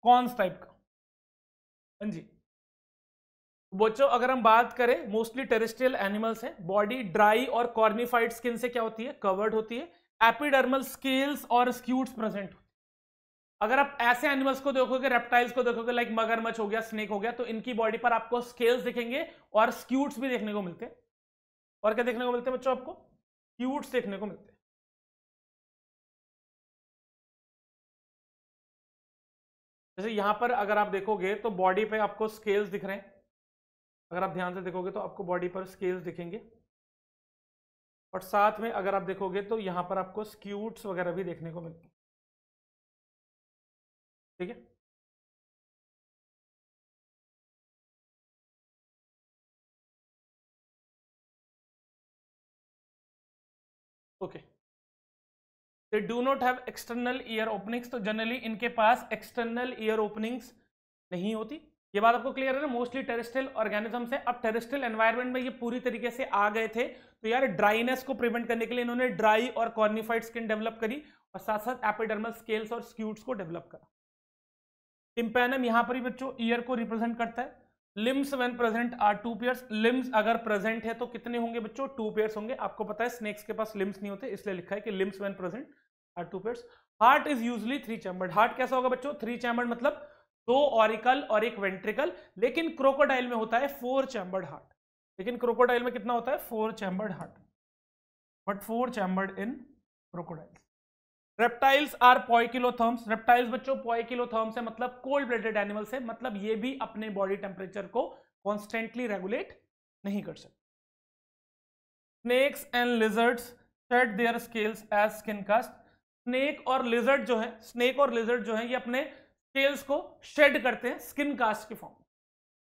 कॉन्स टाइप का हाँ जी बच्चों अगर हम बात करें मोस्टली टेरिस्ट्रियल एनिमल्स हैं बॉडी ड्राई और कॉर्निफाइड स्किन से क्या होती है कवर्ड होती है एपिडर्मल स्केल्स और स्क्यूट्स प्रेजेंट होती है अगर आप ऐसे एनिमल्स को देखोगे रेप्टाइल्स को देखोगे लाइक मगरमच्छ हो गया स्नेक हो गया तो इनकी बॉडी पर आपको स्केल्स दिखेंगे और स्क्यूट्स भी देखने को मिलते हैं और क्या देखने को मिलते हैं बच्चों आपको क्यूट्स देखने को मिलते हैं जैसे यहां पर अगर आप देखोगे तो बॉडी पे आपको स्केल्स दिख रहे हैं अगर आप ध्यान से देखोगे तो आपको बॉडी पर स्केल्स दिखेंगे और साथ में अगर आप देखोगे तो यहां पर आपको स्क्यूट्स वगैरह भी देखने को मिलते हैं ठीक है okay okay. They do not have external ear openings तो जनरली इनके पास एक्सटर्नल ईयर ओपनिंग्स नहीं होती ये बात आपको क्लियर है ना मोस्टली टेरेस्ट्रियल ऑर्गेनिज्म से अब टेरेस्ट्रियल एनवायरमेंट में ये पूरी तरीके से आ गए थे तो यार ड्राइनेस को प्रिवेंट करने के लिए इन्होंने ड्राई और कॉर्निफाइड स्किन डेवलप करी और साथ साथ एपिडर्मल स्केल्स और स्क्यूट्स को डेवलप करा टिम्पेनम यहाँ पर ही बच्चों ईयर को रिप्रेजेंट करता है limbs when present are two pairs limbs अगर प्रेजेंट है तो कितने होंगे बच्चों टू पेयर्स होंगे आपको पता है स्नेक्स के पास लिम्स नहीं होते इसलिए लिखा है कि limbs when present are two pairs heart is usually three chambered heart कैसा होगा बच्चों थ्री चैम्बर्ड मतलब दो ऑरिकल और एक वेंट्रिकल लेकिन क्रोकोडाइल में होता है फोर चैम्बर्ड हार्ट लेकिन क्रोकोडाइल में कितना होता है four chambered heart but four chambered in crocodiles reptiles are poikilotherms reptiles बच्चों पॉइकिलोथर्म्स है मतलब कोल्ड ब्लडेड एनिमल्स है मतलब ये भी अपने बॉडी टेम्परेचर को कॉन्स्टेंटली रेगुलेट नहीं कर सकते snakes and lizards shed their scales as skin cast snake और लिजर्ड जो है स्नेक और लिजर्ड जो है ये अपने स्केल्स को शेड करते हैं स्किन कास्ट के फॉर्म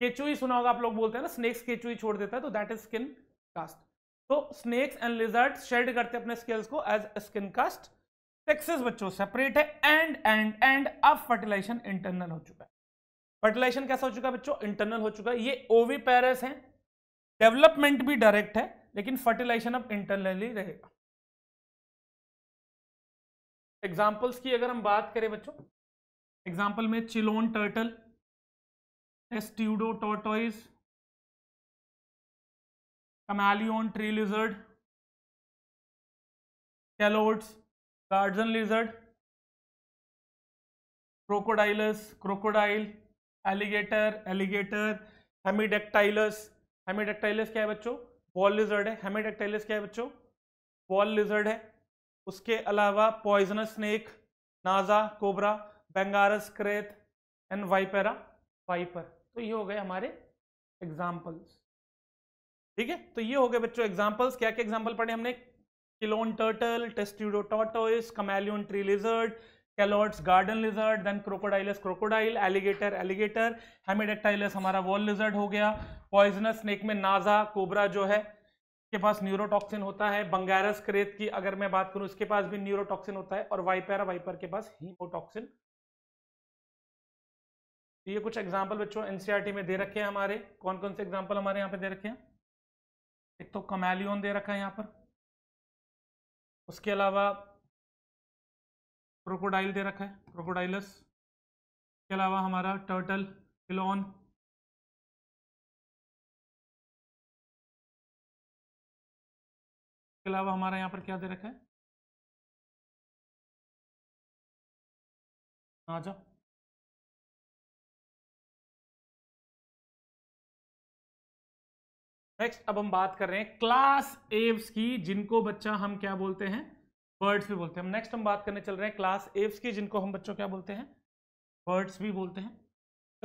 केचुई सुना होगा आप लोग बोलते हैं ना स्नेक्स केचुई छोड़ देता है तो दैट इज स्किन कास्ट तो स्नेक्स एंड लिजर्ट शेड करते हैं अपने स्केल्स को एज स्किन कास्ट सेक्सेस बच्चों सेपरेट है एंड एंड एंड अब फर्टिलाइजेशन इंटरनल हो चुका है फर्टिलाइजेशन कैसा हो चुका है बच्चों इंटरनल हो चुका है ये ओवी पैरस है डेवलपमेंट भी डायरेक्ट है लेकिन फर्टिलाइजेशन अब इंटरनली रहेगा एग्जाम्पल्स की अगर हम बात करें बच्चों एग्जाम्पल में Chelone turtle Testudo tortoise Chamaeleon tree lizard Calotes garden lizard Crocodilus crocodile alligator alligator Hemidactylus Hemidactylus क्या है बच्चों वॉल लिजर्ड है हेमीडेक्टाइलस क्या है बच्चों वॉल लिजर्ड है उसके अलावा poisonous snake Naja cobra Bungarus krait and Vipera viper तो ये हो गए हमारे एग्जाम्पल्स ठीक है तो ये हो गए बच्चों एग्जाम्पल्स क्या क्या एग्जाम्पल पढ़े हमने kilon turtle, testudo tortoise, chameleon tree lizard, calotes garden lizard then crocodylus crocodile alligator alligator hemidactylus हमारा वॉल लिजर्ड हो गया पॉइजनस स्नेक में नाजा कोबरा जो है के पास न्यूरोटॉक्सिन होता है बंगारस क्रेत की अगर मैं बात करूं उसके पास भी न्यूरोटॉक्सिन होता है और वाइपेरा वाइपर के पास हीमोटॉक्सिन तो ये कुछ एग्जांपल बच्चों एनसीईआरटी में दे रखे हैं हमारे कौन कौन से एग्जांपल हमारे यहाँ पे दे रखे हैं एक तो कमेलियन दे रखा है यहाँ पर उसके अलावा क्रोकोडाइल दे रखा है क्रोकोडाइलस के अलावा हमारा टर्टल क्लोन के अलावा हमारा यहाँ पर क्या दे रखा है आ जाओ नेक्स्ट अब हम बात कर रहे हैं क्लास एव्स की जिनको बच्चा हम क्या बोलते हैं बर्ड्स भी बोलते हैं हम नेक्स्ट हम बात करने चल रहे हैं क्लास एव्स की जिनको हम बच्चों क्या बोलते हैं बर्ड्स भी बोलते हैं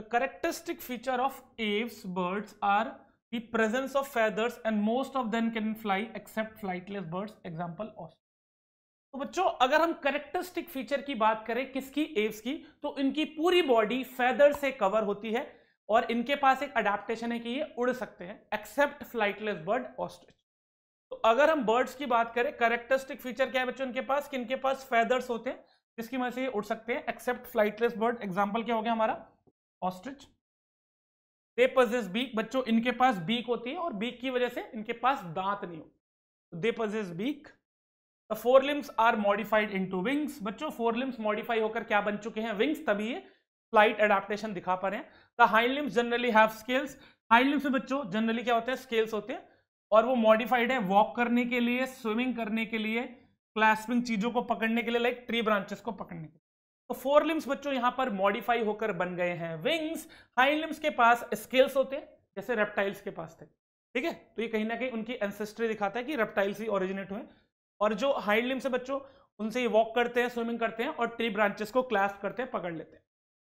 the characteristic feature of aves birds are the presence of feathers and most of them can fly except flightless birds example तो बच्चों अगर हम करेक्टरिस्टिक फीचर की बात करें किसकी एव्स की तो इनकी पूरी बॉडी फेदर से कवर होती है और इनके पास एक अडेप्टेशन है कि ये उड़ सकते हैं एक्सेप्ट फ्लाइटलेस बर्ड ऑस्ट्रिच तो अगर हम बर्ड्स की बात करें करेक्टरिस्टिक फीचर क्या है बच्चों इनके पास कि इनके पास फेदर्स होते हैं जिसकी वजह से ये उड़ सकते हैं एक्सेप्ट फ्लाइटलेस बर्ड एग्जाम्पल क्या हो गया हमारा ऑस्ट्रिच दे पजेस बीक बच्चों इनके पास बीक होती है और बीक की वजह से इनके पास दांत नहीं होते they possess beak the fore limbs are modified into wings बच्चों फोर लिम्स मॉडिफाई होकर क्या बन चुके हैं विंग्स तभी ये फ्लाइट एडाप्टेशन दिखा पा रहे हैं the hind limbs generally have scales hind limbs में बच्चों जनरली क्या होते हैं स्केल्स होते हैं और वो मॉडिफाइड है वॉक करने के लिए स्विमिंग करने के लिए क्लास्पिंग चीजों को पकड़ने के लिए लाइक ट्री ब्रांचेस को पकड़ने के लिए तो फोर लिम्स बच्चों यहाँ पर मॉडिफाई होकर बन गए हैं विंग्स हाइंड लिम्स के पास स्केल्स होते हैं जैसे रेप्टाइल्स के पास थे ठीक है तो ये कहीं ना कहीं उनकी एंसेस्ट्री दिखाता है कि रेप्टाइल्स ही ओरिजिनेट हुए और जो हाइंड लिम्स है बच्चों उनसे ये वॉक करते हैं स्विमिंग करते हैं और ट्री ब्रांचेस को क्लास्प करते हैं पकड़ लेते हैं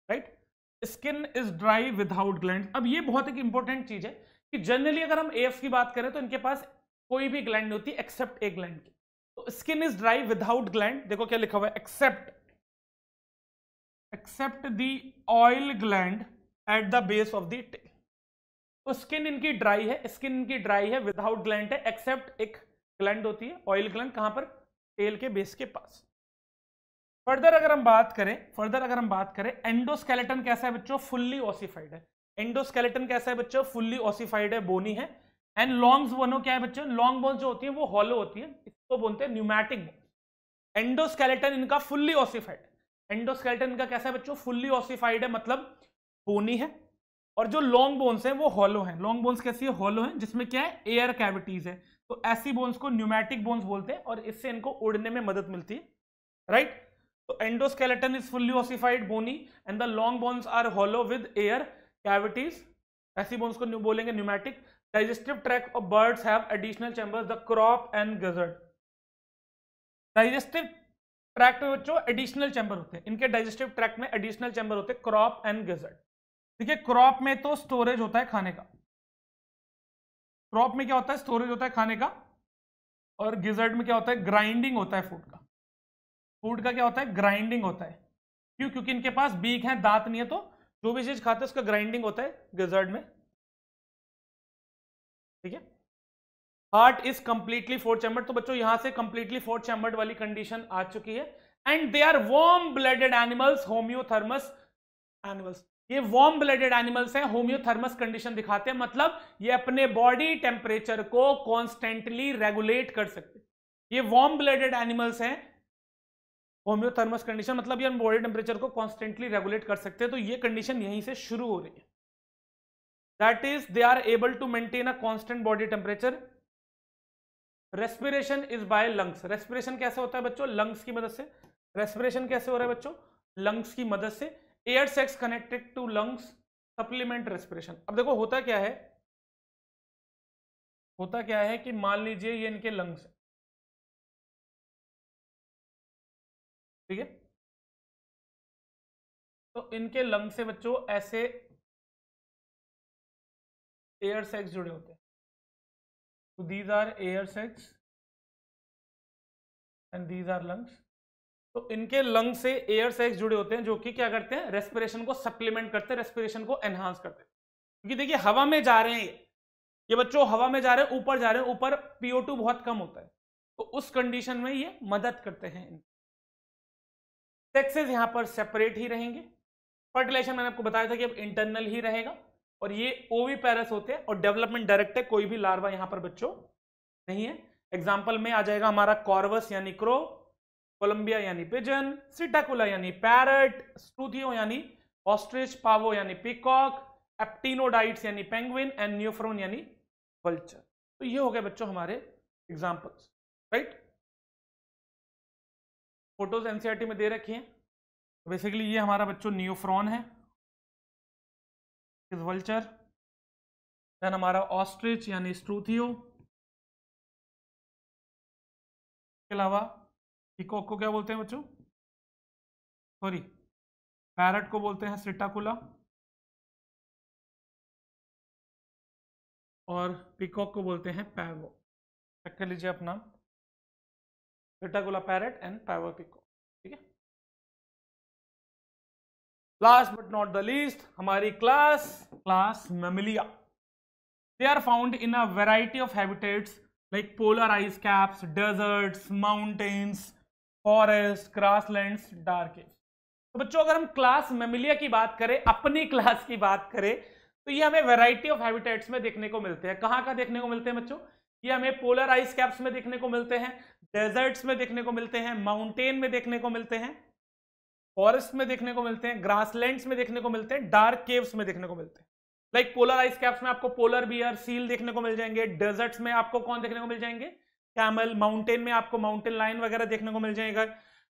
right skin is dry without gland अब ये बहुत एक इंपॉर्टेंट चीज है कि जनरली अगर हम ए की बात करें तो इनके पास कोई भी ग्लैंड नहीं होती एक्सेप्ट ए ग्लैंड की तो skin is dry without gland देखो क्या लिखा हुआ है except except the oil gland at the base of the tail तो स्किन इनकी ड्राई है स्किन इनकी ड्राई है विदाउट ग्लैंड है एक्सेप्ट एक ग्लैंड होती है ऑयल ग्लैंड कहां पर टेल के बेस के पास फर्दर अगर हम बात करें फर्दर अगर हम बात करें एंडोस्केलेटन कैसा है बच्चों फुल्ली ऑसिफाइड है एंडोस्केलेटन कैसा है बच्चों फुल्ली ऑसिफाइड है बोनी है एंड लॉन्ग बोनो क्या है बच्चों लॉन्ग बोन जो होती है वो हॉलो होती है इसको बोलते हैं न्यूमैटिक बोन एंडोस्केलेटन इनका फुल्ली ऑसिफाइड एंडोस्केलेटन का कैसा है बच्चों फुल्ली ऑसिफाइड है मतलब बोनी है और जो लॉन्ग बोन्स है वो हॉलो है लॉन्ग बोन्स कैसी है हॉलो है जिसमें क्या है एयर कैविटीज है तो ऐसी बोन्स को न्यूमैटिक बोन्स बोलते हैं और इससे इनको उड़ने में मदद मिलती है राइट right? तो endoskeleton is fully ossified bony and the long bones are hollow with air cavities ऐसी बोन्स को बोलेंगे pneumatic digestive tract of birds have additional chambers the crop and gizzard digestive tract में बच्चों additional chamber होते हैं इनके digestive tract में additional chamber होते हैं क्रॉप एंड गजर्ड देखिए क्रॉप में तो स्टोरेज होता है खाने का क्रॉप में क्या होता है स्टोरेज होता है खाने का और गिजर्ड में क्या होता है ग्राइंडिंग होता है फूड का फूड का क्या होता है ग्राइंडिंग होता है क्यों क्योंकि इनके पास बीक है दांत नहीं है तो जो भी चीज खाते हैं उसका ग्राइंडिंग होता है गिजर्ड में ठीक है heart is completely four chambered तो बच्चों यहां से कंप्लीटली फोर चैम्बर्ड वाली कंडीशन आ चुकी है and they are warm blooded animals homeothermous animals ये वार्म ब्लडेड एनिमल्स हैं होम्योथर्मस कंडीशन दिखाते हैं मतलब ये अपने बॉडी टेम्परेचर को कॉन्स्टेंटली रेगुलेट कर सकते हैं ये वार्म ब्लडेड एनिमल्स हैं होम्योथर्मस कंडीशन मतलब ये हम बॉडी टेम्परेचर को कॉन्स्टेंटली रेगुलेट कर सकते हैं तो ये कंडीशन यहीं से शुरू हो रही है that is they are able to maintain a constant body temperature respiration is by lungs respiration कैसे होता है बच्चों लंग्स की मदद से रेस्पिरेशन कैसे हो रहा है बच्चों लंग्स की मदद से air sacs connected to lungs supplement respiration अब देखो होता क्या है होता क्या है कि मान लीजिए ये इनके लंग्स है ठीक है तो इनके लंग से बच्चों ऐसे एयर सेक्स जुड़े होते हैं तो these are air sacs and these are lungs तो इनके लंग से एयर सेक्स जुड़े होते हैं जो कि क्या करते हैं रेस्पिरेशन को सप्लीमेंट करते हैं रेस्पिरेशन को एनहांस करते हैं क्योंकि देखिए हवा में जा रहे हैं ये बच्चों हवा में जा रहे हैं ऊपर जा रहे हैं ऊपर पीओ टू बहुत कम होता है तो उस कंडीशन में ये मदद करते हैं इनकी सेक्सेस यहां पर सेपरेट ही रहेंगे फर्टिलाइजेशन मैंने आपको बताया था कि अब इंटरनल ही रहेगा और ये ओवी पैरस होते हैं और डेवलपमेंट डायरेक्ट है कोई भी लार्वा यहां पर बच्चों नहीं है एग्जाम्पल में आ जाएगा हमारा कॉर्वस यानी क्रो कोलंबिया यानी पिजन सिटाकुला यानी पैरट स्टूथियो यानी ऑस्ट्रिच पावो यानी पिकॉक एप्टीनोडाइट्स यानी पेंग्विन एंड न्यूफ्रोन यानी वल्चर तो ये हो गए बच्चों हमारे एग्जाम्पल्स राइट फोटोज एनसीईआरटी में दे रखी हैं तो बेसिकली ये हमारा बच्चों न्यूफ्रॉन है इज वल्चर देन हमारा ऑस्ट्रिच यानी स्ट्रूथियो के अलावा पिकॉक को क्या बोलते हैं बच्चों सॉरी पैरट को बोलते हैं सिटाकुला और पिकॉक को बोलते हैं पैगो चेक कर लीजिए अपना psittacula parrot and pavo peacock ठीक है last but not the least हमारी class class mammalia they are found in a variety of habitats like polar ice caps deserts mountains forest grassland dark age तो बच्चों अगर हम class Mammalia की बात करें अपनी क्लास की बात करें तो ये हमें वेराइटी ऑफ हैबिटेट्स में देखने को मिलते हैं कहाँ का देखने को मिलते हैं बच्चों ये हमें पोलर आइस कैप्स में देखने को मिलते हैं डेजर्ट्स में देखने को मिलते हैं माउंटेन में देखने को मिलते हैं फॉरेस्ट में देखने को मिलते हैं ग्रासलैंड्स में देखने को मिलते हैं डार्क केव्स में देखने को मिलते हैं लाइक पोलर आइस कैप्स में आपको पोलर बियर सील देखने को मिल जाएंगे डेजर्ट्स में आपको कौन देखने को मिल जाएंगे कैमल माउंटेन में आपको माउंटेन लाइन वगैरह देखने को मिल जाएगा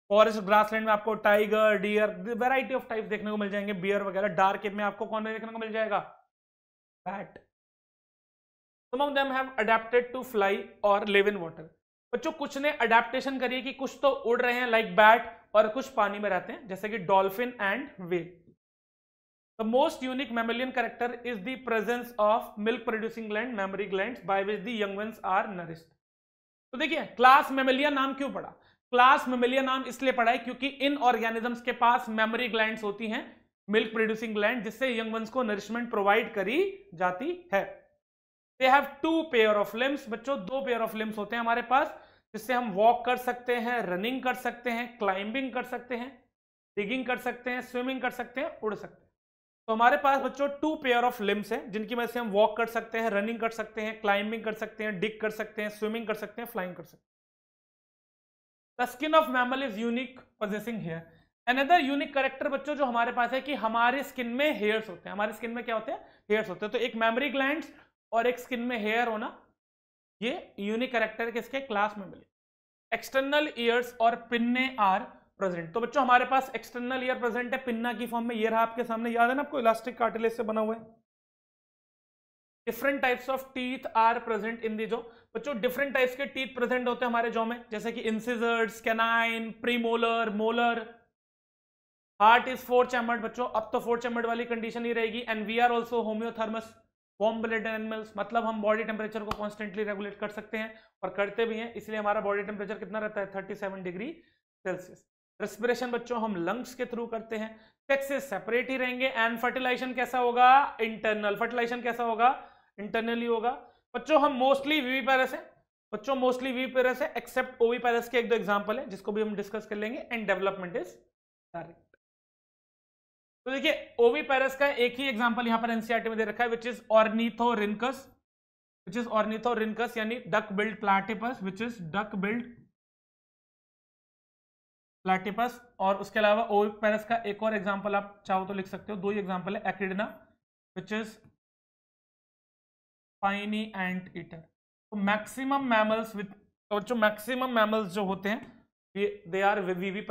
फॉरेस्ट ग्रासलैंड में आपको tiger deer variety of type देखने को मिल जाएंगे बियर वगैरह डार्क केव में आपको कौन देखने को मिल जाएगा bat some of them have adapted to fly और लिव इन वाटर बच्चों कुछ ने अडेप्टेशन करी है कि कुछ तो उड़ रहे हैं लाइक like बैट और कुछ पानी में रहते हैं जैसे कि dolphin and whale the most unique mammalian character is the presence of milk producing gland mammary gland by which the young ones are nourished. तो देखिए क्लास मेमोलिया नाम क्यों पड़ा क्लास मेमोलिया नाम इसलिए पड़ा है क्योंकि इन ऑर्गेनिजम्स के पास मेमोरी ग्लैंड्स होती हैं मिल्क प्रोड्यूसिंग ग्लैंड जिससे यंग वंस को नरिशमेंट प्रोवाइड करी जाती है they have two pair of limbs बच्चों दो पेयर ऑफ लिम्स होते हैं हमारे पास जिससे हम वॉक कर सकते हैं रनिंग कर सकते हैं क्लाइंबिंग कर सकते हैं डिगिंग कर सकते हैं स्विमिंग कर सकते हैं उड़ सकते हैं तो हमारे पास बच्चों टू पेयर ऑफ लिम्स हैं जिनकी वजह से हम वॉक कर सकते हैं रनिंग कर सकते हैं क्लाइंबिंग कर सकते हैं डिग कर सकते हैं स्विमिंग कर सकते हैं फ्लाइंग कर सकते हैं the skin of mammal is unique possessing hair another unique character बच्चों जो हमारे पास है कि हमारे स्किन में हेयर्स होते हैं हमारे स्किन में क्या होते हैं हेयर्स होते हैं तो एक मेमरी ग्लैंड और एक स्किन में हेयर होना ये यूनिक करेक्टर किसके क्लास में मिले एक्सटर्नल ईयर्स और पिन्ने आर प्रेजेंट तो बच्चों हमारे पास एक्सटर्नल ईयर प्रेजेंट है पिन्ना की फॉर्म में ये रहा आपके सामने याद है ना आपको इलास्टिक कार्टिलेज से बना हुआ है different types of teeth are present in the जो बच्चों डिफरेंट टाइप्स के टीथ प्रेजेंट होते हैं हमारे जो में जैसे कि incisors canine premolar molar heart is four chambered बच्चों अब तो फोर चैम्बर्ड वाली कंडीशन ही रहेगी and we are also homeothermous complete animals मतलब हम बॉडी टेम्परेचर को कॉन्स्टेंटली रेगुलेट कर सकते हैं और करते भी हैं इसलिए हमारा बॉडी टेम्परेचर कितना रहता है thirty seven degree celsius respiration बच्चों हम लंग्स के थ्रू करते हैं सेक्सेस सेपरेट ही रहेंगे एंड फर्टिलाइजेशन कैसा होगा इंटरनल फर्टिलाइजेशन कैसा होगा इंटरनली होगा बच्चों हम मोस्टली वीवी पैरस है बच्चों मोस्टली वी पैरस है एक्सेप्ट ओवी पैरस के एक दो एग्जाम्पल है जिसको भी हम डिस्कस कर लेंगे एंड डेवलपमेंट इज डायरेक्ट तो देखिए ओवी पैरस का एक ही एग्जाम्पल यहां पर एनसीआरटी e में दे रखा है which is रिनकस which is rhynchus यानी duck billed platypus which is duck billed platypus और उसके अलावा ओवी पैरस का एक और एग्जाम्पल आप चाहो तो लिख सकते हो दो ही एग्जाम्पल है echidna which is spiny ant eater तो मैक्सिमम मैमल्स विथ और जो मैक्सिमम मैमल्स जो होते हैं दे आर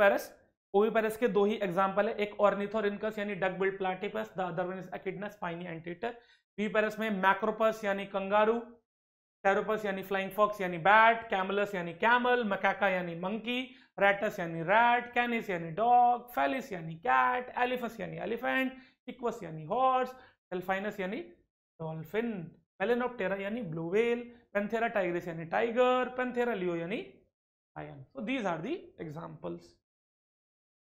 पैरस ओविपेरस के दो ही एग्जाम्पल है एक ऑर्निथोरिनकस यानी duck billed platypus the other one is echidna spiny anteater viviparous में मैक्रोपस यानी कंगारू टेरोपस यानी फ्लाइंग फॉक्स यानी बैट कैमलस यानी कैमल मकैका यानी मंकी रैटस यानी रैट कैनिस यानी डॉग फेलिस यानी कैट एलिफस यानी एलिफेंट इक्वस यानी हॉर्स एल्फाइनस यानी डॉल्फिन मेलेनोप्टेरा यानी ब्लू वेल पेंथेरा टाइग्रिस यानी टाइगर पेंथेरा लियो यानी lion so these are the examples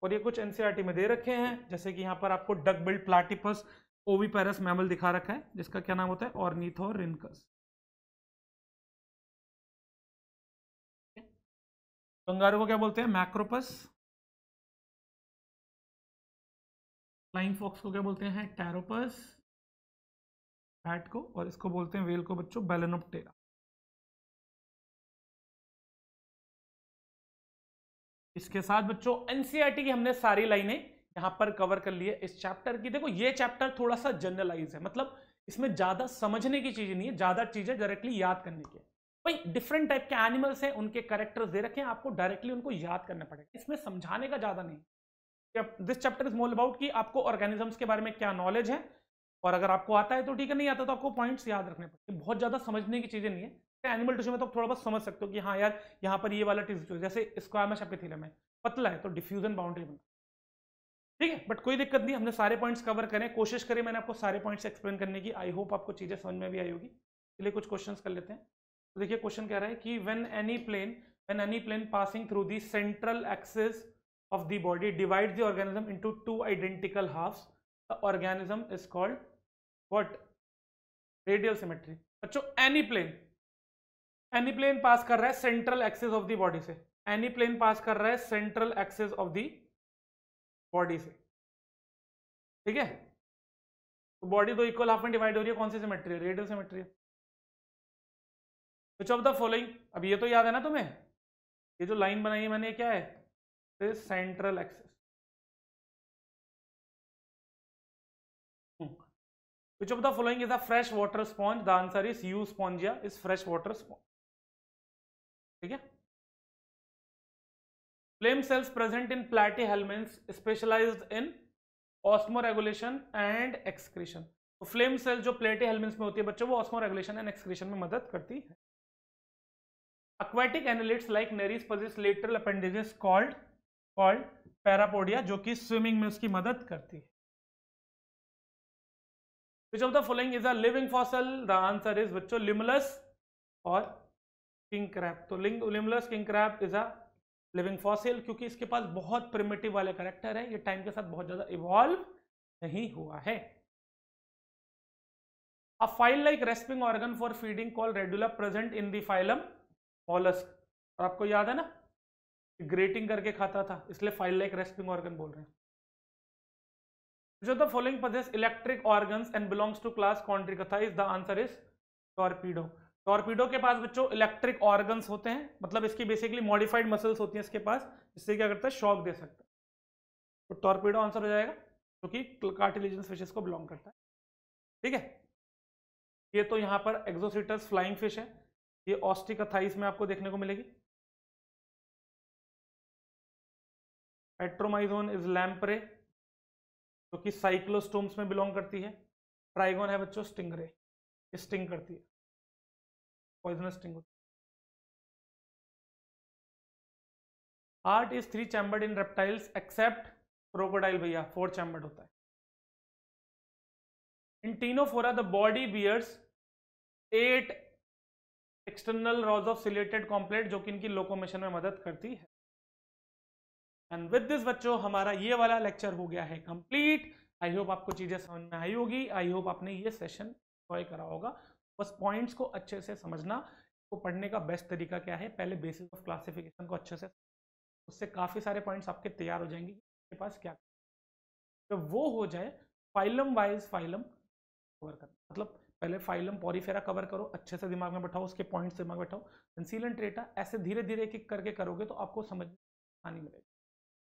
और ये कुछ एनसीईआरटी e में दे रखे हैं जैसे कि यहाँ पर आपको डक बिल्ड प्लाटिपस ओवी पैरस मैमल दिखा रखा है जिसका क्या नाम होता है ऑर्नीथो रिनकस कंगारू को क्या बोलते हैं मैक्रोपस फ्लाइंग फॉक्स को क्या बोलते हैं टैरोपस बैट को और इसको बोलते हैं वेल को बच्चों टेरा इसके साथ बच्चों एनसीईआरटी e की हमने सारी लाइनें यहां पर कवर कर ली है इस चैप्टर की देखो ये चैप्टर थोड़ा सा जनरलाइज है मतलब इसमें ज़्यादा समझने की चीज़ें नहीं है ज़्यादा चीज़ें डायरेक्टली याद करने की भाई डिफरेंट टाइप के एनिमल्स हैं उनके करेक्टर्स दे रखे हैं आपको डायरेक्टली उनको याद करना पड़ेगा इसमें समझाने का ज़्यादा नहीं this chapter is more about की आपको ऑर्गेनिजम्स के बारे में क्या नॉलेज है और अगर आपको आता है तो ठीक है नहीं आता तो आपको पॉइंट्स याद रखने पड़ते बहुत ज़्यादा समझने की चीज़ें नहीं है एनिमल टिश्यू में तो थोड़ा बहुत समझ सकते हो कि हाँ यार यहाँ पर ये वाला टिश्यू जैसे स्क्वायर में छपके थीलम है पतला है तो डिफ्यूजन बाउंड्री बना ठीक है बट कोई दिक्कत नहीं हमने सारे पॉइंट्स कवर करें कोशिश करें मैंने आपको सारे पॉइंट्स एक्सप्लेन करने की आई होप आपको चीज़ें समझ में भी आई होगी इसलिए कुछ क्वेश्चन कर लेते हैं तो देखिए क्वेश्चन कह रहा है कि when any plane when any plane passing through the central axis of the body divide the organism into two identical halves the organism is called what radial symmetry बच्चों any plane any plane pass कर रहा है central axis of the body से any plane pass कर रहा है central axis of the body से ठीक है तो बॉडी दो इक्वल हाफ में डिवाइड हो रही है कौन सी सिमेट्री है रेडियल सिमेट्री है विच ऑफ द फॉलोइंग अब ये तो याद है ना तुम्हें ये जो लाइन बनाई है मैंने क्या है central axis hmm। which of the following is a fresh water sponge the answer is spongilla is fresh water sponge ठीक है flame cells present in platyhelminth specialized in osmoregulation and excretion तो flame cell जो प्लेटी helminths में होती है बच्चों वो ऑस्मो रेगुलेशन एंड एक्सक्रीशन में मदद करती है aquatic annelids like nereis possess lateral appendages called called parapodia जो कि स्विमिंग में उसकी मदद करती है which of the following is a living fossil the answer is बच्चों लिमुलस और किंग क्रैप तो लिंग limulus king crab is a living fossil क्योंकि इसके पास बहुत प्रिमेटिव वाले करेक्टर है ये टाइम के साथ बहुत ज़्यादा इवॉल्व नहीं हुआ है a file like rasping organ for feeding call radula present in the phylum mollusc और आपको याद है ना ग्रेटिंग करके खाता था इसलिए फाइल लाइक रेस्पिंग ऑर्गन बोल रहे हैं जो the following possess electric organs and belongs to class chondrichthyes is the answer is torpedo torpedo के पास बच्चों इलेक्ट्रिक ऑर्गन्स होते हैं मतलब इसकी बेसिकली मॉडिफाइड मसल्स होती हैं इसके पास इससे क्या करता है शॉक दे सकता है तो टॉर्पीडो आंसर हो जाएगा क्योंकि तो कार्टिलिजेंस फिशेस को बिलोंग करता है ठीक है ये तो यहाँ पर एग्जोसिटस फ्लाइंग फिश है ये ऑस्टिकथाइस में आपको देखने को मिलेगी एट्रोमाइजोन इज लैम्परे जो कि साइक्लोस्टोम्स में बिलोंग करती है ट्राइगोन है बच्चों स्टिंगरे स्टिंग करती है poisonous poisonous string heart is three chambered in reptiles except crocodile भैया फोर चैम्बर्ड होता है in ctenophora the body bears eight external rows of ciliated comb plate जो कि इनकी लोकोमेशन में मदद करती है एंड विद दिस बच्चों हमारा ये वाला लेक्चर हो गया है कंप्लीट आई होप आपको चीज़ें समझ में आई होगी आई होप आपने ये सेशन इंजॉय करा होगा बस पॉइंट्स को अच्छे से समझना को पढ़ने का बेस्ट तरीका क्या है पहले बेसिस ऑफ क्लासिफिकेशन को अच्छे से उससे काफ़ी सारे पॉइंट्स आपके तैयार हो जाएंगे आपके पास क्या जब तो वो हो जाए फाइलम वाइज फाइलम कवर करना मतलब पहले फाइलम पॉरीफेरा कवर करो अच्छे से दिमाग में बैठाओ उसके पॉइंट्स दिमाग में बैठाओ कंसील ट्रेटा ऐसे धीरे धीरे एक एक करके करोगे तो आपको समझ आसानी मिलेगी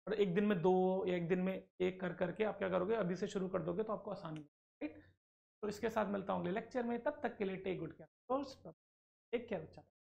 और एक दिन में दो या एक दिन में एक कर करके आप क्या करोगे अभी से शुरू कर दोगे तो आपको आसानी तो इसके साथ मिलता हूँ अगले लेक्चर में तब तक के लिए take good care take care बच्चा